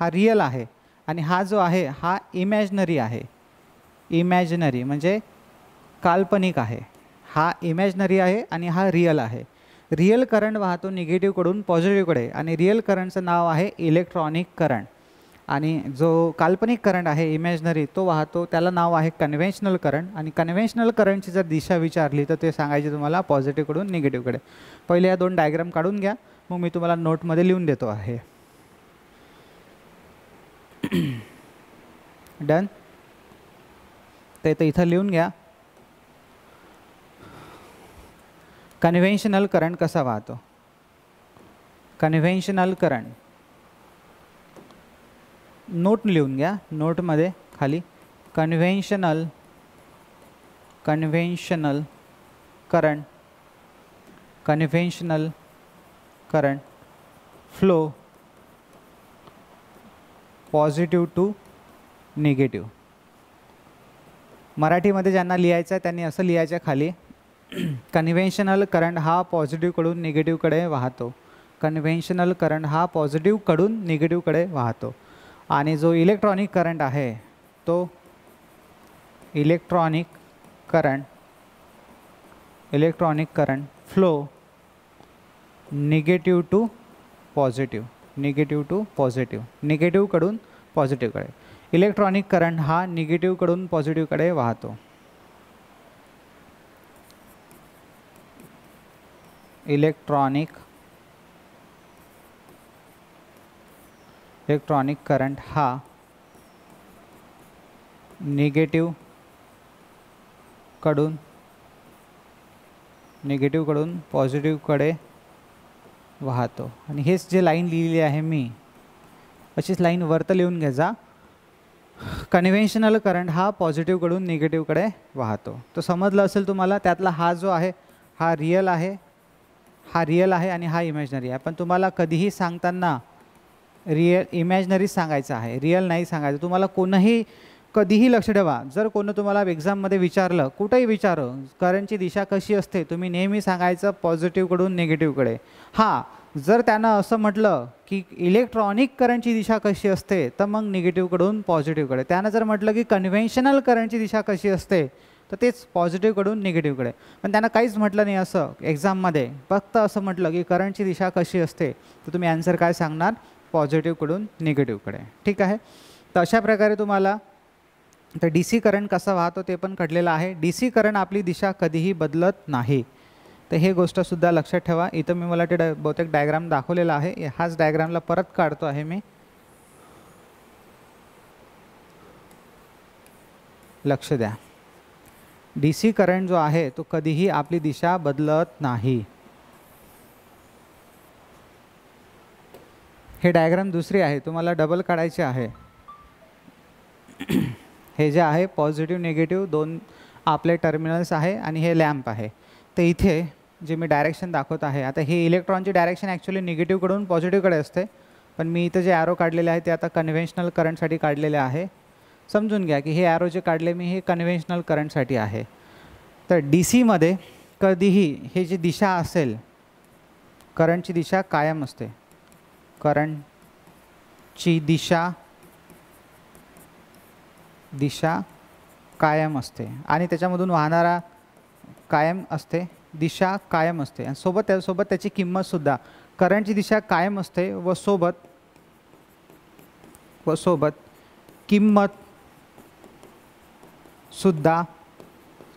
हा रियल है आणि हा जो है हा इमेजनरी है इमेजनरी मजे काल्पनिक है हा इमेजनरी है आणि हा रियल है रियल करंट वाहतो निगेटिव्हकडून पॉझिटिव्हकडे आणि रियल करंटचं नाव है इलेक्ट्रॉनिक करंट आणि जो काल्पनिक करंट आहे इमॅजनरी तो वाहतो त्याला नाव आहे कन्व्हेन्शनल करंट आणि कन्व्हेन्शनल करंटची जर दिशा विचारली तर ते सांगायचे तुम्हाला पॉझिटिव्हकडून निगेटिव्हकडे पहिले या दोन डायग्राम काढून घ्या मग मी तुम्हाला नोटमध्ये लिहून देतो आहे डन ते तर इथं लिहून घ्या कन्व्हेन्शनल करंट कसा वाहतो कन्व्हेन्शनल करंट नोट लिहून नोट नोटमध्ये खाली conventional conventional current conventional current flow positive to negative मराठीमध्ये ज्यांना लिहायचं आहे त्यांनी असं लिहायचं खाली कन्व्हेन्शनल करंट हा पॉझिटिव्हकडून निगेटिव्हकडे वाहतो कन्व्हेन्शनल करंट हा पॉझिटिव्हकडून निगेटिव्हकडे वाहतो आणि जो इलेक्ट्रॉनिक करंट है तो electronic current electronic current flow negative to positive negative to positive positive निगेटिव्हकडून पॉझिटिव्हकडे इलेक्ट्रॉनिक करंट हा निगेटिव निगेटिव्हकडून पॉझिटिव्हकडे वाहतो इलेक्ट्रॉनिक इलेक्ट्रॉनिक करंट हा निगेटिव कडून निगेटिव्हकडून पॉझिटिव्हकडे वाहतो आणि हेच जे लाइन लिहिली है मी अशीच लाईन वर्त लिहून घ्यायचा कन्वेन्शनल करंट हा पॉजिटिव निगेटिव्हकडे निगेटिव कड़े समजलं तो समझ लुमला हा जो है हा रियल है हा रियल है आणि हा इमॅजनरी आहे पण तुम्हाला कधीही सांगताना रिअल इमॅजनरी सांगायचं आहे रिअल नाही सांगायचं तुम्हाला कोणही कधीही लक्ष ठेवा जर कोणं तुम्हाला एक्झाममध्ये विचारलं कुठंही विचारो करंटची दिशा कशी असते तुम्ही नेहमी सांगायचं पॉझिटिव्हकडून निगेटिव्हकडे हां जर त्यानं असं म्हटलं की इलेक्ट्रॉनिक करंटची दिशा कशी असते तर मग निगेटिव्हकडून पॉझिटिव्हकडे त्यानं जर म्हटलं की कन्व्हेन्शनल करंटची दिशा कशी असते तर तेच पॉझिटिव्हकडून निगेटिव्हकडे पण त्यांना काहीच म्हटलं नाही असं एक्झाममध्ये फक्त असं म्हटलं की करंटची दिशा कशी असते तर तुम्ही ॲन्सर काय सांगणार पॉझिटिव्हकडून निगेटिव्हकडे ठीक आहे तर अशा प्रकारे तुम्हाला तर डी सी करंट कसा वाहतो ते पण कळलेलं आहे डी सी करंट आपली दिशा कधीही बदलत नाही तर हे गोष्टसुद्धा लक्षात ठेवा इथं मी मला ते डा बहुतेक डायग्राम दाखवलेला आहे हाच डायग्रामला परत काढतो आहे मी लक्ष द्या डी सी करंट जो आहे तो कधीही आपली दिशा बदलत नाही हे डायग्राम दुसरी आहे तुम्हाला डबल काढायचे आहे हे जे आहे पॉझिटिव्ह निगेटिव्ह दोन आपले टर्मिनल्स आहे आणि हे लॅम्प आहे तर इथे जे मी डायरेक्शन दाखवत आहे आता हे इलेक्ट्रॉनची डायरेक्शन ॲक्च्युली निगेटिव्हकडून पॉझिटिव्हकडे असते पण मी इथं जे ॲरो काढलेले आहे ते आता कन्व्हेन्शनल करंटसाठी काढलेले आहे समजून घ्या की हे ॲरो जे काढले मी हे कन्व्हेन्शनल करंटसाठी आहे तर डी सीमध्ये कधीही हे जी दिशा असेल करंटची दिशा कायम असते करंट ची दिशा दिशा कायम असते आणि त्याच्यामधून वाहणारा कायम असते दिशा कायम असते आणि सोबत त्यासोबत त्याची किंमतसुद्धा करंटची दिशा कायम असते व सोबत व सोबत किंमतसुद्धा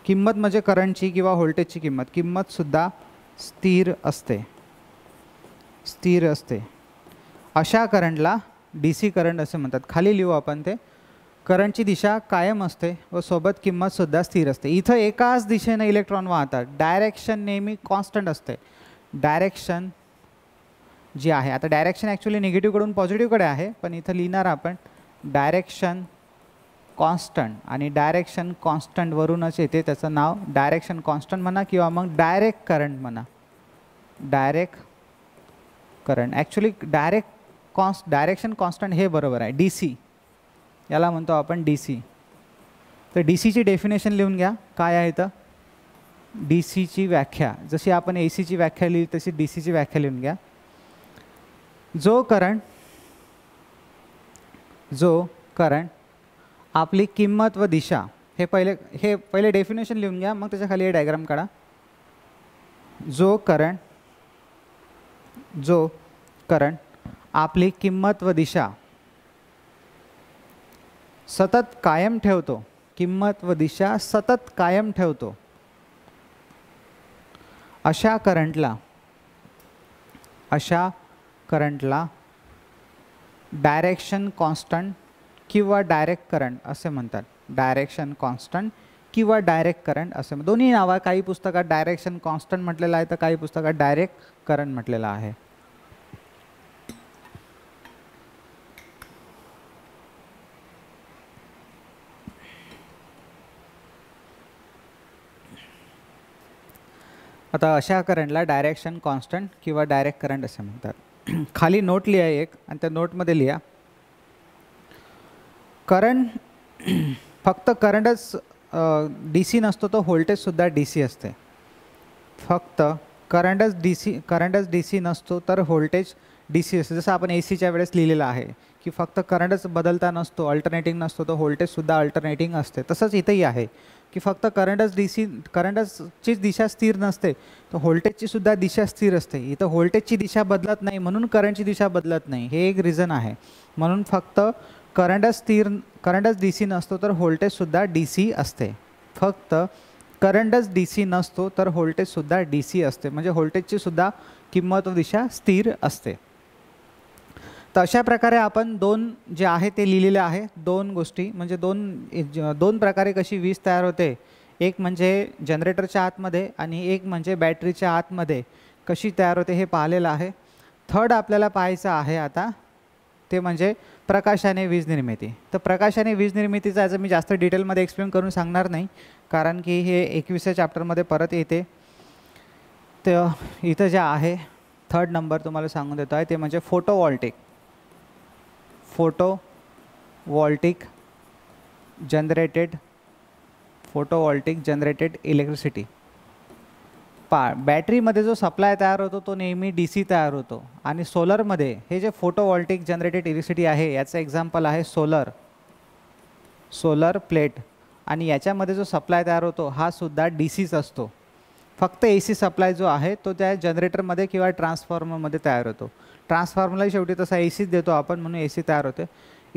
किंमत म्हणजे करंटची किंवा व्होल्टेजची किंमत किंमतसुद्धा स्थिर असते स्थिर असते अशा करंटला डी सी करंट असे म्हणतात खाली लिहू आपण ते करंटची दिशा कायम असते व सोबत किंमतसुद्धा स्थिर असते इथं एकाच दिशेने इलेक्ट्रॉन वाहतात डायरेक्शन नेहमी कॉन्स्टंट असते डायरेक्शन जी आहे आता डायरेक्शन ॲक्च्युली निगेटिव्हकडून पॉझिटिव्हकडे आहे पण इथं लिहिणार आपण डायरेक्शन कॉन्स्टंट आणि डायरेक्शन कॉन्स्टंटवरूनच येते त्याचं नाव डायरेक्शन कॉन्स्टंट म्हणा किंवा मग डायरेक्ट करंट म्हणा डायरेक्ट करंट ॲक्च्युली डायरेक्ट कॉन्स् डायरेक्शन कॉन्स्टंट है बराबर है डी सी याला म्हणतो आपण डी सी तो डी सीची डेफिनेशन लिहून घ्या का है तो डी सी सीची व्याख्या जशी आपण ए सी सीची व्याख्या लिखी तसी डी सी सीची व्याख्या लिहून घ्या जो करंट जो करंट आपली किंमत व दिशा हे पहले हे पहिले डेफिनेशन लिहून गया मग त्याच्या खाली डायग्राम काढा जो करंट जो करंट आपली किंमत व दिशा सतत कायम ठेवतो किंमत व दिशा सतत कायम ठेवतो अशा करंटला अशा करंटला डायरेक्शन कॉन्स्टंट किंवा डायरेक्ट करंट असे म्हणतात डायरेक्शन कॉन्स्टंट किंवा डायरेक्ट करंट असे दोन्ही नावं काही पुस्तकात डायरेक्शन कॉन्स्टंट म्हटलेलं आहे तर काही पुस्तकात डायरेक्ट करंट म्हटलेलं आहे आता अशा करंटला डायरेक्शन कॉन्स्टंट कि डायरेक्ट करंट असे खाली नोट लिया एक आणि त्या नोटमध्ये लिहा करंट फक्त करंटच डी सी नसतो तो व्होल्टेजसुद्धा डी डीसी असते फक्त करंटच डी सी करंटच डी सी नसतो तर व्होल्टेज डी सी असते जसं आपण ए सीच्या वेळेस लिहिलेलं आहे की फक्त करंटच बदलता नसतो अल्टरनेटिंग नसतो तो व्होल्टेजसुद्धा अल्टरनेटिंग असते तसंच इथंही आहे कि फक्त करंटच डीसी करंटचीच दिशा स्थिर नसते तर व्होल्टेजची सुद्धा दिशा स्थिर असते इथं व्होल्टेजची दिशा बदलत नाही म्हणून करंटची दिशा बदलत नाही हे एक रिझन आहे म्हणून फक्त करंटच स्थिर करंटच डी सी नसतो तर व्होल्टेजसुद्धा डी सी असते फक्त करंटच डी सी नसतो तर व्होल्टेजसुद्धा डी सी असते म्हणजे व्होल्टेजचीसुद्धा किंमत व दिशा स्थिर असते तो अशा प्रकारे अपन दोन जे है तो लिहिलेलं आहे दोन गोष्टी मजे दोन दोन प्रकारे कशी वीज तैयार होते एक म्हणजे जनरेटरच्या आतमध्ये एक मजे बैटरी आतमध्ये कशी तैयार होते हे पाहिलेलं आहे थर्ड आपल्याला पाहायचं आहे आता ते म्हणजे प्रकाशाने वीज निर्मित तो प्रकाशाने वीज निर्मितीचा आज मैं जास्त डिटेलमध्ये एक्सप्लेन करूँ सांगणार नहीं कारण कि हे एकविसच्या चॅप्टरमध्ये परत येते तर इथं जे है थर्ड नंबर तुम्हारा सांगून देतो आहे ते म्हणजे photovoltaic photovoltaic generated photovoltaic generated electricity पा बॅटरीमध्ये जो सप्लाय तैयार होता तो नेहमी डी सी तैयार होते सोलर सोलरमध्ये हे जे फोटोवॉल्टिक जनरेटेड इलेक्ट्रिसिटी है याचं एक्जाम्पल है सोलर सोलर प्लेट आणि जो सप्लाय तैयार होतो हा सुद्धा डी सीच फक्त ए सी सप्लाय जो है तो त्या कि किंवा ट्रान्सफॉर्मरमध्ये तयार होतो ट्रान्सफॉर्मरला शेवटी तसा ए सीच देतो आपण म्हणून ए सी तयार होते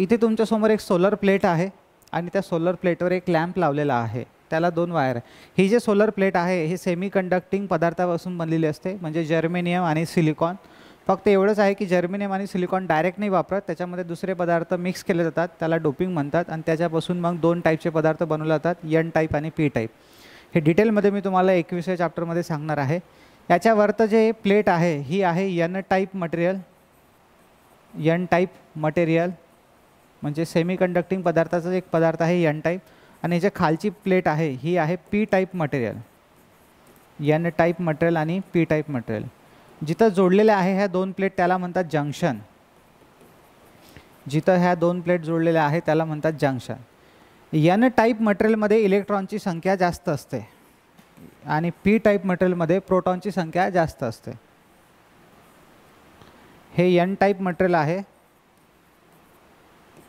इथे तुमच्यासमोर एक सोलर प्लेट आहे आणि त्या सोलर प्लेटवर एक लॅम्प लावलेला आहे त्याला दोन वायर आहे ही जे सोलर प्लेट आहे हे सेमी कंडक्टिंग पदार्थापासून बनलेली असते म्हणजे जर्मेनियम आणि सिलिकॉन फक्त एवढंच आहे की जर्मेनियम आणि सिलिकॉन डायरेक्ट नाही वापरत त्याच्यामध्ये दुसरे पदार्थ मिक्स केले जातात त्याला डोपिंग म्हणतात आणि त्याच्यापासून मग दोन टाईपचे पदार्थ बनवले जातात यन टाईप आणि पी टाईप हे डिटेलमध्ये मी तुम्हाला एकविसव्या चॅप्टरमध्ये सांगणार आहे याच्यावरतं जे प्लेट आहे ही आहे N type material N type material म्हणजे सेमी कंडक्टिंग पदार्थाच एक पदार्थ है यन टाइप आणि याच्या खालची प्लेट आहे ही आहे P type material N type material P type material जिथ जोडलेल्या है हा दोन प्लेट त्याला म्हणतात जंक्शन जिथं हा दोन प्लेट जोडलेल्या है त्याला म्हणतात junction N type type electron की संख्या जास्त असते आणि पी टाईप मटेरियलमध्ये प्रोटॉनची संख्या जास्त असते हे एन टाईप मटेरियल आहे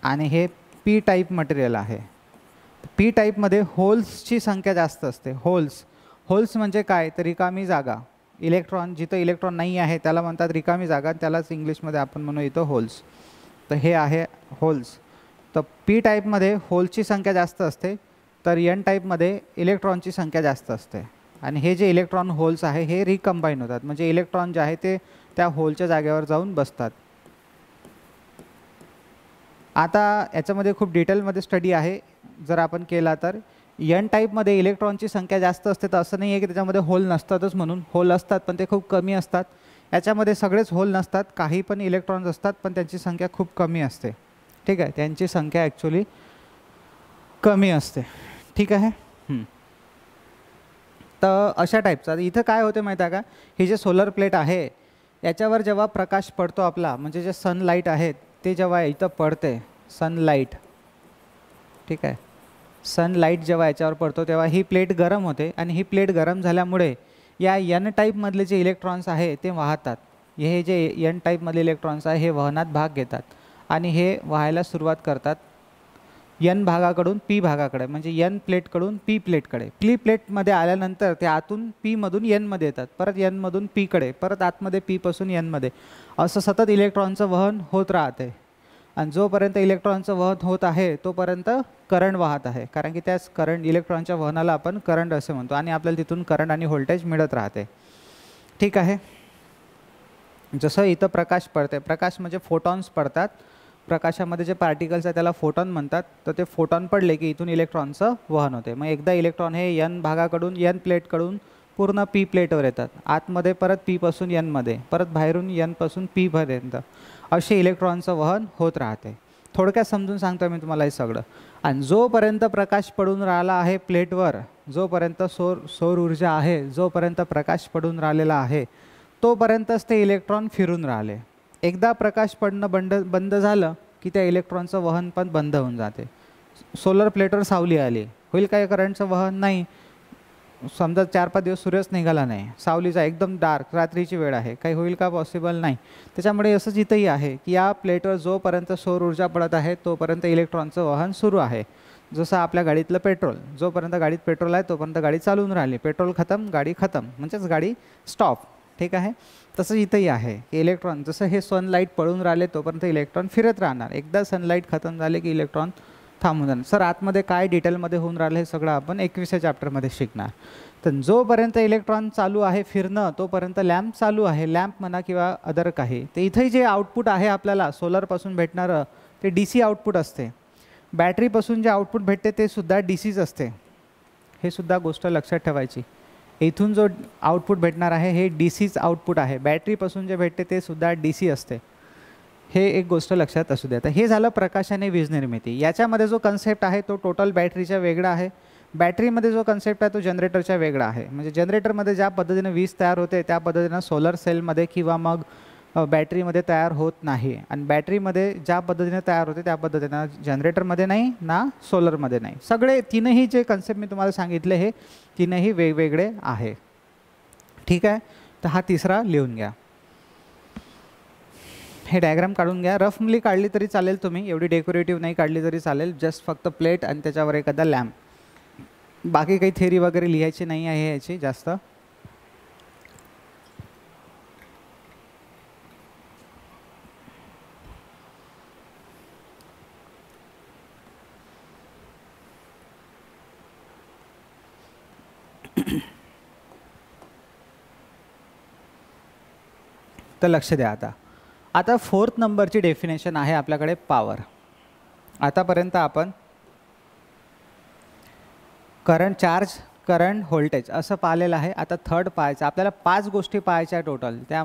आणि हे पी टाईप मटेरियल आहे पी टाईपमध्ये होल्सची संख्या जास्त असते होल्स होल्स म्हणजे काय तर रिकामी जागा इलेक्ट्रॉन जिथं इलेक्ट्रॉन नाही आहे त्याला म्हणतात रिकामी जागा त्यालाच इंग्लिशमध्ये आपण म्हणू इथं होल्स तर हे आहे होल्स तर पी टाईपमध्ये होल्सची संख्या जास्त असते तर यन टाईपमध्ये इलेक्ट्रॉनची संख्या जास्त असते आणि हे जे इलेक्ट्रॉन होल्स आहे हे रिकंबाईन होतात म्हणजे इलेक्ट्रॉन जे आहे ते त्या होलच्या जागेवर जाऊन बसतात आता याच्यामध्ये खूप डिटेलमध्ये स्टडी आहे जर आपण केला तर यन टाईपमध्ये इलेक्ट्रॉनची संख्या जास्त असते तर असं नाही आहे की त्याच्यामध्ये होल नसतातच म्हणून होल असतात पण ते खूप कमी असतात याच्यामध्ये सगळेच होल नसतात काही पण इलेक्ट्रॉन्स असतात पण त्यांची संख्या खूप कमी असते ठीक आहे त्यांची संख्या ॲक्च्युली कमी असते ठीक आहे हम्म. तर अशा टाईपचा इथं काय होते माहीत आहे का हे जे सोलर प्लेट आहे याच्यावर जेव्हा प्रकाश पडतो आपला म्हणजे जे सनलाईट आहे ते जेव्हा इथं पडते सनलाईट ठीक आहे सनलाईट जेव्हा याच्यावर पडतो तेव्हा ही प्लेट गरम होते आणि ही प्लेट गरम झाल्यामुळे या यन टाईपमधले जे इलेक्ट्रॉन्स आहे ते वाहतात हे जे यन टाईपमधले इलेक्ट्रॉन्स आहे हे वहनात भाग घेतात आणि हे व्हायला सुरुवात करतात यन भागाकड़ पी भागाकडे म्हणजे यन प्लेटकडून पी प्लेटकडे प्ली प्लेटमध्ये आल्यानंतर ते आतून मधुन यन येतात परत यनमधून पीकडे परत आतमध्ये पीपासून यनमध्ये असं सतत इलेक्ट्रॉनचं वहन होत राहते आणि जोपर्यंत इलेक्ट्रॉनच वहन होत आहे तोपर्यंत करंट वहत है कारण की त्याच इलेक्ट्रॉन इलेक्ट्रॉनच्या वहनाला आपण करंट असे म्हणतो आणि आपल्याला तिथून करंट आणि व्होल्टेज मिळत राहते ठीक है जस इत प्रकाश पडते प्रकाश मजे फोटॉन्स पडतात प्रकाशामध्ये जे पार्टिकल्स है तेल फोटॉन मनत तर ते फोटॉन पडले की इथून इलेक्ट्रॉनचं वहन होते मैं एकदा इलेक्ट्रॉन है यन भागाकड़ यन प्लेटकडून पूर्ण पी प्लेट येतात आतमें परत पीपासून यनमध्ये परत यन पास पीपर्यंत असे इलेक्ट्रॉनचं वहन होत राहते थोडक्यात समजून सांगतो मी तुम्हाला हे सगळं आणि जोपर्यंत प्रकाश पडून राहिला आहे प्लेटवर जोपर्यंत सौर सौर ऊर्जा है जोपर्यंत प्रकाश पड़न रहा है तोपर्यंतच इलेक्ट्रॉन फिर एकदा प्रकाश पडणं बंड बंद झालं की त्या इलेक्ट्रॉनचं वहन पण बंद होऊन जाते सोलर प्लेटवर सावली आली होईल काय करंटचं वहन नाही समजा चार पाच दिवस सूर्यच निघाला नाही सावलीचा एकदम डार्क रात्रीची वेळ आहे काही होईल का पॉसिबल नाही त्याच्यामुळे असंच इथंही आहे की या प्लेटवर जोपर्यंत सौर ऊर्जा पडत आहे तोपर्यंत इलेक्ट्रॉनचं वाहन सुरू आहे जसं आपल्या गाडीतलं पेट्रोल जोपर्यंत गाडीत पेट्रोल आहे तोपर्यंत गाडी चालून राहिली पेट्रोल खतम गाडी खतम म्हणजेच गाडी स्टॉप ठीक आहे तस इत ही है कि इलेक्ट्रॉन जस हे सनलाईट पळून राहिले तोपर्यंत इलेक्ट्रॉन फिरत राहणार एकदा सनलाइट खत्म झाले कि इलेक्ट्रॉन थांबून जाणार सर आतमध्ये का डिटेल होऊन हो हे सगळं आपण एकविसच्या चॅप्टरमध्ये शिकणार तर जोपर्यंत इलेक्ट्रॉन चालू है फिरणं तोपर्यंत लैम्प चालू है लैम्प मना कि अदर तो तर इथंही जे आउटपुट है आपल्याला सोलरपासून भेटना तो डी सी आउटपुट आते बॅटरीपासून जे आउटपुट भेटते सुध्धा डी सीच असते हे सुद्धा गोष्ट लक्षा ठेवायची इथून जो आउटपुट भेटना है हे डी सीच आउटपुट है बॅटरीपासून जे भेटते ते सुद्धा डी सी हे एक गोष्ट लक्षा असू द्या तर हे झालं प्रकाशाने वीज निर्मिती याच्यामध्ये जो कन्सेप्ट है तो टोटल बैटरी वेगड़ा है बैटरी बॅटरीमध्ये जो कन्सेप्ट है तो जनरेटरच्या वेगळा आहे म्हणजे जनरेटरमध्ये ज्या पद्धति वीज तैयार होते त्या सोलर सेल सेलमध्ये कि मग बॅटरीमध्ये तयार होत नाही बैटरी बॅटरीमध्ये ज्या पद्धतीने तयार होते त्या पद्धतीने ना जनरेटरमध्ये नाही ना सोलरमध्ये नाही सगळे तीनही जे कन्सेप्ट तुम्हारा संगित है तीन ही वेगवेगे आहे ठीक है तो हा तीसरा लिहून गया हे डायग्राम काढून घ्या रफली काढली तरी चालेल तुम्ही एवढी डेकोरेटिव्ह नाही काढली तरी चालेल जस्ट फक्त प्लेट आणि त्याच्यावर बाकी काही थेरी वगैरह लिहाय नहीं है याची जास्त तो लक्ष द्या आता आता फोर्थ नंबरची डेफिनेशन आहे आपल्याकडे पावर आतापर्यंत अपन करंट चार्ज करंट व्होल्टेज अस पाहिलेलं है आता थर्ड पाहायचं आपल्याला पाच गोष्टी पाहायच्या टोटल त्या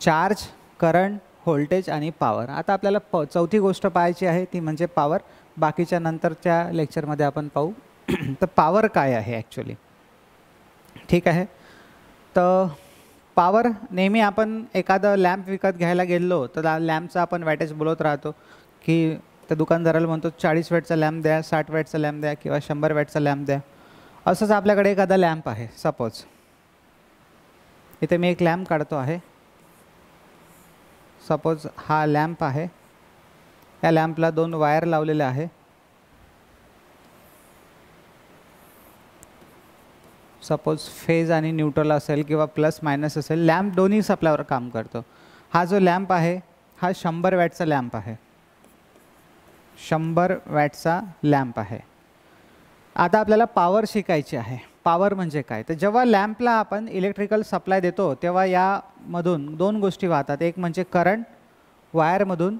चार्ज करंट व्होल्टेज आणि पावर आता अपने प चौथी गोष्ट पाहायची आहे ती म्हणजे पावर बाकीच्या नंतरच्या लेक्चरमध्ये आपण पाहू तर पावर का है ॲक्च्युली ठीक है तो पावर नेहमी आपण एखादं लॅम्प विकत घ्यायला गेलो तर लॅम्पचा आपण वॅटेज बोलत राहतो की त्या दुकानदाराला म्हणतो चाळीस वॅटचा लॅम्प द्या साठ वॅटचा लॅम्प द्या किंवा शंभर वॅटचा लॅम्प द्या असंच आपल्याकडे एखादा लॅम्प आहे सपोज इथे मी एक लॅम्प काढतो आहे सपोज हा लॅम्प आहे या लॅम्पला दोन वायर लावलेले आहे सपोज फेज आ न्यूट्रल अल किंवा प्लस मायनस असेल लॅम्प दोन्ही सप्लायवर काम करते हा जो लैम्प है हा शंभर वॅटचा लॅम्प आहे शंभर वॅटचा लैम्प है आता अपने पावर शिकायची है पावर मजे का जेव लैम्पला लॅम्पला इलेक्ट्रिकल सप्लाय देतो तेव्हा यामधून दोन गोष्टी वहत एक म्हणजे करंट वायरमधून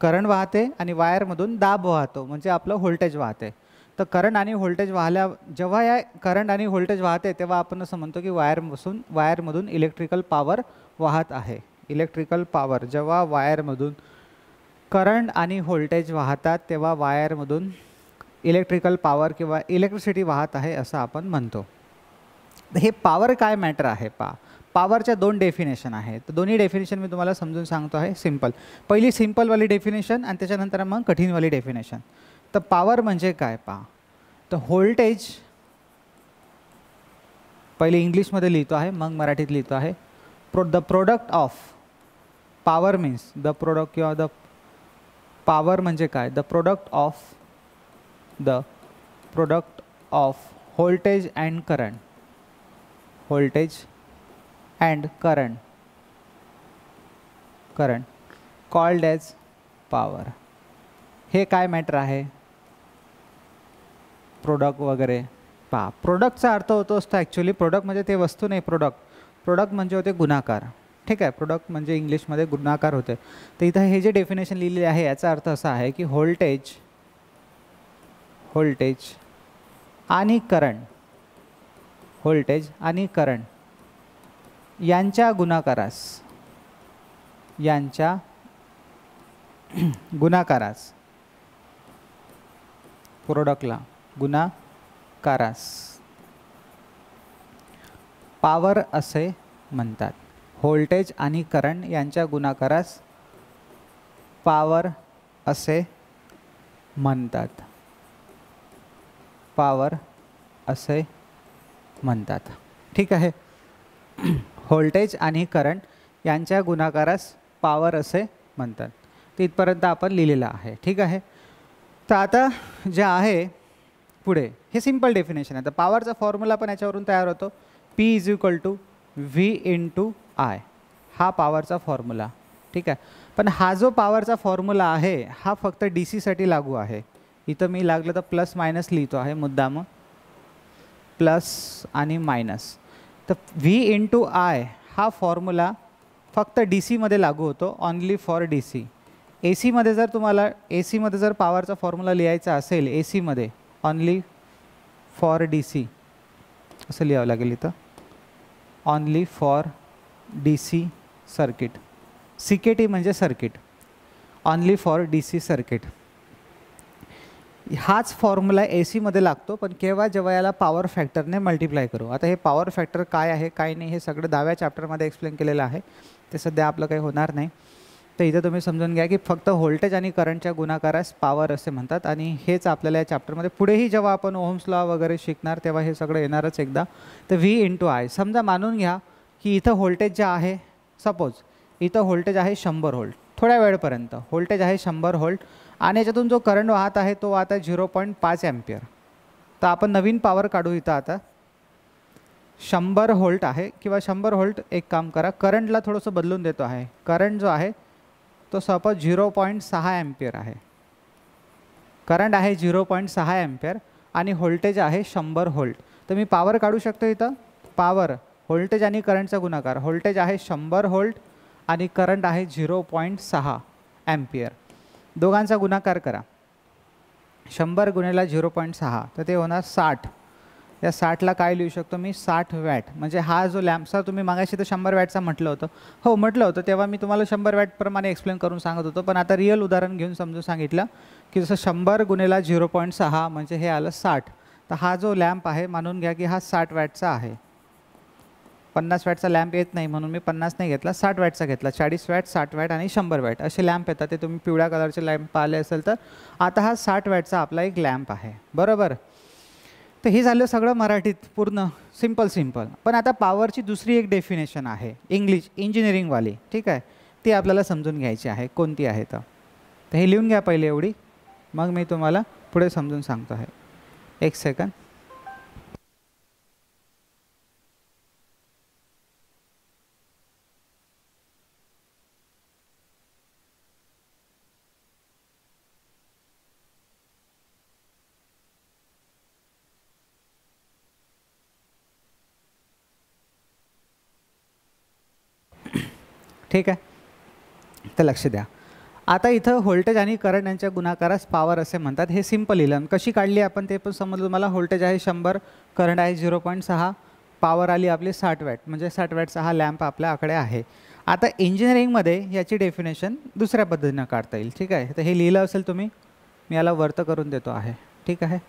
करंट वाहते आणि वायरमधून दाब वाहतो अपल आपलं वहते वाहते तर करंट आणि व्होल्टेज वाहल्या जेव्हा या करंट आणि व्होल्टेज वाहते तेव्हा आपण असं म्हणतो की वायरपासून वायरमधून इलेक्ट्रिकल पॉवर वाहत आहे इलेक्ट्रिकल पॉवर जेव्हा वायरमधून करंट आणि व्होल्टेज वाहतात तेव्हा वायरमधून इलेक्ट्रिकल पॉवर किंवा इलेक्ट्रिसिटी वाहत आहे असं आपण म्हणतो हे पॉवर काय मॅटर आहे पा पॉवरच्या दोन डेफिनेशन आहेत तर दोन्ही डेफिनेशन मी तुम्हाला समजून सांगतो आहे सिम्पल पहिली सिम्पलवाली डेफिनेशन आणि त्याच्यानंतर मग कठीणवाली डेफिनेशन तर पॉवर म्हणजे काय पा तर व्होल्टेज पहिले इंग्लिशमध्ये लिहितो आहे मग मराठीत लिहितो आहे pro the product of power means the product किंवा द पॉवर म्हणजे काय the product of the product of voltage and current voltage and current current called as power हे काय मॅटर आहे प्रोडक्ट वगैरे पहा का अर्थ होता असतो ऐक्चुअली प्रोडक्ट मजे ते वस्तू नाही प्रोडक्ट प्रोडक्ट मजे होते गुनाकार ठीक है प्रोडक्ट म्हणजे इंग्लिशमध्ये गुनाकार होते तो इथं हे जे डेफिनेशन लिखे है याचा अर्थ असा आहे की व्होल्टेज व्होल्टेज आणि करंट व्होल्टेज आणि करंट यांच्या गुणाकारास प्रोडक्टला गुणाकारास पावर असे म्हणतात व्होल्टेज आणि करंट यांच्या गुणाकारास पावर असे म्हणतात पावर असे म्हणतात ठीक आहे व्होल्टेज आणि करंट यांच्या गुणाकारास पावर असे म्हणतात तिथपर्यंत आपण लिहिलेलं आहे ठीक आहे तर आता जे आहे पुढे हे सिम्पल डेफिनेशन आहे तर पॉवरचा फॉर्म्युला पण याच्यावरून तयार होतो P is equal to V into I हा पॉवरचा फॉर्म्युला ठीक आहे पण हा जो पॉवरचा फॉर्म्युला आहे हा फक्त डी सीसाठी लागू आहे इथं मी लागलं तर प्लस मायनस लिहितो आहे मुद्दाम प्लस आणि मायनस तर व्ही इन टू आय हा फॉर्म्युला फक्त डी सीमध्ये लागू होतो only for D C A सीमध्ये जर तुम्हाला ए सीमध्ये जर पॉवरचा फॉर्म्युला लिहायचा असेल ए सीमध्ये only फॉर DC असं लिहावं लागेल इथं only for D C circuit C K T म्हणजे circuit only for D C circuit हाच फॉर्म्युला ए सीमध्ये लागतो पण केव्हा जेव्हा याला पॉवर फॅक्टरने मल्टिप्लाय करू आता हे पॉवर फॅक्टर काय आहे काय नाही हे सगळं दहाव्या चॅप्टरमध्ये एक्सप्लेन केलेलं आहे ते सध्या आपलं काही होणार नाही तो इथे तुम्हें समजून घ्या की फक्त व्होल्टेज आणि करंटच्या गुणाकारास पावर असे म्हणतात चैप्टर में आपल्याला ही चॅप्टरमध्ये पुढेही जेव्हा आपण ओम्स लॉ वगैरे शिकणार तेव्हा हे एकदा तर व्ही इंटू आय समजा मानून घया कि इथं वोल्टेज जे है सपोज इत वोल्टेज है शंबर होल्ट थोड़ा वेळपर्यंत वोल्टेज है शंबर होल्ट आणि जो करंट वहत है तो वहता है जीरो पॉइंट पांच ॲम्पियर तो आप नवीन पावर काड़ू इत आता शंबर होल्ट है कि शंबर होल्ट एक काम करा करंटला थोड़स बदलू देतो है करंट जो है तो सपोज जीरो पॉइंट सहा ॲम्पियर है करंट है जीरो पॉइंट सहा ॲम्पियर आणि व्होल्टेज आहे शंभर होल्ट तो मैं पावर काडू शकते इथं पावर आ करंट का गुनाकार व्होल्टेज है शंबर होल्ट आणि करंट है जीरो पॉइंट सहा ॲम्पियर दोघांचा गुनाकार करा शंबर गुणेला जीरो पॉइंट सहा तो होना साठ या साठला का लिहू शको मैं साठ वैट म्हणजे हा जो लॅम्पचा तुम्ही मागाशी तर शंभर वॅटचा मटल होतं हो म्हटलं होता मैं मी शंबर वैट प्रमाण एक्सप्लेन करूँ संगत होतो आता रिअल उदाहरण घेऊन समझू सांगितलं की जसं शंभर गुन्हेला झिरो पॉईंट सहा म्हणजे हे आलं साठ तो हा जो लैम्प है मानून घया कि हा साठ वॅटचा है पन्नास वॅटचा लैम्प ये नहीं म्हणून मी पन्नास नाही घेतला साठ वॅटचा घेतला चाळीस वॅट साठ वैट आणि शंबर वैट असे लॅम्प येतात ते तुम्ही पिवळ्या कलरचे लॅम्प पाहिले आता हा साठ वॅटचा आपला एक लैम्प है बरोबर तो हे झालं सगळं मराठीत पूर्ण सिम्पल सिम्पल पण आता पावरची दुसरी एक डेफिनेशन आहे इंग्लिश इंजिनिअरिंगवाली ठीक आहे ती आपल्याला समजून घ्यायची आहे कोणती आहे तर हे लिहून घ्या पहिले एवढी मग मी तुम्हाला पुढे समजून सांगतो आहे एक सेकंड ठीक है तो लक्ष दया आता इथं वोल्टेज आ करंट यांच्या गुणाकारास पावर असे म्हणतात इलन कशी काढली अपन तो समझ समजलं तुम्हाला व्होल्टेज आहे शंभर करंट है जीरो पॉइंट सहा पावर आली आपली साठ वैट म्हणजे साठ वॅटचा हा अपने आकड़े है आता इंजिनियरिंग याची डेफिनेशन दुसऱ्या पद्धति काड़ता ठीक है तो हे लिहिलं असेल तुम्ही ये वर्त करून देतो है ठीक है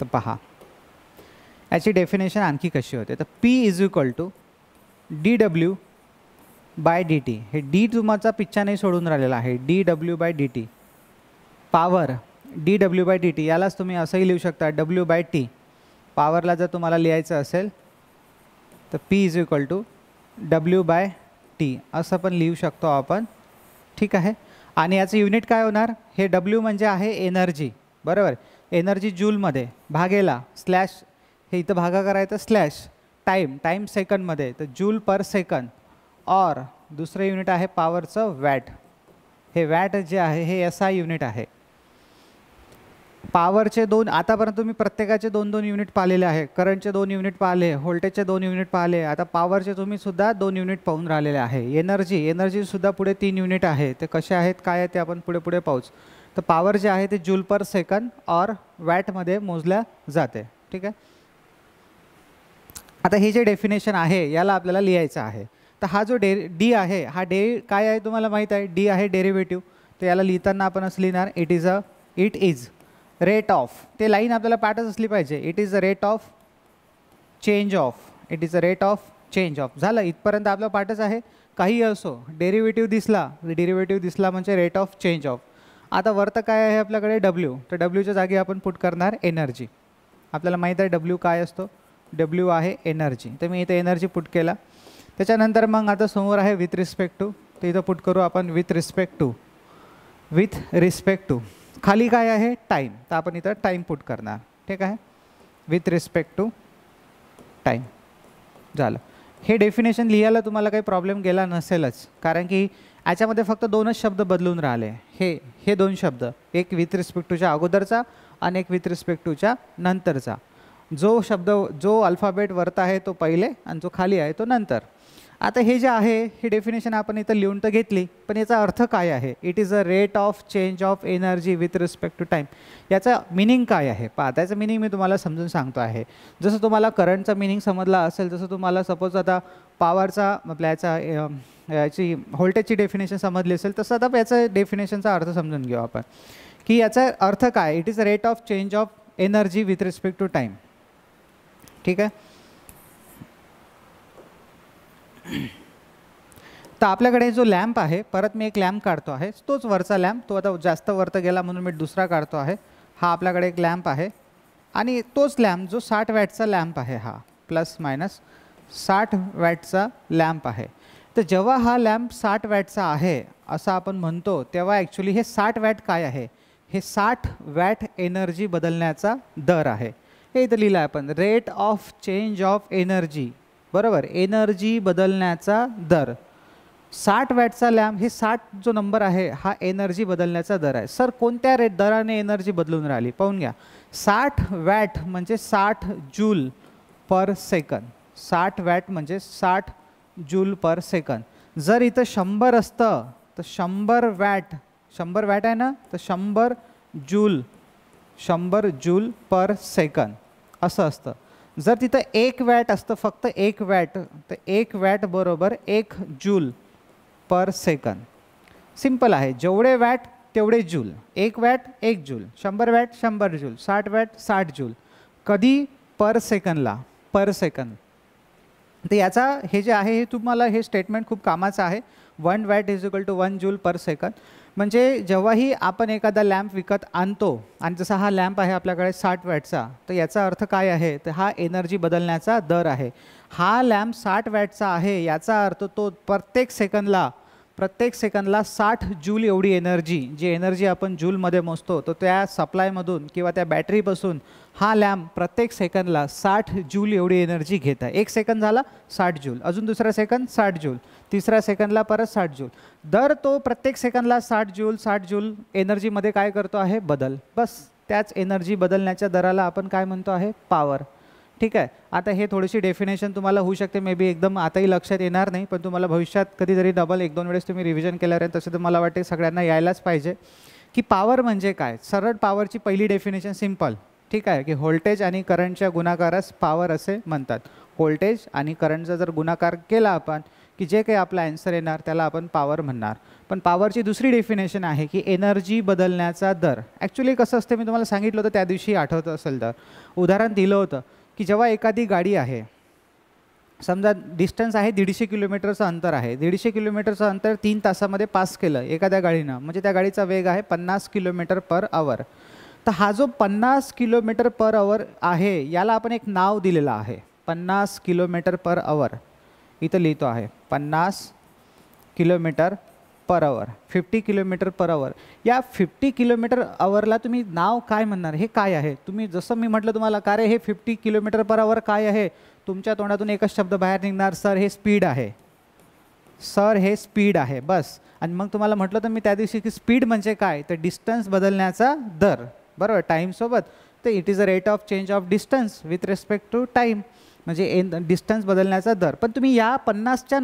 तो पहा याची डेफिनेशन आणखी कशी होते तर P is equal to D W by D T हे डी तुमचा पिच्चा नाही सोडून राहिलेला आहे D W by D T power D W by D T यालाच तुम्ही असंही लिहू शकता डब्ल्यू बाय टी पावरला जर तुम्हाला लिहायचं असेल तर P is equal to W by T असं पण लिहू शकतो आपण ठीक आहे आणि याचं युनिट काय होणार हे डब्ल्यू म्हणजे आहे एनर्जी बरोबर एनर्जी जूलमध्ये भागेला स्लॅश इत भागा भागाकार स्लैश टाइम टाइम सेकंड मधे तो जूल पर सेकंद और दुसरं युनिट है पावरच वैट हे वैट जे है हे एस आय युनिट आहे पॉवरचे दोन आतापर्यंत तुम्ही प्रत्येकाचे दोन दोन पाले पाहिलेले करंट के दोन यूनिट युनिट वोल्टेज के दोन यूनिट पाहिले आता पावर पॉवरचे तुम्हीसुद्धा दोन यूनिट पहुन राहिलेले आहे एनर्जी सुधा पुढे तीन यूनिट है तो क्या है काय आहे ते आपण पुढे पुढे पाहूच तर जे है ते जूल पर सेकंद और वॅटमध्ये मोजल जते ठीक है आता हे जे डेफिनेशन आहे याला आपल्याला लिहायचं आहे तर हा जो डे डी आहे हा डे काय आहे तुम्हाला माहीत आहे डी आहे डेरिवेटिव्ह तर याला लिहिताना आपण असं लिहिणार it is a it is rate of ते लाईन आपल्याला पाठच असली पाहिजे it is a rate of change of it is a rate of change of झालं इथपर्यंत आपला पाठच आहे काही असो डेरिव्हेटिव्ह दिसला डेरिव्हेटिव्ह दिसला म्हणजे रेट ऑफ चेंज ऑफ आता वरतं काय आहे आपल्याकडे डब्ल्यू तर डब्ल्यूच्या जागी आपण पुट करणार एनर्जी आपल्याला माहीत आहे डब्ल्यू काय असतो डब्ल्यू है एनर्जी तो मैं इथे एनर्जी पुट के नर मग आता समोर है विथ रिस्पेक्ट टू तो इतना पुट करूँ आपण with respect to with respect to खाली का आहे टाईम तर आपण इथं टाईम पुट करना ठीक है विथ रिस्पेक्ट टू टाइम झालं हे डेफिनेशन लिहायला तुम्हारा का प्रॉब्लम गेला नसेलच कारण कि याच्यामध्ये फक्त दोनच शब्द बदलू रहा हे हे दोन शब्द एक विथ रिस्पेक्ट टूच्या अगोदरचा आणि एक विथ रिस्पेक्ट टूच्या नंतरचा जो शब्द जो अल्फाबेट वरता है तो पहिले आणि जो खाली है तो नंतर आता हे जे है हे डेफिनेशन अपन इतना लिहून तो घेतली पण याचा अर्थ काय है it is a rate of change of energy with respect to time याचा मीनिंग काय है पहा मीनिंग मैं तुम्हारा समझू समजून है जस तुम्हारा तुम्हाला करंटचा मिनिंग समजला जस तुम्हारा सपोज आता पॉवरचा आपल्या मतलब याचा वोल्टेज की डेफिनेशन समजली असेल तसं आता याचं डेफिनेशनचा अर्थ समजून घेऊ आपण अर्थ का it is a rate of change of energy with respect to time ठीक है तो आपल्याकडे जो लैम्प है परत मी एक लॅम्प काढतो आहे तोच वरचा लैम्प तो आता जास्त वरत गेला मैं मी दुसरा काढतो आहे हा आपल्याकडे एक लैम्प है आणि तोच जो साठ वॅटचा लैम्प है हा प्लस मायनस साठ वॅटचा लैम्प है तो जेव हा लैम्प साठ वॅटचा आहे असं आपण म्हणतो तेव्हा ॲक्च्युली साठ वैट काय आहे हे साठ वॅट एनर्जी बदलण्याचा दर है हे इथं लिहिलं आपण rate of change of energy बराबर एनर्जी बदलने का दर साठ वॅटचा लॅम्प हे साठ जो नंबर है हा एनर्जी बदलने का दर है सर को रेट दराने एनर्जी बदलू राहिली पहुन घ्या साठ वॅट म्हणजे साठ जूल पर सेकंद साठ वैट मजे साठ जूल पर सेकंद जर इत शंबर असतं तो शंबर वैट शंबर वैट है ना तो शंबर जूल शंबर जूल पर सेकंद असं जर तिथ एक वैट असतं फक्त एक वॅट तर एक वैट बरोबर एक जूल पर सेकंड सिंपल है जेवड़े वैट तेवढे जूल एक वैट एक जूल शंबर वैट शंबर जूल साठ वैट साठ जूल कभी पर सेकंदला पर सेकंड तो यहाँ हे जे है तुम्हारा हे स्टेटमेंट खूब कामाचं आहे one watt is equal to one joule per second जेव ही अपन एखादा लैम्प विकत आतो आणि जसा हा लैम्प है अपने क्या साठ वॅटचा तर याचा अर्थ काय आहे तर हा एनर्जी बदलण्याचा दर है हा लैम्प साठ वॅटचा है याचा अर्थ तो प्रत्येक सेकंदला प्रत्येक सेकंदला साठ जूल एवडी एनर्जी जी एनर्जी आपण जूलमध्ये मोजतो तर त्या सप्लायमधून किंवा त्या हा लैम्प प्रत्येक सेकंदला साठ जूल एवडी एनर्जी घेत है एक सेकंद साठ जूल अजु दुसरा सेकंद साठ जूल तिसऱ्या सेकंदला परत साठ जूल दर तो प्रत्येक सेकंदला साठ जूल साठ जूल एनर्जीमध्ये काय करतो आहे बदल बस त्याच एनर्जी बदलण्याच्या दराला आपण काय म्हणतो आहे पावर ठीक आहे आता हे थोडीशी डेफिनेशन तुम्हाला होऊ शकते मे बी एकदम आताही लक्षात येणार नाही पण तुम्हाला भविष्यात कधीतरी डबल एक दोन वेळेस तुम्ही रिव्हिजन केल्यावर तसं तर मला वाटते सगळ्यांना यायलाच पाहिजे की पावर म्हणजे काय सरळ पावरची पहिली डेफिनेशन सिम्पल ठीक आहे की व्होल्टेज आणि करंटच्या गुणाकारास पावर असे म्हणतात व्होल्टेज आणि करंटचा जर गुणाकार केला आपण कि जे काही आपला ॲन्सर येणार त्याला आपण पॉवर म्हणणार पण डेफिनेशन है कि एनर्जी बदलने का दर ॲक्च्युली कसते मैं मी संगित हो होतं त्या दिवशी उदाहरण दिल होतं कि जेव एखादी गाडी है समझा डिस्टन्स है दीडशे किलोमीटरच अंतर है दीडशे किलोमीटरच अंतर तीन ता पास केलं एखाद्या गाडीनं म्हणजे त्या गाडीचा वेग है पन्नास किलोमीटर पर आवर तो हा जो पन्नास किलोमीटर पर अवर है ये आपण एक नाव दिलेलं है पन्नास किलोमीटर पर आवर इथं लिहितो आहे पन्नास किलोमीटर पर अवर फिफ्टी किलोमीटर पर अवर या फिफ्टी किलोमीटर अवरला तुम्ही नाव काय म्हणणार हे काय आहे तुम्ही जसं मी म्हटलं तुम्हाला का रे हे फिफ्टी किलोमीटर पर आवर काय आहे तुमच्या तोंडातून एकच शब्द बाहेर निघणार सर हे स्पीड आहे सर हे स्पीड आहे बस आणि मग तुम्हाला म्हटलं तर मी त्या दिवशी की स्पीड म्हणजे काय तर डिस्टन्स बदलण्याचा दर बरोबर टाईमसोबत तर it is a rate of change of distance with respect to time मजे एन डिस्टन्स बदलने का दर पण तुम्ही या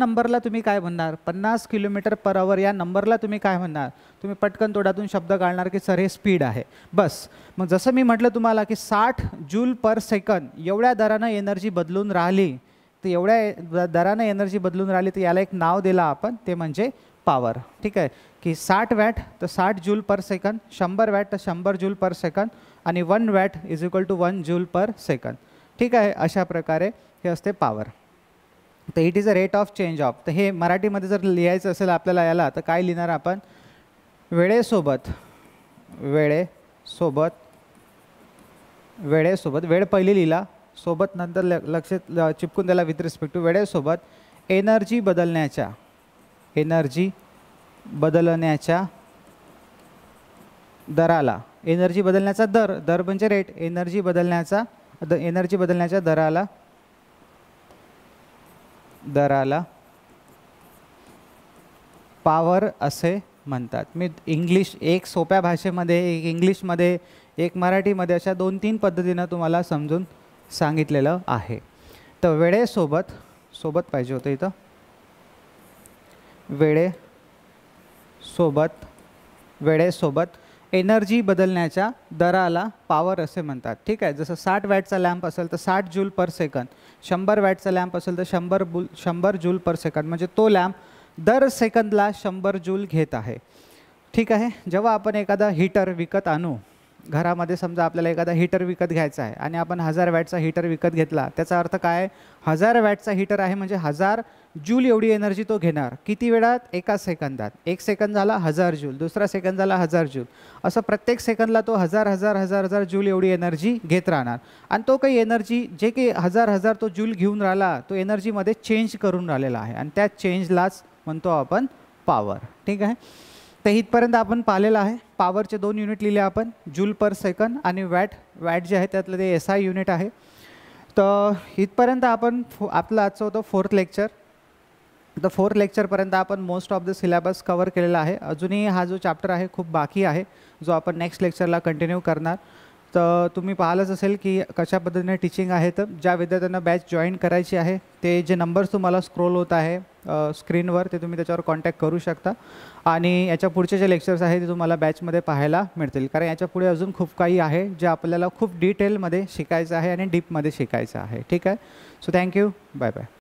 नंबरला तुम्हें काय म्हणणार पन्नास किलोमीटर पर अवर या नंबरला तुम्हें का म्हणणार तुम्ही पटकन तोडातून शब्द काढणार कि सर हे स्पीड है बस मग जसं मी म्हटलं तुम्हाला की साठ जूल पर सेकंद एवड्या दरान एनर्जी बदलू राहिली तो एवड्या दरान एनर्जी बदलू राहिली तो ये एक नाव दिलं आपण ते म्हणजे पावर ठीक है कि साठ वैट तो साठ जूल पर सेकंद शंबर वैट तो शंबर जूल पर सेकंद आणि one watt is equal to one joule per second ठीक है अशा प्रकार हे पावर तो it is a rate of change of तो मराठी में जर लिहाय अपने आपल्याला तो तर काय अपन वेसोबत वेळेसोबत वेळेसोबत वेळेसोबत वेळ पहिले लिहिला सोबत नंतर लक्ष चिपकून दिला विथ रिस्पेक्ट टू वेळेसोबत एनर्जी बदलने एनर्जी बदलने दराला एनर्जी बदलण्याचा दर दर म्हणजे रेट एनर्जी बदलण्याचा द एनर्जी बदलने दराला दराला पावर असे म्हणतात मी इंग्लिश एक सोप्या भाषेमध्ये एक इंग्लिशमध्ये एक मराठीमध्ये अशा दोन तीन पद्धतीनं तुम्हाला समजून सांगितलेलं आहे तर वेळेसोबत सोबत पाहिजे होतं इथं वेळेसोबत वेळेसोबत एनर्जी बदलण्याच्या दराला पॉवर असे म्हणतात ठीक आहे जसं साठ वॅटचा लॅम्प असेल तर साठ जूल पर सेकंद शंभर वॅटचा लॅम्प असेल तर शंभर बुल शंभर जूल पर सेकंद म्हणजे तो लॅम्प दर सेकंदला शंभर जूल घेत आहे ठीक आहे जेव्हा आपण एखादा हीटर विकत आणू घरामध्ये समझा अपने एखादा हीटर विकत घ्यायचा आहे आणि आपण हजार वॅटचा हीटर विकत घर्थ का अर्थ काय हजार वॅटचा हीटर है मजे हजार जूल एवी एनर्जी तो घेना कि वेळात एका सेकंदात एक सेकंद हजार जूल दुसरा सेकंद हजार जूल असं प्रत्येक सेकंडला तो हजार हजार हजार हजार जूल एवढी एनर्जी घेत राहणार आणि तो काही एनर्जी जे कहीं हजार हजार तो जूल घेन राहिला तो एनर्जी मधे चेंज करून राहिलेला आहे आणि मन तो अपन पावर ठीक है तर इथपर्यंत आपण है पावर के दोन युनिट लिखे अपन जूल पर सेकंद आणि वैट वॅट जे है त्यातलं एस आई युनिट है तो इथपर्यंत अपन फो आपलं आजचं होतं फोर्थ लेक्चर तो फोर्थ लेक्चरपर्यंत अपन most of the syllabus cover केलेला आहे अजूनही हा जो चैप्टर है खूब बाकी है जो अपन नेक्स्ट लेक्चरला कंटिन्यू करणार तो तुम्हें पहालच असेल की कशा पद्धति टीचिंग है तो ज्या विद्यार्थ्यांना बॅच जॉईन करायची आहे ते जे नंबर्स तुम्हारा स्क्रोल होता है स्क्रीन वे तुम्हें कॉन्टैक्ट करू शकता आणि याच्या जे लेक्चर्स है आहे ते तुम्हाला बॅचमध्ये पाहायला मिळतील कारण याच्या अजु खूब का ही है जे आपल्याला खूप डिटेलमध्ये शिकायचं है आणि डीपमध्ये शिकायचं है ठीक है so thank you bye bye